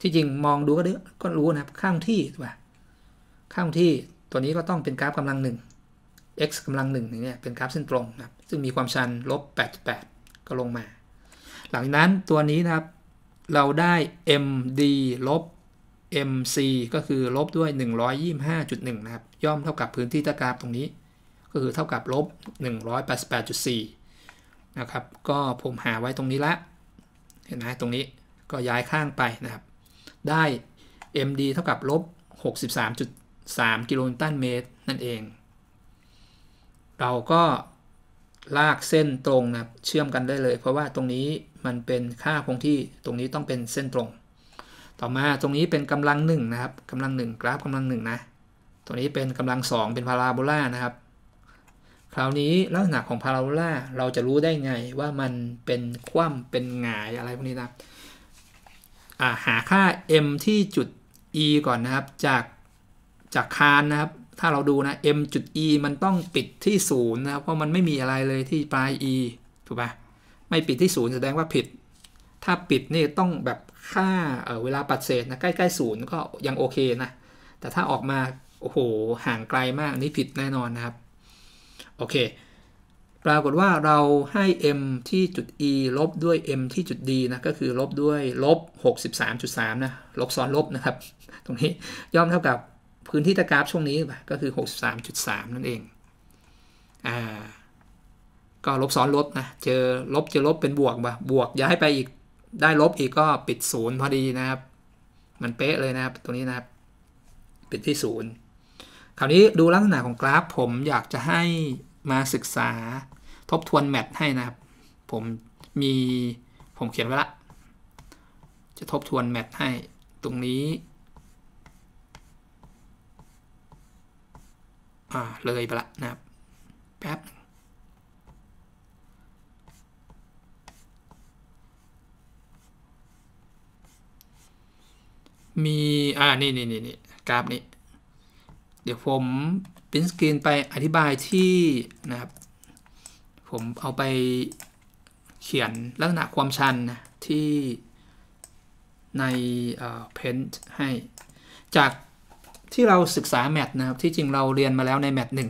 Speaker 1: ที่จริงมองดูก็ก็รู้นะครับ ข้างที่ถูกไหข้างที่ ตัวนี้ก็ต้องเป็นกราฟกำลังหนึ่ง x กำลังหนึ่งเนี่ยเป็นกราฟเส้นตรงนะครับ ซึ่งมีความชันลบ8.8ก็ลงมาหลังนั้นตัวนี้นะครับเราได้ MD ลบ MC ก็คือลบด้วย 125.1 นะครับย่อมเท่ากับพื้นที่ตะกราฟตรงนี้ ก็คือเท่ากับ ลบ188.4 นะครับ ก็ผมหาไว้ตรงนี้ละเห็นไหมตรงนี้ก็ย้ายข้างไปนะครับ ได้ MD เท่ากับลบ63.3กิโลนิวตันเมตรนั่นเอง เราก็ลากเส้นตรงนะครับเชื่อมกันได้เลย เพราะว่าตรงนี้มันเป็นค่าคงที่ตรงนี้ต้องเป็นเส้นตรง ต่อมาตรงนี้เป็นกำลังหนึ่งนะครับกำลังหนึ่งกราฟกำลังหนึ่งนะตรงนี้เป็นกำลังสองเป็นพาราโบลานะครับ คราวนี้ลักษณะของพาราโบลาเราจะรู้ได้ไงว่ามันเป็นคว่ำเป็นหงายอะไรพวกนี้นะาหาค่า m ที่จุด e ก่อนนะครับจากจากคานนะครับถ้าเราดูนะ m จุด e มันต้องปิดที่ศูนย์นะครับเพราะมันไม่มีอะไรเลยที่ปลาย e ถูกปะไม่ปิดที่ศูนย์แสดงว่าผิด ถ้าปิดนี่ต้องแบบค่าเเวลาปัดเศษนะใกล้ๆศูนย์ก็ยังโอเคนะ แต่ถ้าออกมาโอ้โหห่างไกลมากนี่ผิดแน่นอนนะครับ โอเค ปรากฏว่าเราให้ m ที่จุด e ลบด้วย m ที่จุด d นะ ก็คือลบด้วย ลบ 63.3นะ ลบซ้อนลบนะครับ ตรงนี้ย่อมเท่ากับพื้นที่ตะกราฟ ช่วงนี้ก็คือ 63.3 นั่นเอง อ่าก็ลบซ้อนลบนะเจอลบเจอลบเป็นบวกบ่บวกย้ายไปอีกได้ลบอีกก็ปิดศูนย์พอดีนะครับ มันเป๊ะเลยนะครับตรงนี้นะครับปิดที่ศูนย์คราวนี้ดูลักษณะของกราฟผมอยากจะให้มาศึกษาทบทวนแมทให้นะครับ ผมมีผมเขียนไว้ละจะทบทวนแมทให้ตรงนี้เลยไปละนะครับ แป๊บมี อ่า นี่นี่นี่นี่ กราฟนี้ เดี๋ยวผมปิ้น์สกรีนไปอธิบายที่ นะครับ ผมเอาไปเขียนลักษณะความชันนะที่ในเพน n ์ให้ จากที่เราศึกษาแมทนะครับ ที่จริงเราเรียนมาแล้วในแมทหนึ่ง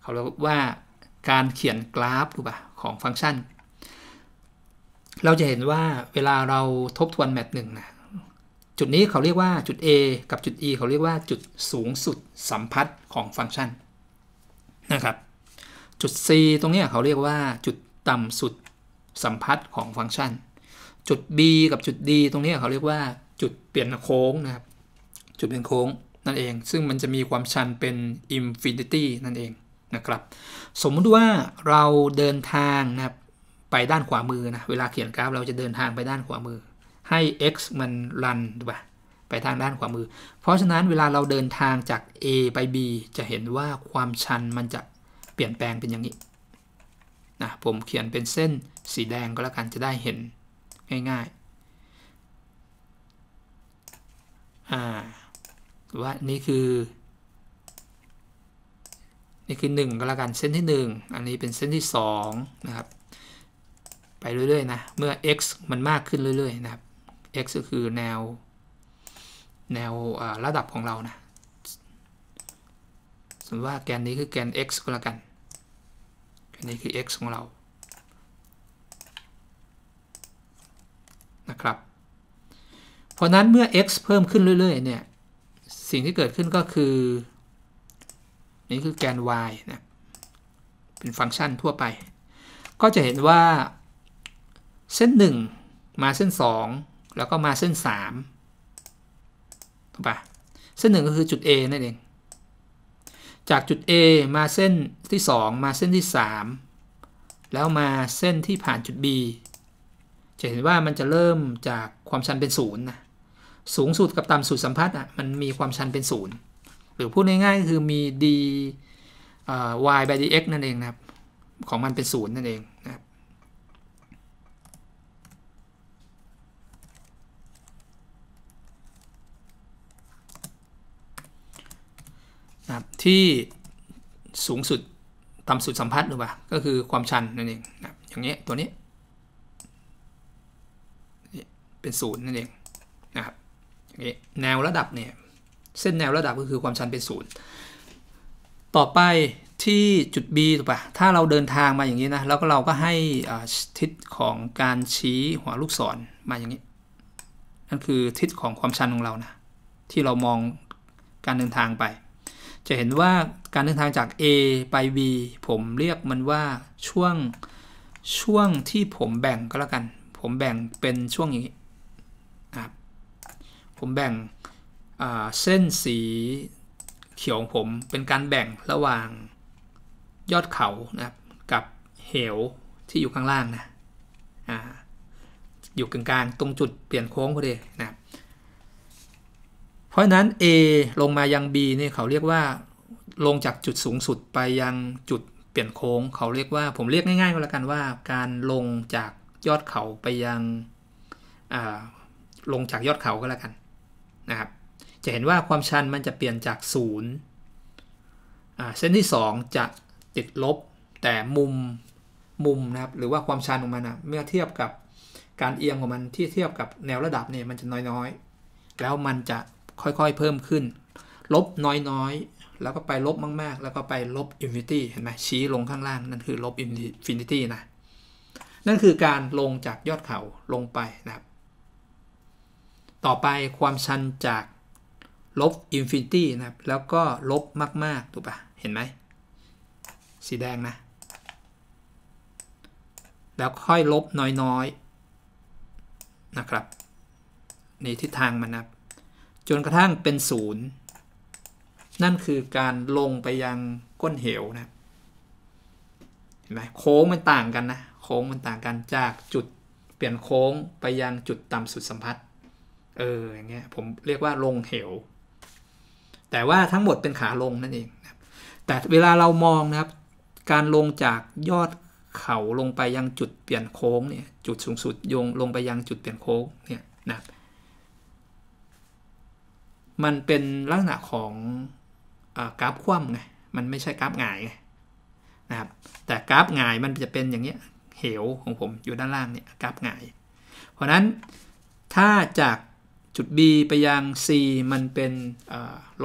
Speaker 1: เขาเรียกว่าการเขียนกราฟถูกป่ะของฟังก์ชัน เราจะเห็นว่าเวลาเราทบทวนแมทหนึ่งนะจุดนี้เขาเรียกว่าจุด A กับจุด E เขาเรียกว่าจุดสูงสุดสัมพัทธ์ของฟังก์ชันนะครับจุด C ตรงนี้เขาเรียกว่าจุดต่ำสุดสัมพัทธ์ของฟังก์ชัน จุด B กับจุด D ตรงนี้เขาเรียกว่าจุดเปลี่ยนโค้งนะครับจุดเปลี่ยนโค้งนั่นเอง ซึ่งมันจะมีความชันเป็นอินฟินิตี้นั่นเองนะครับ สมมติว่าเราเดินทางนะครับไปด้านขวามือนะเวลาเขียนกราฟเราจะเดินทางไปด้านขวามือให้ x มันรันถูกปะไปทางด้านขวามือ เพราะฉะนั้นเวลาเราเดินทางจาก a ไป b จะเห็นว่าความชันมันจะเปลี่ยนแปลงเป็นอย่างนี้ นะ ผมเขียนเป็นเส้น สีแดงก็แล้วกันจะได้เห็นง่ายๆ อ่า ว่า นี่คือ นี่คือ1ก็แล้วกัน เส้นที่ 1 อันนี้เป็นเส้นที่2นะครับ ไปเรื่อย ๆ นะ เมื่อ x มันมากขึ้นเรื่อยๆ นะครับ x ก็คือแนวแนวระดับของเรานะ สมมติว่าแกนนี้คือแกน x ก็แล้วกัน แกนนี้คือ x ของเรา นะครับ เพราะนั้นเมื่อ x เพิ่มขึ้นเรื่อยๆเนี่ย สิ่งที่เกิดขึ้นก็คือนี่คือแกน y นะ เป็นฟังก์ชันทั่วไป ก็จะเห็นว่าเส้น 1 มาเส้น2แล้วก็มาเส้น3ถูกปะเส้น1ก็คือจุด A นั่นเอง จากจุด A มาเส้นที่ 2 มาเส้นที่ 3 แล้วมาเส้นที่ผ่านจุด B จะเห็นว่ามันจะเริ่มจากความชันเป็นศูนย์นะ สูงสุดกับต่ำสุดสัมพัทธ์อ่ะมันมีความชันเป็นศูนย์หรือพูดง่ายๆคือมี d y by dx นั่นเองนะครับของมันเป็นศูนย์นั่นเองนะครับนะที่สูงสุดต่ำสุดสัมพัทธ์หรือเปล่าก็คือความชันนั่นเองนะอย่างเงี้ยตัวนี้ เป็นศูนย์นั่นเอง นะครับอย่างเงี้ยแนวระดับเนี่ย เส้นแนวระดับก็คือความชันเป็นศูนย์ ต่อไปที่จุด B ถูกปะถ้าเราเดินทางมาอย่างนี้นะ แล้วก็เราก็ให้ทิศของการชี้หัวลูกศรมาอย่างนี้นั่นคือทิศของความชันของเรา นะ ที่เรามองการเดินทางไปจะเห็นว่าการเดินทางจาก A ไป B ผมเรียกมันว่าช่วงช่วงที่ผมแบ่งก็แล้วกัน ผมแบ่งเป็นช่วงอย่างนี้ครับ ผมแบ่งเส้นสีเขียวของผมเป็นการแบ่งระหว่างยอดเขานะครับกับเหวที่อยู่ข้างล่างนะออยู่กลางๆตรงจุดเปลี่ยนโค้งพอดีนะครับเพราะนั้น A ลงมายัง B นี่เขาเรียกว่าลงจากจุดสูงสุดไปยังจุดเปลี่ยนโค้ง เขาเรียกว่าผมเรียกง่ายๆก็แล้วกันว่าการลงจากยอดเขาไปยังลงจากยอดเขาก็แล้วกันนะครับจะเห็นว่าความชันมันจะเปลี่ยนจากศูนย์เส้นที่2 จะติดลบแต่มุมมุมนะครับหรือว่าความชันของมันนะเมื่อเทียบกับการเอียงของมันที่เทียบกับแนวระดับเนี่ยมันจะน้อยๆ แล้วมันจะค่อยๆ เพิ่มขึ้น ลบน้อยๆ แล้วก็ไปลบมากๆ แล้วก็ไปลบอินฟินิตี้ เห็นไหมชี้ลงข้างล่างนั่นคือลบอินฟินิตี้นะ นั่นคือการลงจากยอดเขาลงไปนะครับ ต่อไปความชันจากลบอินฟินิตี้นะครับ แล้วก็ลบมากๆถูกปะเห็นไหม สีแดงนะ แล้วค่อยลบน้อยๆ นะครับ ในทิศทางมันนะครับจนกระทั่งเป็นศูนย์นั่นคือการลงไปยังก้นเหวนะเห็นไหมโค้งมันต่างกันนะโค้งมันต่างกันจากจุดเปลี่ยนโค้งไปยังจุดต่ำสุดสัมพัทธ์เอออย่างเงี้ยผมเรียกว่าลงเหว แต่ว่าทั้งหมดเป็นขาลงนั่นเองแต่เวลาเรามองนะครับ การลงจากยอดเขาลงไปยังจุดเปลี่ยนโค้งเนี่ยจุดสูงสุดยงลงไปยังจุดเปลี่ยนโค้งเนี่ยนะมันเป็นลักษณะของอกราฟคว่ำไง มันไม่ใช่กราฟหงายไงนะครับ แต่กราฟหงายมันจะเป็นอย่างเนี้ยเหวของผมอยู่ด้านล่างเนี่ยกราฟหงาย เพราะนั้นถ้าจากจุด B ไปยัง C มันเป็น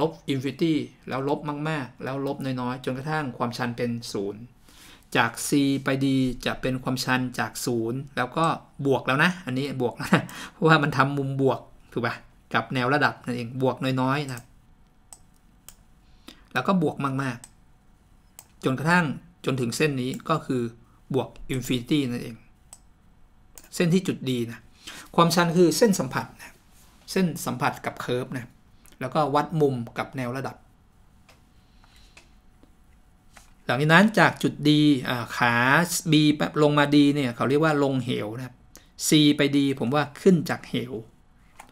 Speaker 1: ลบอินฟินิตี้แล้วลบมาก ๆ แล้วลบน้อยๆจนกระทั่งความชันเป็น 0 จาก C ไปดีจะเป็นความชันจาก 0 แล้วก็บวกแล้วนะอันนี้บวกนะเพราะว่ามันทำมุมบวกถูกปะ่ะกับแนวระดับนั่นเอง บวกน้อยๆนะครับแล้วก็บวกมากๆ จนกระทั่งจนถึงเส้นนี้ก็คือบวกอินฟินิตี้นั่นเอง เส้นที่จุดดีนะ ความชันคือเส้นสัมผัสนะเส้นสัมผัสกับเคอร์ฟนะ แล้วก็วัดมุมกับแนวระดับ หลังจากนั้นจากจุดดีขา B ลงมาดีเนี่ยเขาเรียกว่าลงเหวนะครับ C ไปดีผมว่าขึ้นจากเหว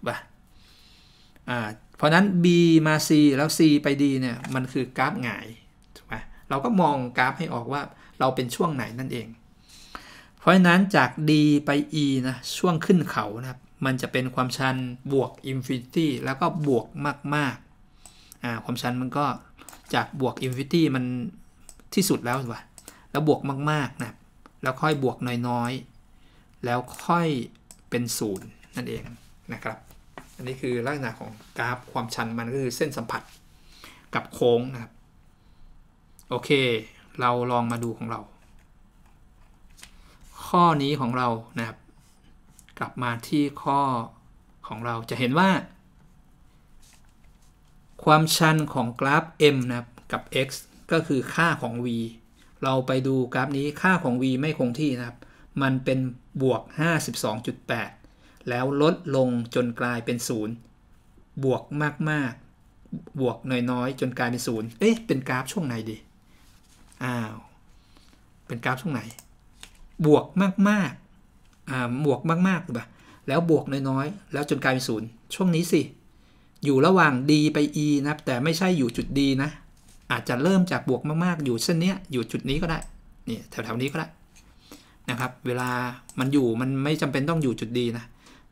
Speaker 1: ป่ะ่าเพราะนั้น B มา C แล้ว C ไป D เนี่ย มันคือกราฟหงายถูกไหมเราก็มองกราฟให้ออกว่าเราเป็นช่วงไหนนั่นเอง เพราะฉะนั้นจาก D ไป E นะช่วงขึ้นเขานะครับมันจะเป็นความชันบวกอินฟินิตี้แล้วก็บวกมากๆอ่าความชันมันก็จากบวกอินฟินิตี้มันที่สุดแล้วถูกป่ะแล้วบวกมากๆนะแล้วค่อยบวกน้อยๆ แล้วค่อยเป็นศูนย์นั่นเองนะครับอันนี้คือลักษณะของกราฟความชันมันก็คือเส้นสัมผัสกับโค้งนะครับโอเค เราลองมาดูของเรา ข้อนี้ของเรานะครับกลับมาที่ข้อของเราจะเห็นว่า ความชันของกราฟ m นะครับกับ x ก็คือค่าของ v เราไปดูกราฟนี้ค่าของ v ไม่คงที่นะครับมันเป็นบวก52.8แล้วลดลงจนกลายเป็นศูนย์บวกมากๆ บวกน้อยๆ จนกลายเป็นศูนย์เอ๊ะ เป็นกราฟช่วงไหนดีอ้าว เป็นกราฟช่วงไหน บวก มากๆอ่าบวกมากๆหรือเปล่าแล้วบวกน้อยๆ แล้วจนกลายเป็นศูนย์ช่วงนี้ สิ อยู่ระหว่าง d ไป e นะ แต่ไม่ใช่อยู่จุด d นะ อาจจะเริ่มจากบวกมาก ๆ อยู่เส้นเนี้ย อยู่จุดนี้ก็ได้นี่แถวๆนี้ก็ได้ นะครับ เวลามันอยู่มันไม่จำเป็นต้องอยู่จุด d นะ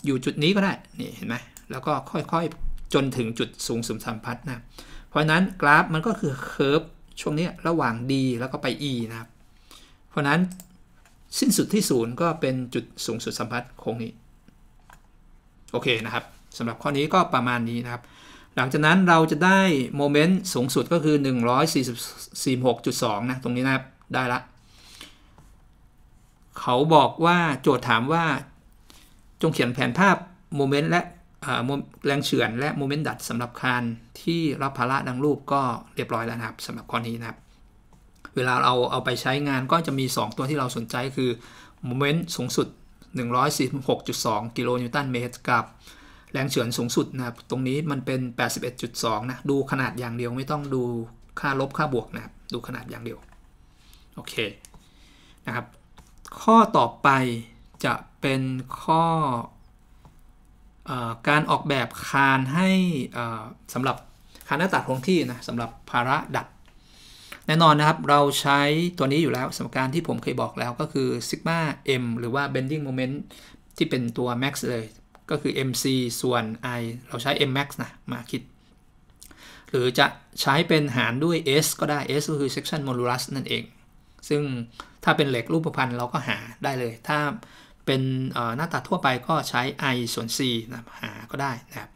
Speaker 1: อยู่จุดนี้ก็ได้ นี่เห็นไหม แล้วก็ค่อยๆ จนถึงจุดสูงสุดสัมพัทธ์นะ เพราะนั้นกราฟมันก็คือเคอร์ฟช่วงนี้ระหว่าง D แล้วก็ไป E นะครับ เพราะนั้นสิ้นสุดที่ศูนย์ก็เป็นจุดสูงสุดสัมพัทธ์โค้งนี้ โอเคนะครับสำหรับข้อนี้ก็ประมาณนี้นะครับ หลังจากนั้นเราจะได้โมเมนต์สูงสุดก็คือ 146.2 นะ ตรงนี้นะครับได้ละเขาบอกว่าโจทย์ถามว่าจงเขียนแผนภาพโมเมนต์และแรงเฉือนและโมเมนต์ดัดสำหรับคานที่รับภาระดังรูปก็เรียบร้อยแล้วนะครับสำหรับข้อนี้นะครับ เวลาเราเอาไปใช้งานก็จะมี 2 ตัวที่เราสนใจคือโมเมนต์สูงสุด 146.2กิโลนิวตันเมตร กับแรงเฉือนสูงสุดนะครับ ตรงนี้มันเป็น 81.2 นะ ดูขนาดอย่างเดียวไม่ต้องดูค่าลบค่าบวกนะครับดูขนาดอย่างเดียวโอเคนะครับข้อต่อไปจะเป็นข้ออการออกแบบคานให้สำหรับคานหน้าตัดคงที่นะสำหรับภาระดัดแน่นอนนะครับเราใช้ตัวนี้อยู่แล้วสมการที่ผมเคยบอกแล้วก็คือ sigma m หรือว่า bending moment ที่เป็นตัว max เลย ก็คือ mc ส่วน i เราใช้ m max นะมาคิด หรือจะใช้เป็นหารด้วย s ก็ได้ s ก็คือ section modulus นั่นเอง ซึ่งถ้าเป็นเหล็กรูปพันธ์เราก็หาได้เลย ถ้าเป็นหน้าตาทั่วไปก็ใช้ i ส่วน c นะหาก็ได้นะครับ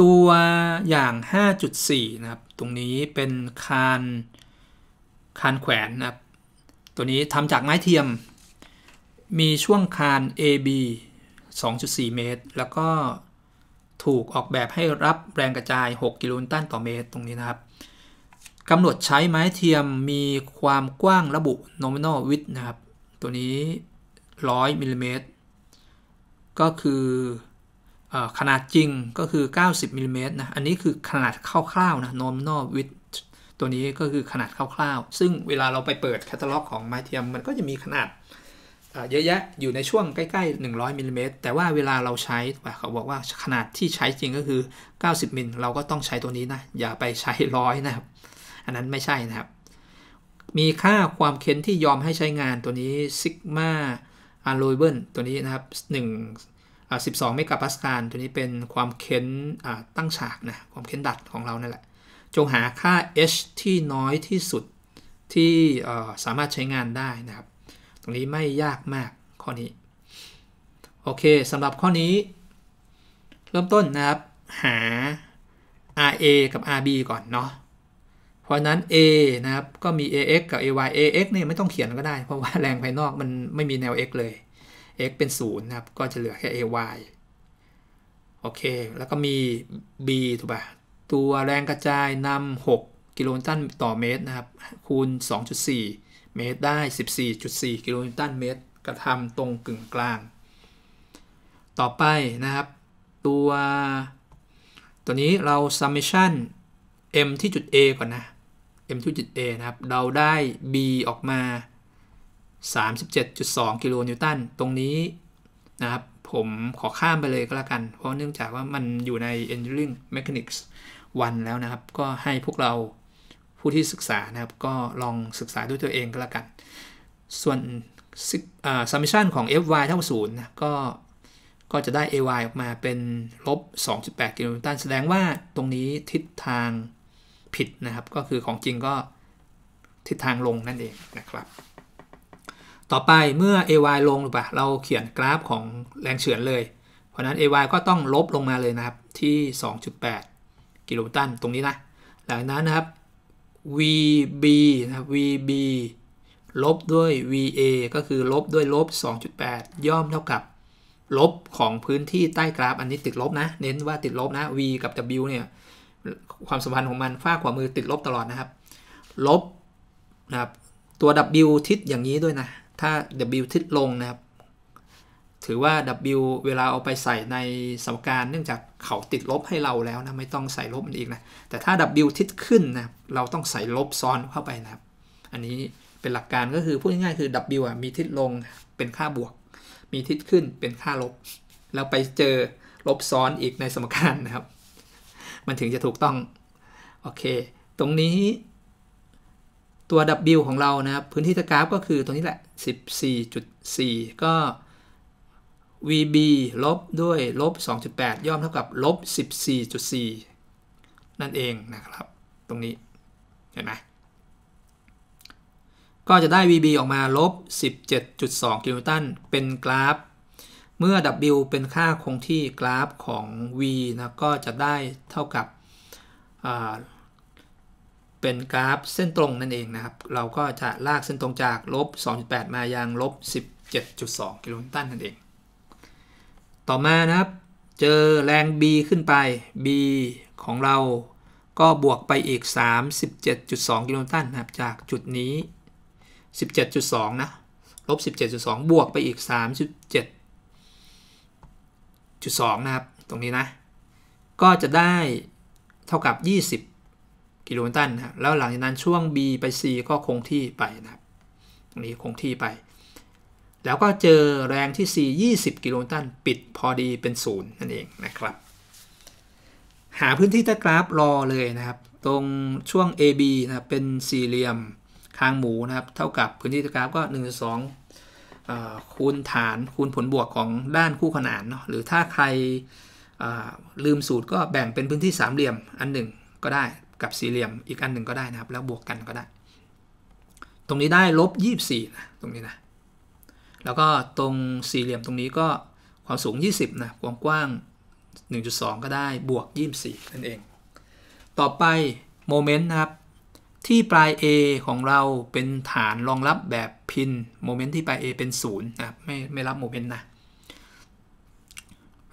Speaker 1: ตัวอย่าง 5.4 นะครับ ตรงนี้เป็นคานคานแขวนนะครับ ตัวนี้ทำจากไม้เทียม มีช่วงคาน AB 2.4 เมตร แล้วก็ถูกออกแบบให้รับแรงกระจาย 6 กิโลนตันต่อเมตรตรงนี้นะครับกำหนดใช้ไม้เทียมมีความกว้างระบุ nominal width นะครับตัวนี้ 100มิลลิเมตรก็คืออขนาดจริงก็คือ 90มิลลิเมตรนะ อันนี้คือขนาดคร่าว ๆนะ nominal width ตัวนี้ก็คือขนาดคร่าวๆซึ่งเวลาเราไปเปิดแคตตาล็อกของไม้เทียมมันก็จะมีขนาดเยอะแยะอยู่ในช่วงใกล้ๆ100มิลลิเมตรแต่ว่าเวลาเราใช้เขาบอกว่าขนาดที่ใช้จริงก็คือ 90มิลเราก็ต้องใช้ตัวนี้นะ อย่าไปใช้ร้อยนะครับอันนั้นไม่ใช่นะครับ มีค่าความเค้นที่ยอมให้ใช้งานตัวนี้ซิกมาอะลูเบิลตัวนี้นะครับ1อ่า12เมกะพาสคาลตัวนี้เป็นความเค้นอ่าตั้งฉากนะความเค้นดัดของเรานั่นแหละจงหาค่า h ที่น้อยที่สุดที่สามารถใช้งานได้นะครับ ตรงนี้ไม่ยากมากข้อนี้ โอเคสำหรับข้อนี้ เริ่มต้นนะครับ หา RA กับ RB ก่อนเนาะเพราะนั้น A นะครับก็มี ax กับ ay ax เนี่ยไม่ต้องเขียนก็ได้ เพราะว่าแรงภายนอกมันไม่มีแนว x เลย x เป็น 0 นะครับ ก็จะเหลือแค่ ay โอเค แล้วก็มี b ถูกป่ะ ตัวแรงกระจายนำ 6 กิโลนิวตันต่อเมตรนะครับ คูณ 2.4 เมตรได้ 14.4 กิโลนิวตันเมตร กระทำตรงกึ่งกลาง ต่อไปนะครับ ตัว ตัวนี้เรา summation m ที่จุด A ก่อนนะ m 2 a นะครับ เราได้ b ออกมา 37.2 กิโลนิวตันตรงนี้ นะครับ ผมขอข้ามไปเลยก็แล้วกัน เพราะเนื่องจากว่ามันอยู่ใน Engineering Mechanics 1แล้วนะครับ ก็ให้พวกเราผู้ที่ศึกษานะครับ ก็ลองศึกษาด้วยตัวเองก็แล้วกัน ส่วน summation ของ fy เท่ากับ0นะก็ ก็จะได้ ay ออกมาเป็นลบ 2.8กิโลนิวตันแสดงว่าตรงนี้ทิศทางผิดนะครับก็คือของจริงก็ทิศทางลงนั่นเองนะครับ ต่อไปเมื่อ AY ลงหรือเปล่า เราเขียนกราฟของแรงเฉือนเลย เพราะนั้น AY ก็ต้องลบลงมาเลยนะครับ ที่ 2.8 กิโลตันตรงนี้นะหลังนั้นนะครับ VB นะ VB ลบด้วย VA ก็คือลบด้วยลบ 2.8ย่อมเท่ากับลบของพื้นที่ใต้กราฟอันนี้ติดลบนะ เน้นว่าติดลบนะ V กับ W เนี่ยความสัมพันธ์ของมันฝ้าขวามือติดลบตลอดนะครับ ลบนะครับตัว W ทิศอย่างนี้ด้วยนะ ถ้า W ทิศลงนะครับถือว่า W เวลาเอาไปใส่ในสมการ เนื่องจากเขาติดลบให้เราแล้วนะไม่ต้องใส่ลบมันอีกนะแต่ถ้า W ทิศขึ้นนะเราต้องใส่ลบซ้อนเข้าไปนะครับ อันนี้เป็นหลักการก็คือพูดง่ายๆคือ W อ่ะมีทิศลงเป็นค่าบวก มีทิศขึ้นเป็นค่าลบแล้วไปเจอลบซ้อนอีกในสมการนะครับมันถึงจะถูกต้อง โอเค ตรงนี้ตัว W ของเรานะครับพื้นที่ะกราฟก็คือตรงนี้แหละ 14.4 ก็ VB ลบด้วยลบ 2.8ย่อมเท่ากับ ลบ 14.4 นั่นเองนะครับ ตรงนี้ เห็นไหมก็จะได้ VB ออกมาลบ17.2กิโลนิวตัน เป็นกราฟเมื่อ w เป็นค่าคงที่กราฟของ v นะ ก็จะได้เท่ากับเป็นกราฟเส้นตรงนั่นเองนะครับ เราก็จะลากเส้นตรงจาก ลบ 2.8 มา ยังลบ 17.2 กิโลนิวตันนั่นเอง ต่อมานะครับ เจอแรง b ขึ้นไป b ของเราก็บวกไปอีก 37.2 กิโลนิวตันนะครับ จากจุดนี้ 17.2 นะ ลบ 17.2 บวกไปอีก 37จุดสองนะครับตรงนี้นะ ก็จะได้เท่ากับ 20 กิโลิวตรนะแล้วหลังจากนั้นช่วง B ไป C ก็คงที่ไปนะครับตรงนี้คงที่ไป แล้วก็เจอแรงที่ C 20 กิโลิวตนปิดพอดีเป็นศูนย์นั่นเองนะครับหาพื้นที่ใต้กราฟรอเลยนะครับ ตรงช่วง AB นะเป็นสี่เหลี่ยมคางหมูนะครับ เท่ากับพื้นที่ใต้กราฟก็ 1 2คูณฐานคูณผลบวกของด้านคู่ขนานเนาะหรือถ้าใครลืมสูตรก็แบ่งเป็นพื้นที่สามเหลี่ยมอันหนึ่ง ก็ได้กับสี่เหลี่ยมอีกอันหนึ่งก็ได้นะครับ แล้วบวกกันก็ได้ ตรงนี้ได้ลบยี่สี่นะตรงนี้นะ แล้วก็ตรงสี่เหลี่ยมตรงนี้ก็ความสูง 20นะความกว้าง 1.2 ก็ได้บวก 24นั่นเอง ต่อไปโมเมนต์นะครับที่ปลาย A ของเราเป็นฐานรองรับแบบพินโมเมนต์ที่ปลาย A เป็น0นะไม่ไม่รับโมเมนต์นะ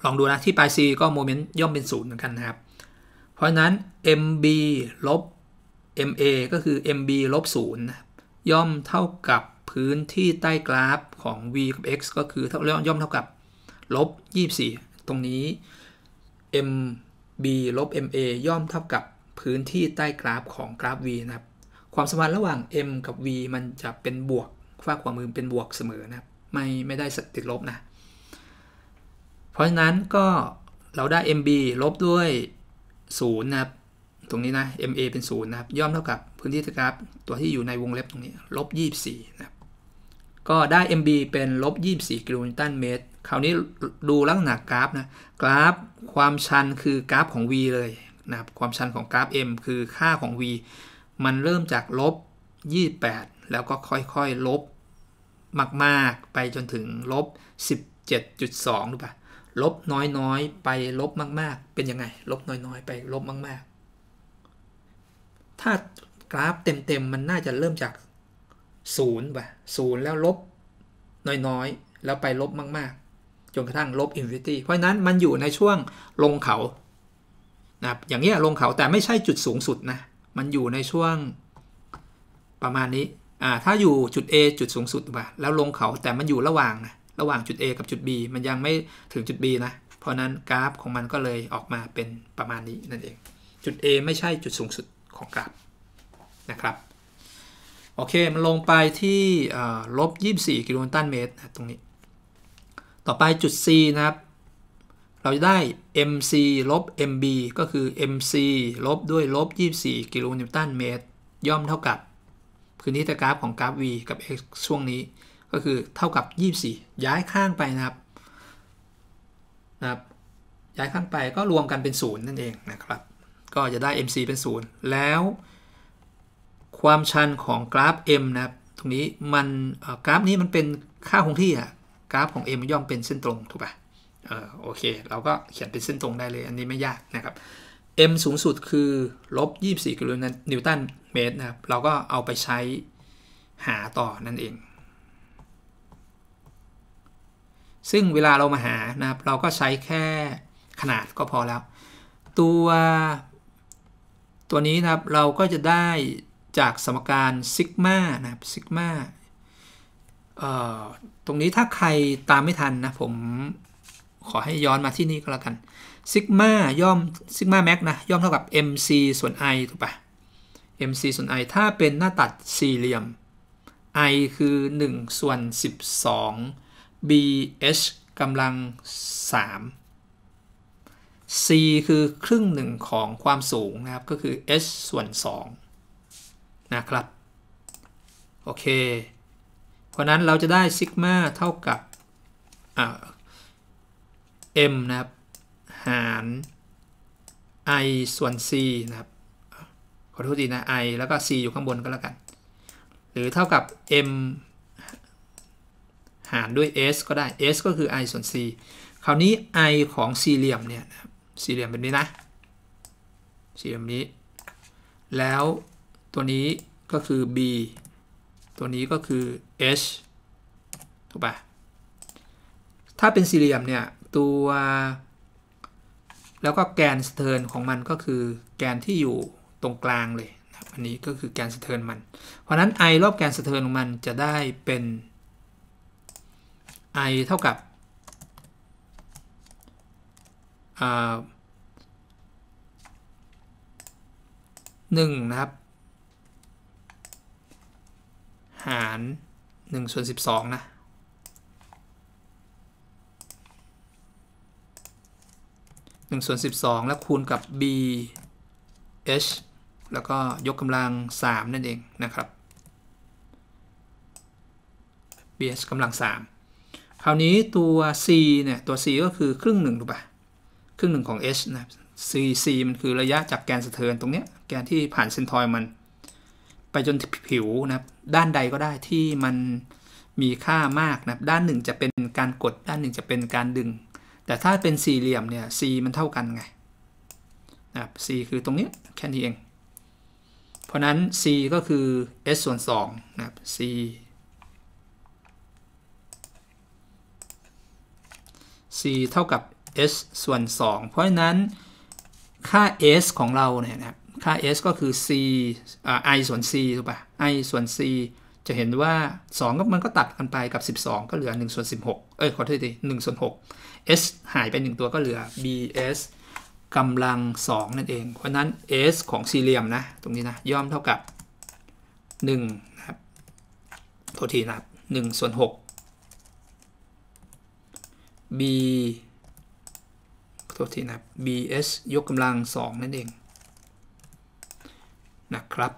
Speaker 1: ลองดูนะ ที่ปลาย C ก็ โมเมนต์ย่อมเป็น0เหมือนกันนะครับ เพราะนั้น MB ลบ MA ก็คือ MB ลบ 0ย่อมเท่ากับพื้นที่ใต้กราฟของ v กับ x ก็คือเท่าย่อมเท่ากับ ลบ 24 ตรงนี้ mb ลบ ma ย่อมเท่ากับพื้นที่ใต้กราฟของกราฟ V นะครับ ความสัมพันธ์ระหว่าง M กับ V มันจะเป็นบวกฝากขวามือเป็นบวกเสมอนะครับ ไม่ไม่ได้ติดลบนะ เพราะฉะนั้นก็เราได้ MB ลบด้วย0นะครับตรงนี้นะ MA เป็น0นะครับย่อมเท่ากับพื้นที่ใต้กราฟตัวที่อยู่ในวงเล็บตรงนี้ ลบ 24นะครับก็ได้ MB เป็นลบ24กิโลนิวตันเมตรคราวนี้ดูลักษณะกราฟนะ กราฟความชันคือกราฟของ V เลยนะครับความชันของกราฟ M คือค่าของ V มันเริ่มจากลบ 28 แล้วก็ค่อยๆ ลบมาก ๆ ไปจนถึงลบ 17.2หรือเปล่า ลบน้อย ๆ ไปลบมาก ๆ เป็นยังไง ลบน้อย ๆ ไปลบมาก ๆ ถ้ากราฟเต็ม ๆ มันน่าจะเริ่มจาก0ป่ะศูนย์แล้วลบน้อย ๆ แล้วไปลบมาก ๆ จนกระทั่งลบอินฟินิตี้เพราะนั้นมันอยู่ในช่วงลงเขานะอย่างเงี้ยลงเขาแต่ไม่ใช่จุดสูงสุดนะ มันอยู่ในช่วงประมาณนี้อ่าถ้าอยู่จุด A จุดสูงสุดป่ะแล้วลงเขาแต่มันอยู่ระหว่างนะระหว่างจุด A กับจุด B มันยังไม่ถึงจุด B นะ เพราะนั้นกราฟของมันก็เลยออกมาเป็นประมาณนี้นั่นเอง จุด A ไม่ใช่จุดสูงสุดของกราฟนะครับโอเคมันลงไปที่ลบ24 กิโลนตันเมตรตรงนี้ ต่อไปจุด C นะครับเราจะได้ mc ลบ mb ก็คือ mc ลบด้วยลบ 24 กิโลนิวตันเมตรย่อมเท่ากับ พื้นที่ตะกราฟของกราฟ v กับ x ช่วงนี้ก็คือเท่ากับ 24 ย้ายข้างไปนะครับนะครับย้ายข้างไปก็รวมกันเป็น 0 นั่นเองนะครับ ก็จะได้ mc เป็น 0 แล้ว ความชันของกราฟ m นะครับตรงนี้มันกราฟนี้มันเป็นค่าคงที่อะกราฟของ m ย่อมเป็นเส้นตรงถูกปะ่ะเออโอเคเราก็เขียนเป็นเส้นตรงได้เลยอันนี้ไม่ยากนะครับ m สูงสุดคือลบ24กิโลนิวตันเมตรนะครับเราก็เอาไปใช้หาต่อนั่นเอง ซึ่งเวลาเรามาหานะครับ เราก็ใช้แค่ขนาดก็พอแล้ว ตัวตัวนี้นะครับเราก็จะได้จากสมการซิกมานะครับซิกมาตรงนี้ถ้าใครตามไม่ทันนะผมขอให้ย้อนมาที่นี่ก็แล้วกันซิกมาย่อมซิกมาแม็กนะย่อมเท่ากับ mc ส่วน i ถูกปะ mc ส่วน i ถ้าเป็นหน้าตัดสี่เหลี่ยม i คือ 1 ส่วน 12 bh กำลัง 3 c คือครึ่งหนึ่งของความสูงนะครับ ก็คือ h ส่วน2นะครับ โอเค เพราะนั้นเราจะได้ซิกมาเท่ากับอ่า m นะครับหาร i ส่วน c นะครับ ขอโทษทีนะ i แล้วก็ c อยู่ข้างบนก็แล้วกัน หรือเท่ากับ m หารด้วย s ก็ได้ s ก็คือ i ส่วน c คราวนี้ i ของสี่เหลี่ยมเนี่ย สี่เหลี่ยมแบบนี้นะ สี่เหลี่ยมนี้ แล้วตัวนี้ก็คือ b ตัวนี้ก็คือ h ถูกปะถ้าเป็นสี่เหลี่ยมเนี่ยตัวแล้วก็แกนสเทิร์นของมันก็คือแกนที่อยู่ตรงกลางเลยนะอันนี้ก็คือแกนสเทิร์นมัน เพราะนั้น i รอบแกนสเทิร์นของมันจะได้เป็น i เท่ากับหนึ่งนะครับ หาร 1 ส่วน 12 นะ1ส่วน12 แล้วคูณกับ b h แล้วก็ยกกำลัง 3 นั่นเองนะครับ b h กำลัง3คราวนี้ตัว c เนี่ย ตัว c ก็คือครึ่งหนึ่งถูกปะครึ่งหนึ่งของ h นะ c c มันคือระยะจากแกนสะเทอนตรงเนี้ยแกนที่ผ่านเซนทอยมันไปจนผิวนะครับ ด้านใดก็ได้ที่มัน มีค่ามากนะด้านหนึ่งจะเป็นการกด ด้านหนึ่งจะเป็นการดึงแต่ถ้าเป็นสี่เหลี่ยมเนี่ย c มันเท่ากันไง นะครับ c คือตรงนี้แค่นี้เอง เพราะนั้น c ก็คือ s ส่วน2นะครับ c c เท่ากับ s ส่วน 2 เพราะฉะนั้นค่า s ของเราเนี่ยนะครับ ค่า s ก็คือ c อ i ส่วน c ถูกปะ i ส่วน c จะเห็นว่า2ก็มันก็ตัดกันไปกับ 12 ก็เหลือ1ส่วน 16เอ้ย ขอโทษที1ส่วน S หายไป 1 ตัวก็เหลือ bs กำลัง 2 นั่นเอง เพราะนั้น s ของสี่เหลี่ยมนะ ตรงนี้นะ ย่อมเท่ากับ 1 นะครับ โทษทีนะครับ1ส่วน6 b โทษทีนะ bs ยกกำลัง 2 นั่นเอง นะครับ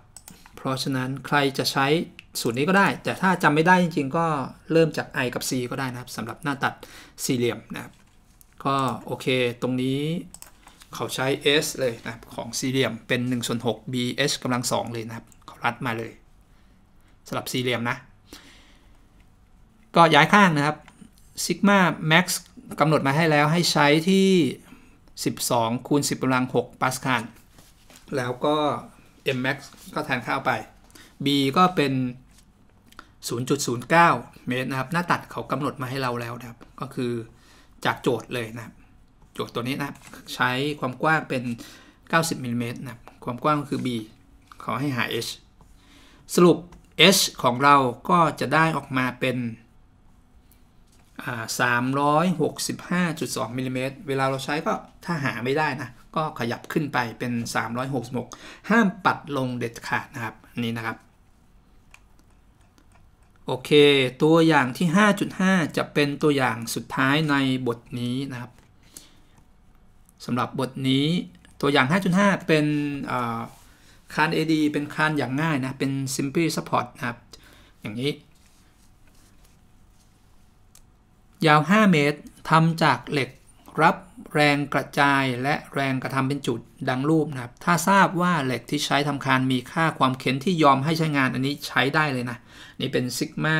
Speaker 1: เพราะฉะนั้นใครจะใช้สูตรนี้ก็ได้แต่ถ้าจำไม่ได้จริงๆก็เริ่มจาก i กับ c ก็ได้นะครับสำหรับหน้าตัดสี่เหลี่ยมนะครับก็โอเค ตรงนี้เขาใช้ s เลยนะของสี่เหลี่ยมเป็น1ส่วน6 b h กำลัง 2 เลยนะครับ เขารัดมาเลยสำหรับสี่เหลี่ยมนะ ก็ย้ายข้างนะครับซิกมาแม็กซ์กำหนดมาให้แล้วให้ใช้ที่ 12 คูณ 10กำลัง 6ปาสคาลแล้วก็ mmax ก็แทนค่าไป b ก็เป็น0.09เมตรนะครับหน้าตัดเขากำหนดมาให้เราแล้วนะครับ ก็คือจากโจทย์เลยนะโจทย์ตัวนี้นะ ใช้ความกว้างเป็น 90มิลเมตรนะความกว้างคือ b ขอให้หา h สรุป h ของเราก็จะได้ออกมาเป็น365.2มิลลิเมตรเวลาเราใช้ก็ถ้าหาไม่ได้นะ ก็ขยับขึ้นไปเป็น 366 ห้ามปัดลงเด็ดขาดนะครับนี่นะครับโอเค ตัวอย่างที่ 5.5 จะเป็นตัวอย่างสุดท้ายในบทนี้นะครับสำหรับบทนี้ตัวอย่าง 5.5 เป็นคาน AD เป็นคานอย่างง่ายนะ เป็น simple support นะครับ อย่างนี้ ยาว 5 เมตรทำจากเหล็กรับแรงกระจายและแรงกระทำเป็นจุดดังรูปนะครับ ถ้าทราบว่าเหล็กที่ใช้ทำคานมีค่าความเข็นที่ยอมให้ใช้งานอันนี้ใช้ได้เลยนะ นี่เป็นซิกมา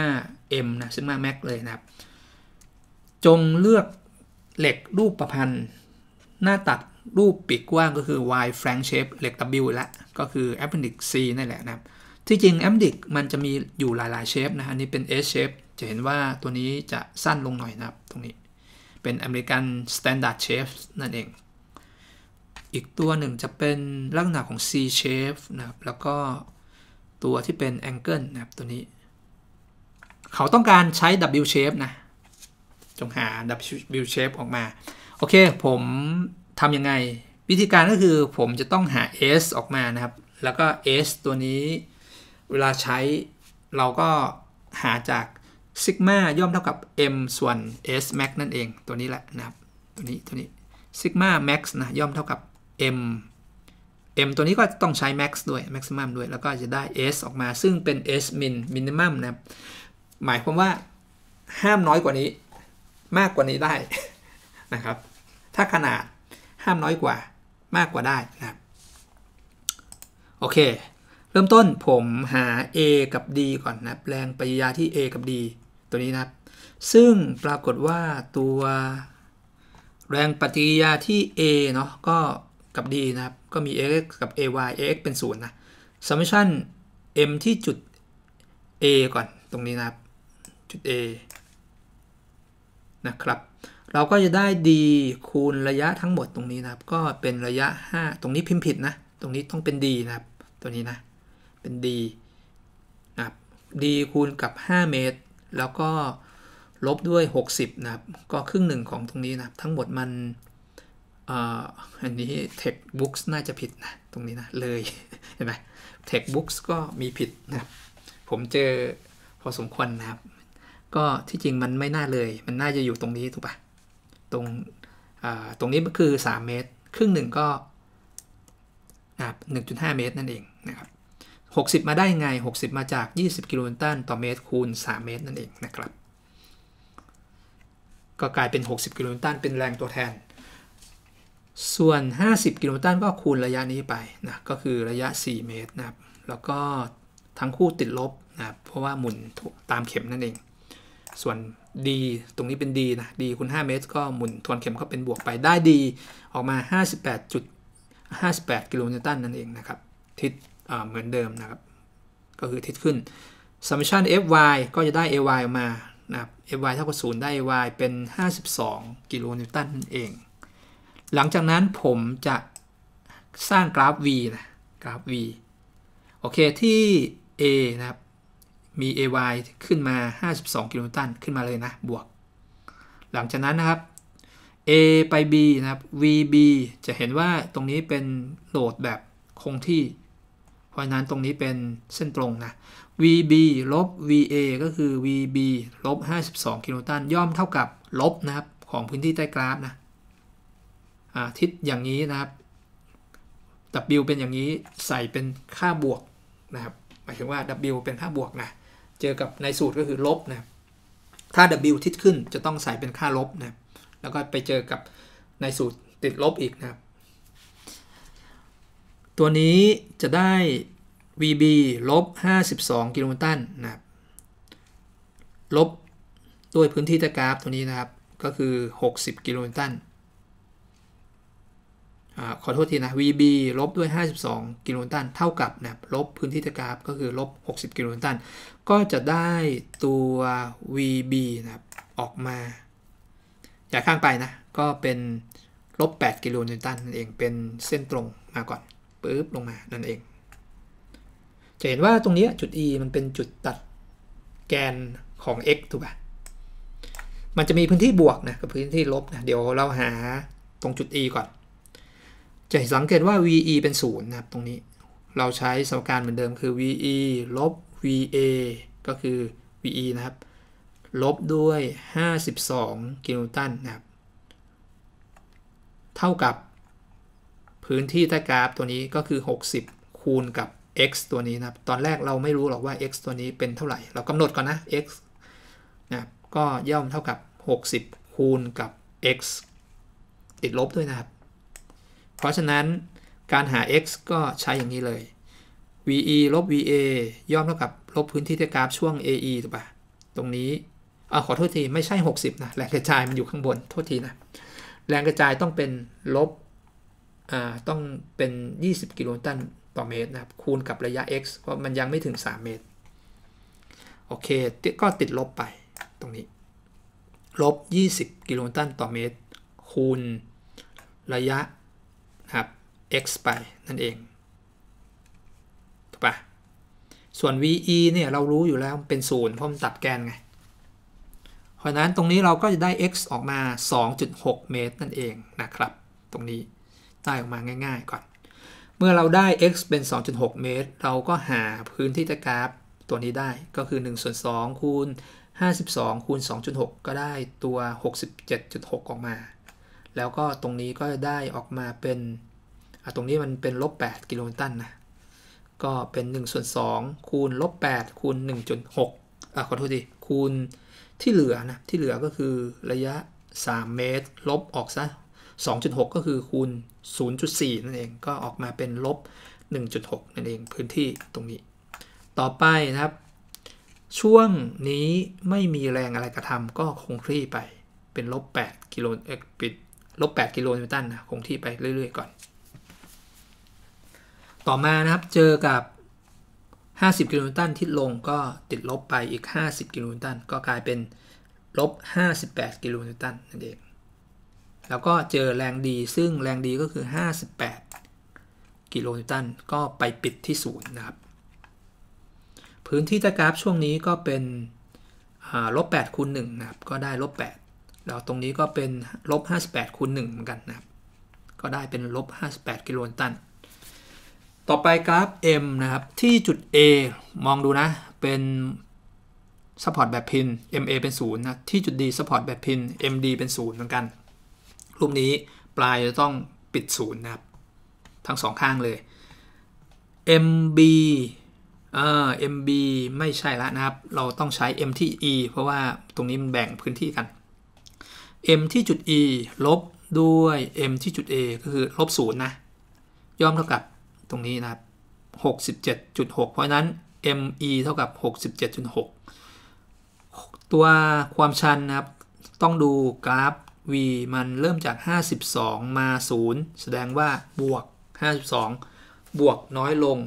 Speaker 1: เอ็มนะซิกมาแม็กเลยนะครับ จงเลือกเหล็กรูปประพันธ์ หน้าตัดรูปปีกกว้างก็คือ y f r a n k shape เหล็ก W ละก็คือ appendix C นั่นแหละนะครับ ที่จริง appendix มันจะมีอยู่หลายๆเชฟนะอันนี้เป็น S shape จะเห็นว่าตัวนี้จะสั้นลงหน่อยนะครับตรงนี้เป็น American Standard Chef นั่นเอง อีกตัวหนึ่งจะเป็นลักษณะของ C s h a p นะครับ แล้วก็ตัวที่เป็น Angle นะครับ ตัวนี้ เขาต้องการใช้ W shape นะ จงหา W shape ออกมา โอเคผมทำยังไง วิธีการก็คือผมจะต้องหา S ออกมานะครับ แล้วก็ S ตัวนี้เวลาใช้เราก็หาจากซิกมาย่อมเท่ากับ m ส่วน s max นั่นเองตัวนี้แหละนะครับตัวนี้ตัวนี้ซิกมา max นะย่อมเท่ากับ m m ตัวนี้ก็ต้องใช้ max ด้วย maximum ด้วย แล้วก็จะได้ s ออกมาซึ่งเป็น s min minimum นะครับหมายความว่าห้ามน้อยกว่านี้มากกว่านี้ได้นะครับถ้าขนาดห้ามน้อยกว่ามากกว่าได้นะครับโอเค เริ่มต้นผมหา a กับ d ก่อนนะแรงปฏิกิริยาที่ a กับ d ตัวนี้นะครับซึ่งปรากฏว่าตัวแรงปฏิกิริยาที่ A เนาะก็กับ D นะครับ ก็มี x กับ ay a x เป็นศูนะ summation m ที่จุด a ก่อน ตรงนี้นะครับจุด a นะครับ เราก็จะได้ d คูณระยะทั้งหมดตรงนี้นะครับ ก็เป็นระยะ 5 ตรงนี้พิมพ์ผิดนะ ตรงนี้ต้องเป็น d นะครับ ตัวนี้นะ เป็น d นะครับ d คูณกับ 5 เมตรแล้วก็ลบด้วย 60 นะครับ ก็ครึ่งหนึ่งของตรงนี้นะทั้งหมดมันอันนี้ Tech Books น่าจะผิดนะ ตรงนี้นะเลยเห็นไหม Tech Books ก็มีผิดนะ ผมเจอพอสมควรนะครับ ก็ที่จริงมันไม่น่าเลยมันน่าจะอยู่ตรงนี้ถูกปะตรงตรงนี้ก็คือ 3 เมตร ครึ่งหนึ่งก็หนึ่งจุดห้าเมตรนั่นเองนะครับ60 มาได้ไง 60 มาจาก 20กิโลนิวตันต่อเมตรคูณ 3 เมตรนั่นเองนะครับก็กลายเป็น60กิโลนิวตันเป็นแรงตัวแทน ส่วน50กิโลนิวตันก็คูณระยะนี้ไปนะก็คือระยะ 4 เมตรนะครับแล้วก็ทั้งคู่ติดลบนะเพราะว่าหมุนตามเข็มนั่นเอง ส่วน d ตรงนี้เป็น d นะ d คูณ5 เมตร ก็หมุนทวนเข็มก็เป็นบวกไปได้ d ออกมา 58.58 กิโลนิวตันนั่นเองนะครับทิศเหมือนเดิมนะครับ ก็คือทิศขึ้น summation fy ก็จะได้ ay ออกมา นะครับ fy เท่ากับ0ได้ ay เป็น 52 กิโลนิวตันนั่นเอง หลังจากนั้นผมจะสร้างกราฟ v นะ กราฟ v โอเคที่ a นะครับ มี ay ขึ้นมา 52 กิโลนิวตันขึ้นมาเลยนะ บวก หลังจากนั้นนะครับ a ไป b นะครับ vb จะเห็นว่าตรงนี้เป็นโหลดแบบ คงที่พราะนั้นตรงนี้เป็นเส้นตรงนะ VB ลบ VA ก็คือ VB ลบ 52กิโลตันย่อมเท่ากับลบนะครับของพื้นที่ใต้กราฟนะทิศอย่างนี้นะครับ W เป็นอย่างนี้ใส่เป็นค่าบวกนะครับหมายถึงว่า W เป็นค่าบวกนะเจอกับในสูตรก็คือลบนะถ้า W ทิศขึ้นจะต้องใส่เป็นค่าลบนะแล้วก็ไปเจอกับในสูตรติดลบอีกนะครับตัวนี้จะได้ VB ลบ52กิโลนิวตันนะครับ ลบด้วยพื้นที่ตะกราฟตัวนี้นะครับ ก็คือ 60 กิโลนิวตันอขอโทษทีนะ VB ลบด้วย52กิโลนิวตันเท่ากับนะบลบพื้นที่ตะกราฟก็คือลบ60กิโลนิวตัน ก็จะได้ตัว VB นะครับ ออกมา อย่าข้างไปนะ ก็เป็นลบ8กิโลนิวตันนั่นเองเป็นเส้นตรงมาก่อนปึ๊บ ลงมา นั่นเอง จะเห็นว่าตรงนี้จุด e มันเป็นจุดตัดแกนของ x ถูกป่ะมันจะมีพื้นที่บวกนะกับพื้นที่ลบนะเดี๋ยวเราหาตรงจุด e ก่อน จะสังเกตว่า ve เป็น 0 นะครับ ตรงนี้ เราใช้สมการเหมือนเดิมคือ ve ลบ va ก็คือ ve นะครับ ลบด้วย 52 กิโลตันนะครับ เท่ากับพื้นที่ถ้ากราฟตัวนี้ก็คือ 60 คูณกับ x ตัวนี้นะครับ ตอนแรกเราไม่รู้หรอกว่า x ตัวนี้เป็นเท่าไหร่ เรากำหนดก่อนนะ x นะก็ย่อมเท่ากับ 60 คูณกับ x ติดลบด้วยนะครับ เพราะฉะนั้นการหา x ก็ใช้อย่างนี้เลย ve ลบ va ย่อมเท่ากับ ลบพื้นที่ที่กราฟช่วง ae ถูกปะตรงนี้อขอโทษทีไม่ใช่ 60 นะ แรงกระจายมันอยู่ข้างบน โทษทีนะ แรงกระจายต้องเป็นลบต้องเป็น 20 กิโลตันต่อเมตรนะครับ คูณกับระยะ x เพราะมันยังไม่ถึง 3 เมตร โอเค ก็ติดลบไปตรงนี้ ลบ 20 กิโลตันต่อเมตร คูณระยะนะครับ x ไปนั่นเองถูกปะ ส่วน ve เนี่ยเรารู้อยู่แล้วเป็นศูนย์เพราะมันตัดแกนไง เพราะนั้นตรงนี้เราก็จะได้ x ออกมา 2.6 เมตรนั่นเองนะครับ ตรงนี้ได้ออกมาง่ายๆก่อน เมื่อเราได้ x เป็น 2.6 เมตร เราก็หาพื้นที่ตะกราฟตัวนี้ได้ ก็คือ1ส่วน2คูณ52คูณ2.6 ก็ได้ตัว 67.6 ออกมา แล้วก็ตรงนี้ก็ได้ออกมาเป็น ตรงนี้มันเป็นลบ8กิโลนิวตันนะ ก็เป็น1ส่วน2คูณลบ8คูณ1.6อ่ขอโทษทีคูณที่เหลือนะ ที่เหลือก็คือระยะ 3 เมตร ลบออกซะ2.6 ก็คือคูณ0.4นั่นเองก็ออกมาเป็นลบ 1.6นั่นเองพื้นที่ตรงนี้ ต่อไปนะครับ ช่วงนี้ไม่มีแรงอะไรกระทำก็คงที่ไปเป็นลบ8กิโลเอ็กปิดลบ8กิโลนิวตันนะคงที่ไปเรื่อย ๆก่อน ต่อมานะครับเจอกับ 50กิโลนิวตันที่ลงก็ติดลบไปอีก 50กิโลนิวตันก็กลายเป็นลบ58กิโลนิวตันนั่นเองแล้วก็เจอแรงดี ซึ่งแรงดีก็คือ 58 กิโลนิวตันก็ไปปิดที่ศูนย์นะครับ พื้นที่ตะกราฟช่วงนี้ก็เป็นลบ8คูณ1นะครับก็ได้ลบ8แล้วตรงนี้ก็เป็นลบ 58คูณ1เหมือนกันนะครับก็ได้เป็นลบ 58 กิโลนิวตัน ต่อไปกราฟ M นะครับ ที่จุด A มองดูนะ เป็นซัพพอร์ตแบบพิน MA เป็น0 นะที่จุด D ซัพพอร์ตแบบพิน MD เป็น0เหมือนกันรูปนี้ปลายจะต้องปิดศูนย์นะครับ ทั้งสองข้างเลย mb เออ mb ไม่ใช่ละนะครับ เราต้องใช้ m ที่ e เพราะว่าตรงนี้มันแบ่งพื้นที่กัน m ที่จุด e ลบด้วย m ที่จุด a ก็คือลบศูนย์นะย่อมเท่ากับตรงนี้นะครับ 67.6 เพราะนั้น me เท่ากับ 67.6 ตัวความชันนะครับ ต้องดูกราฟ v มันเริ่มจาก 52 มา 0 แสดงว่าบวก 52 บวกน้อยลง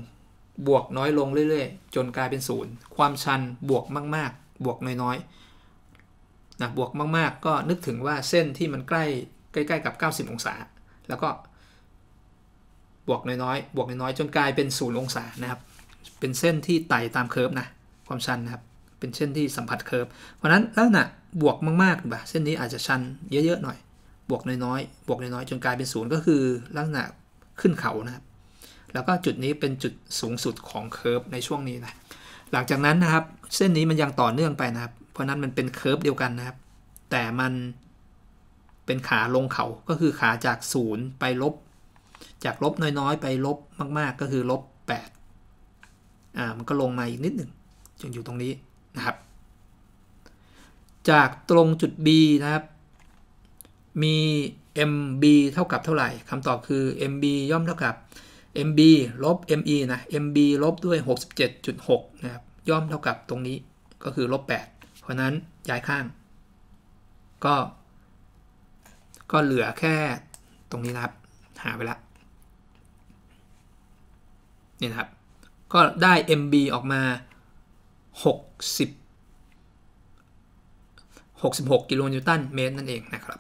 Speaker 1: บวกน้อยลงเรื่อย ๆ จนกลายเป็น0ความชันบวกมากๆ บวกน้อยๆนะบวกมากๆ ก็นึกถึงว่าเส้นที่มันใกล้ใกล้ ๆกับ 90 องศาแล้วก็ บวกน้อยๆบวกน้อยๆจนกลายเป็น0องศานะครับเป็นเส้นที่ไต่ตามเคิร์ฟนะความชันนะครับเป็นเส้นที่สัมผัสเคิร์ฟเพราะนั้นลักษณะบวกมากๆแบบเส้นนี้อาจจะชันเยอะๆหน่อย บวกน้อยๆบวกน้อยๆจนกลายเป็นศูนย์ก็คือ ลักษณะขึ้นเขานะครับ แล้วก็จุดนี้เป็นจุดสูงสุดของเคอร์ฟในช่วงนี้นะ หลังจากนั้นนะครับ เส้นนี้มันยังต่อเนื่องไปนะครับ เพราะนั้นมันเป็นเคอร์ฟเดียวกันนะครับ แต่มันเป็นขาลงเขาก็คือขาจากศูนย์ไปลบ จากลบน้อยๆไปลบมาก ๆ ก็คือลบ8อ่ามันก็ลงมาอีกนิดหนึ่งจนอยู่ตรงนี้นะครับจากตรงจุด B นะครับ มี MB เท่ากับเท่าไหร่ คำตอบคือ MB ย่อมเท่ากับ MB ลบ ME นะ MB ลบด้วย 67.6 นะครับ ย่อมเท่ากับตรงนี้ก็คือ ลบ 8 เพราะนั้นย้ายข้าง ก็ ก็เหลือแค่ตรงนี้นะครับ หาไปละนี่นะครับ ก็ได้ MB ออกมา 60 66 กิโลนิวตันเมตรนั่นเองนะครับ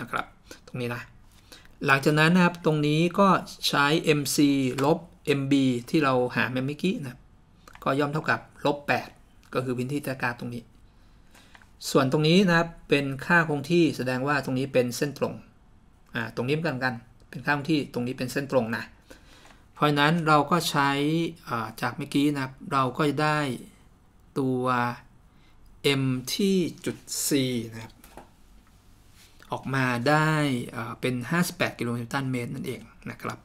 Speaker 1: นะครับตรงนี้นะหลังจากนั้นนะครับตรงนี้ก็ใช้ mc ลบ mb ที่เราหาเมื่อกี้นะก็ย่อมเท่ากับลบ8ก็คือพื้นที่ตะการตรงนี้ ส่วนตรงนี้นะครับเป็นค่าคงที่แสดงว่าตรงนี้เป็นเส้นตรงอ่าตรงนี้เหมือนกันเป็นค่าคงที่ตรงนี้เป็นเส้นตรงนะเพราะนั้นเราก็ใช้จากเมื่อกี้นะเราก็จะได้ตัว m ที่จุด c นะครับออกมาได้เป็น 58 กิโลนิวตันเมตรนั่นเองนะครับ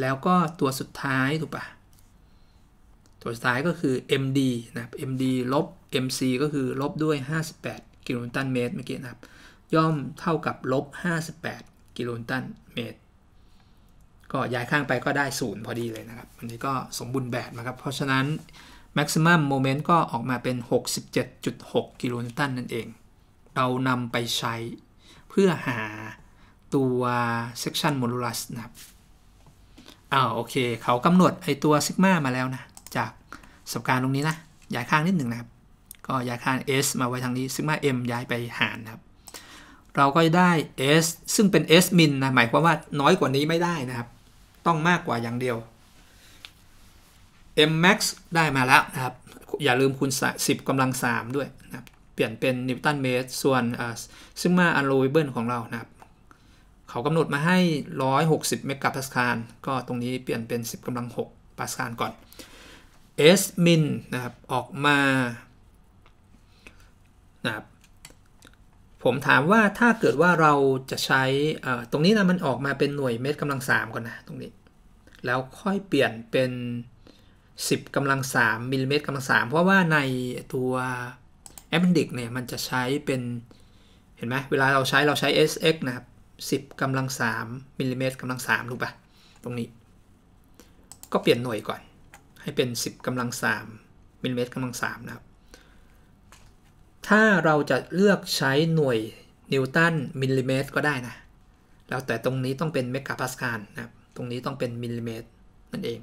Speaker 1: แล้วก็ตัวสุดท้ายถูกปะตัวสุดท้ายก็คือ md นะ md ลบ mc ก็คือลบด้วย 58 กิโลนิวตันเมตรเมื่อกี้นะครับย่อมเท่ากับลบ 58 กิโลนิวตันเมตรก็ย้ายข้างไปก็ได้ศูนย์พอดีเลยนะครับ อันนี้ก็สมบูรณ์แบบนะครับ เพราะฉะนั้น maximum moment ก็ออกมาเป็น 67.6 กิโลนิวตันนั่นเอง เรานำไปใช้เพื่อหาตัว section modulus นะครับอ้าวโอเคเขากำหนดไอตัวซิกมามาแล้วนะ จากสับการตรงนี้นะ ย้ายข้างนิดหนึ่งนะครับ ก็ย้ายข้าง s มาไว้ทางนี้ซิกมา m ย้ายไปหารนะครับ เราก็ได้ s ซึ่งเป็น s min นะ หมายความว่าน้อยกว่านี้ไม่ได้นะครับต้องมากกว่าอย่างเดียว m max ได้มาแล้วนะครับ อย่าลืมคูณ10กำลัง 3 ด้วยนะครับเปลี่ยนเป็นนิวตันเมตรส่วนซึ่งมาอันโลวิเบิลของเรานะครับ เขากำหนดมาให้ 160เมกะพาสคาลก็ตรงนี้เปลี่ยนเป็น 10กำลัง6พาสคาลก่อน S min นะครับ ออกมานะครับผมถามว่าถ้าเกิดว่าเราจะใช้ตรงนี้นะมันออกมาเป็นหน่วยเมตรกำลังสามก่อนนะตรงนี้ แล้วค่อยเปลี่ยนเป็น 10กำลังสามมิลลิเมตรกำลังสามเพราะว่าในตัว a อ p e n นดิกเนี่ยมันจะใช้เป็น เห็นไหมเวลาเราใช้เราใช้ sx นะครับ10กำลังสามมิลลิเมตรกำลังสามถูกปะตรงนี้ ก็เปลี่ยนหน่วยก่อนให้เป็น 10กำลังสามมิลลิเมตรกำลังสามนะครับถ้าเราจะเลือกใช้หน่วยนิวตันมิลลิเมตร ก็ได้นะ แล้วแต่ตรงนี้ต้องเป็นเมกะพาสคาลนะครับ ตรงนี้ต้องเป็นมิลลิเมตร นั่นเอง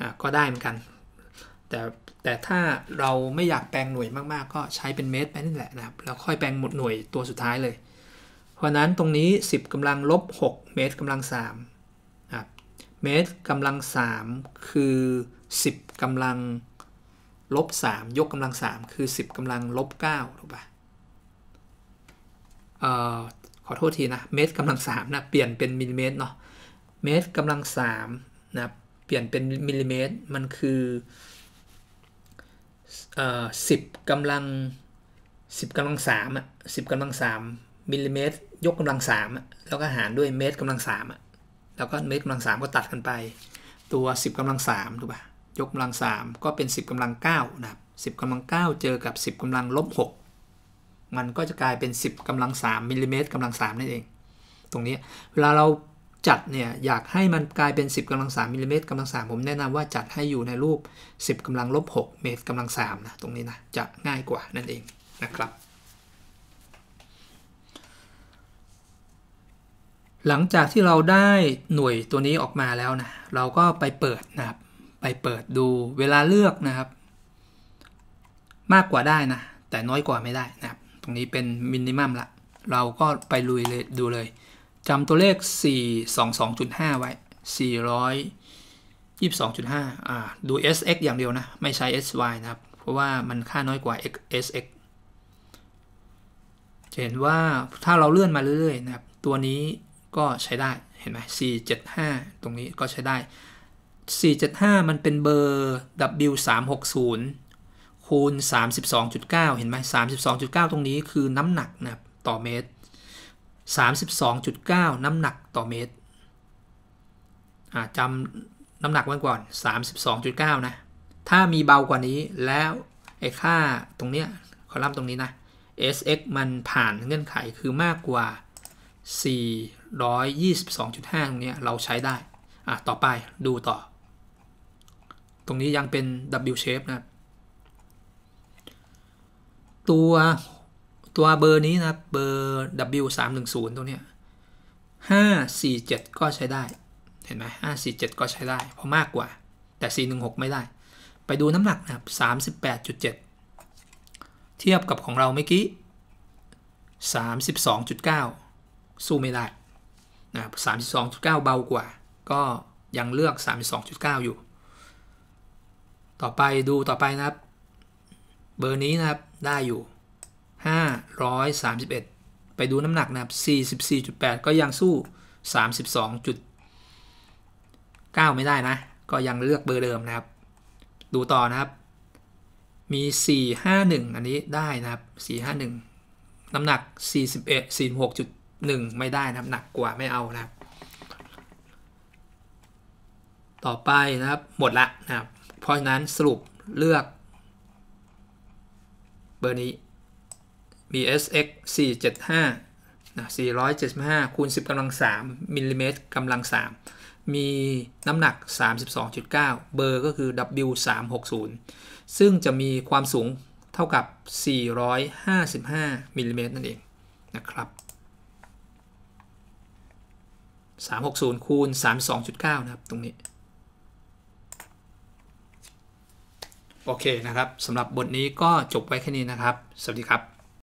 Speaker 1: อ่ะก็ได้เหมือนกัน แต่แต่ถ้าเราไม่อยากแปลงหน่วยมากๆ ก็ใช้เป็นเมตรไปนี่แหละนะครับ แล้วค่อยแปลงหมดหน่วยตัวสุดท้ายเลย เพราะนั้นตรงนี้ 10 กำลังลบ 6 เมตรกำลัง3นะครับเมตรกำลัง 3 คือ 10 กำลังลบ3ยกกำลัง 3 คือ 10กำลังลบ9ถูกปะเอ่อขอโทษทีนะ เมตรกำลัง3นะเปลี่ยนเป็นมิลลิเมตรเนาะเมตรกำลัง3นะเปลี่ยนเป็นมิลลิเมตรมันคือเอ่อ10กำลัง10กำลัง3อ่ะ10กำลัง3มิลลิเมตรยกกำลัง3อ่ะแล้วก็หารด้วยเมตรกำลัง3อ่ะแล้วก็เมตรกำลัง3ก็ตัดกันไป ตัว 10กำลัง3ถูกปะยกกำลัง 3 ก็เป็น 10กำลัง9นะสิบ10กำลัง9เจอกับ 10กำลังลบ6มันก็จะกลายเป็น 10กำลัง3มิลลิเมตรกำลัง3นั่นเอง ตรงนี้เวลาเราจัดเนี่ยอยากให้มันกลายเป็น 10กำลัง3มิลลิเมตรกำลัง3ผมแนะนำว่าจัดให้อยู่ในรูป 10กำลังลบ6เมตรกำลัง3นะตรงนี้นะจะง่ายกว่านั่นเองนะครับ หลังจากที่เราได้หน่วยตัวนี้ออกมาแล้วนะเราก็ไปเปิดนะครับไปเปิดดูเวลาเลือกนะครับ มากกว่าได้นะแต่น้อยกว่าไม่ได้นะครับตรงนี้เป็นมินิมัมละเราก็ไปลุยเลยดูเลยจำตัวเลข422.5 ไว้422.5อ่าดู sx อย่างเดียวนะไม่ใช้ sy นะครับเพราะว่ามันค่าน้อยกว่า sx จะเห็นว่าถ้าเราเลื่อนมาเรื่อยๆนะครับ ตัวนี้ก็ใช้ได้เห็นไหม475 ตรงนี้ก็ใช้ได้475มันเป็นเบอร์ W360 คูณ 32.9 เห็นไหม32.9 ตรงนี้คือน้ำหนักนะต่อเมตร 32.9 น้ำหนักต่อเมตรจำน้ำหนักไว้ก่อน 32.9 นะ ถ้ามีเบากว่านี้แล้วไอ้ค่าตรงเนี้ยคอลัมน์ตรงนี้นะ sx มันผ่านเงื่อนไขคือมากกว่า 422.5 ตรงนี้เราใช้ได้อ่ะต่อไปดูต่อตรงนี้ยังเป็น W shape นะ ตัวตัวเบอร์นี้นะ เบอร์ W 3 1 0ตรงเนี้ย5 4 7 ก็ใช้ได้ เห็นไหม5 4 7 ก็ใช้ได้ เพราะมากกว่า แต่ 4 1 6 ไม่ได้ ไปดูน้ำหนักนะครับ38.7 เทียบกับของเราเมื่อกี้ 32.9 สู้ไม่ได้นะมสิบ32.9 เบากว่า ก็ยังเลือก 32.9 อยู่ต่อไปดูต่อไปนะครับ เบอร์นี้นะครับได้อยู่ 531 ไปดูน้ำหนักนะครับ 44.8 ก็ยังสู้32.9 ไม่ได้นะ ก็ยังเลือกเบอร์เดิมนะครับ ดูต่อนะครับ มี 451 อันนี้ได้นะครับ 451 น้ำหนัก 41 46.1 ไม่ได้นะครับหนักกว่าไม่เอานะครับ ต่อไปนะครับหมดละนะครับพราะฉะนั้นสรุปเลือกเบอร์นี้ BSX 475นะ475 คูณ 10กำลัง3มิลลิเมตรกำลัง 3 มีน้ำหนัก 32.9 เบอร์ก็คือ W360 ซึ่งจะมีความสูงเท่ากับ 455มิลลิเมตรนั่นเองนะครับ 360 คูณ32.9 นะครับตรงนี้โอเคนะครับสำหรับบทนี้ก็จบไว้แค่นี้นะครับ สวัสดีครับ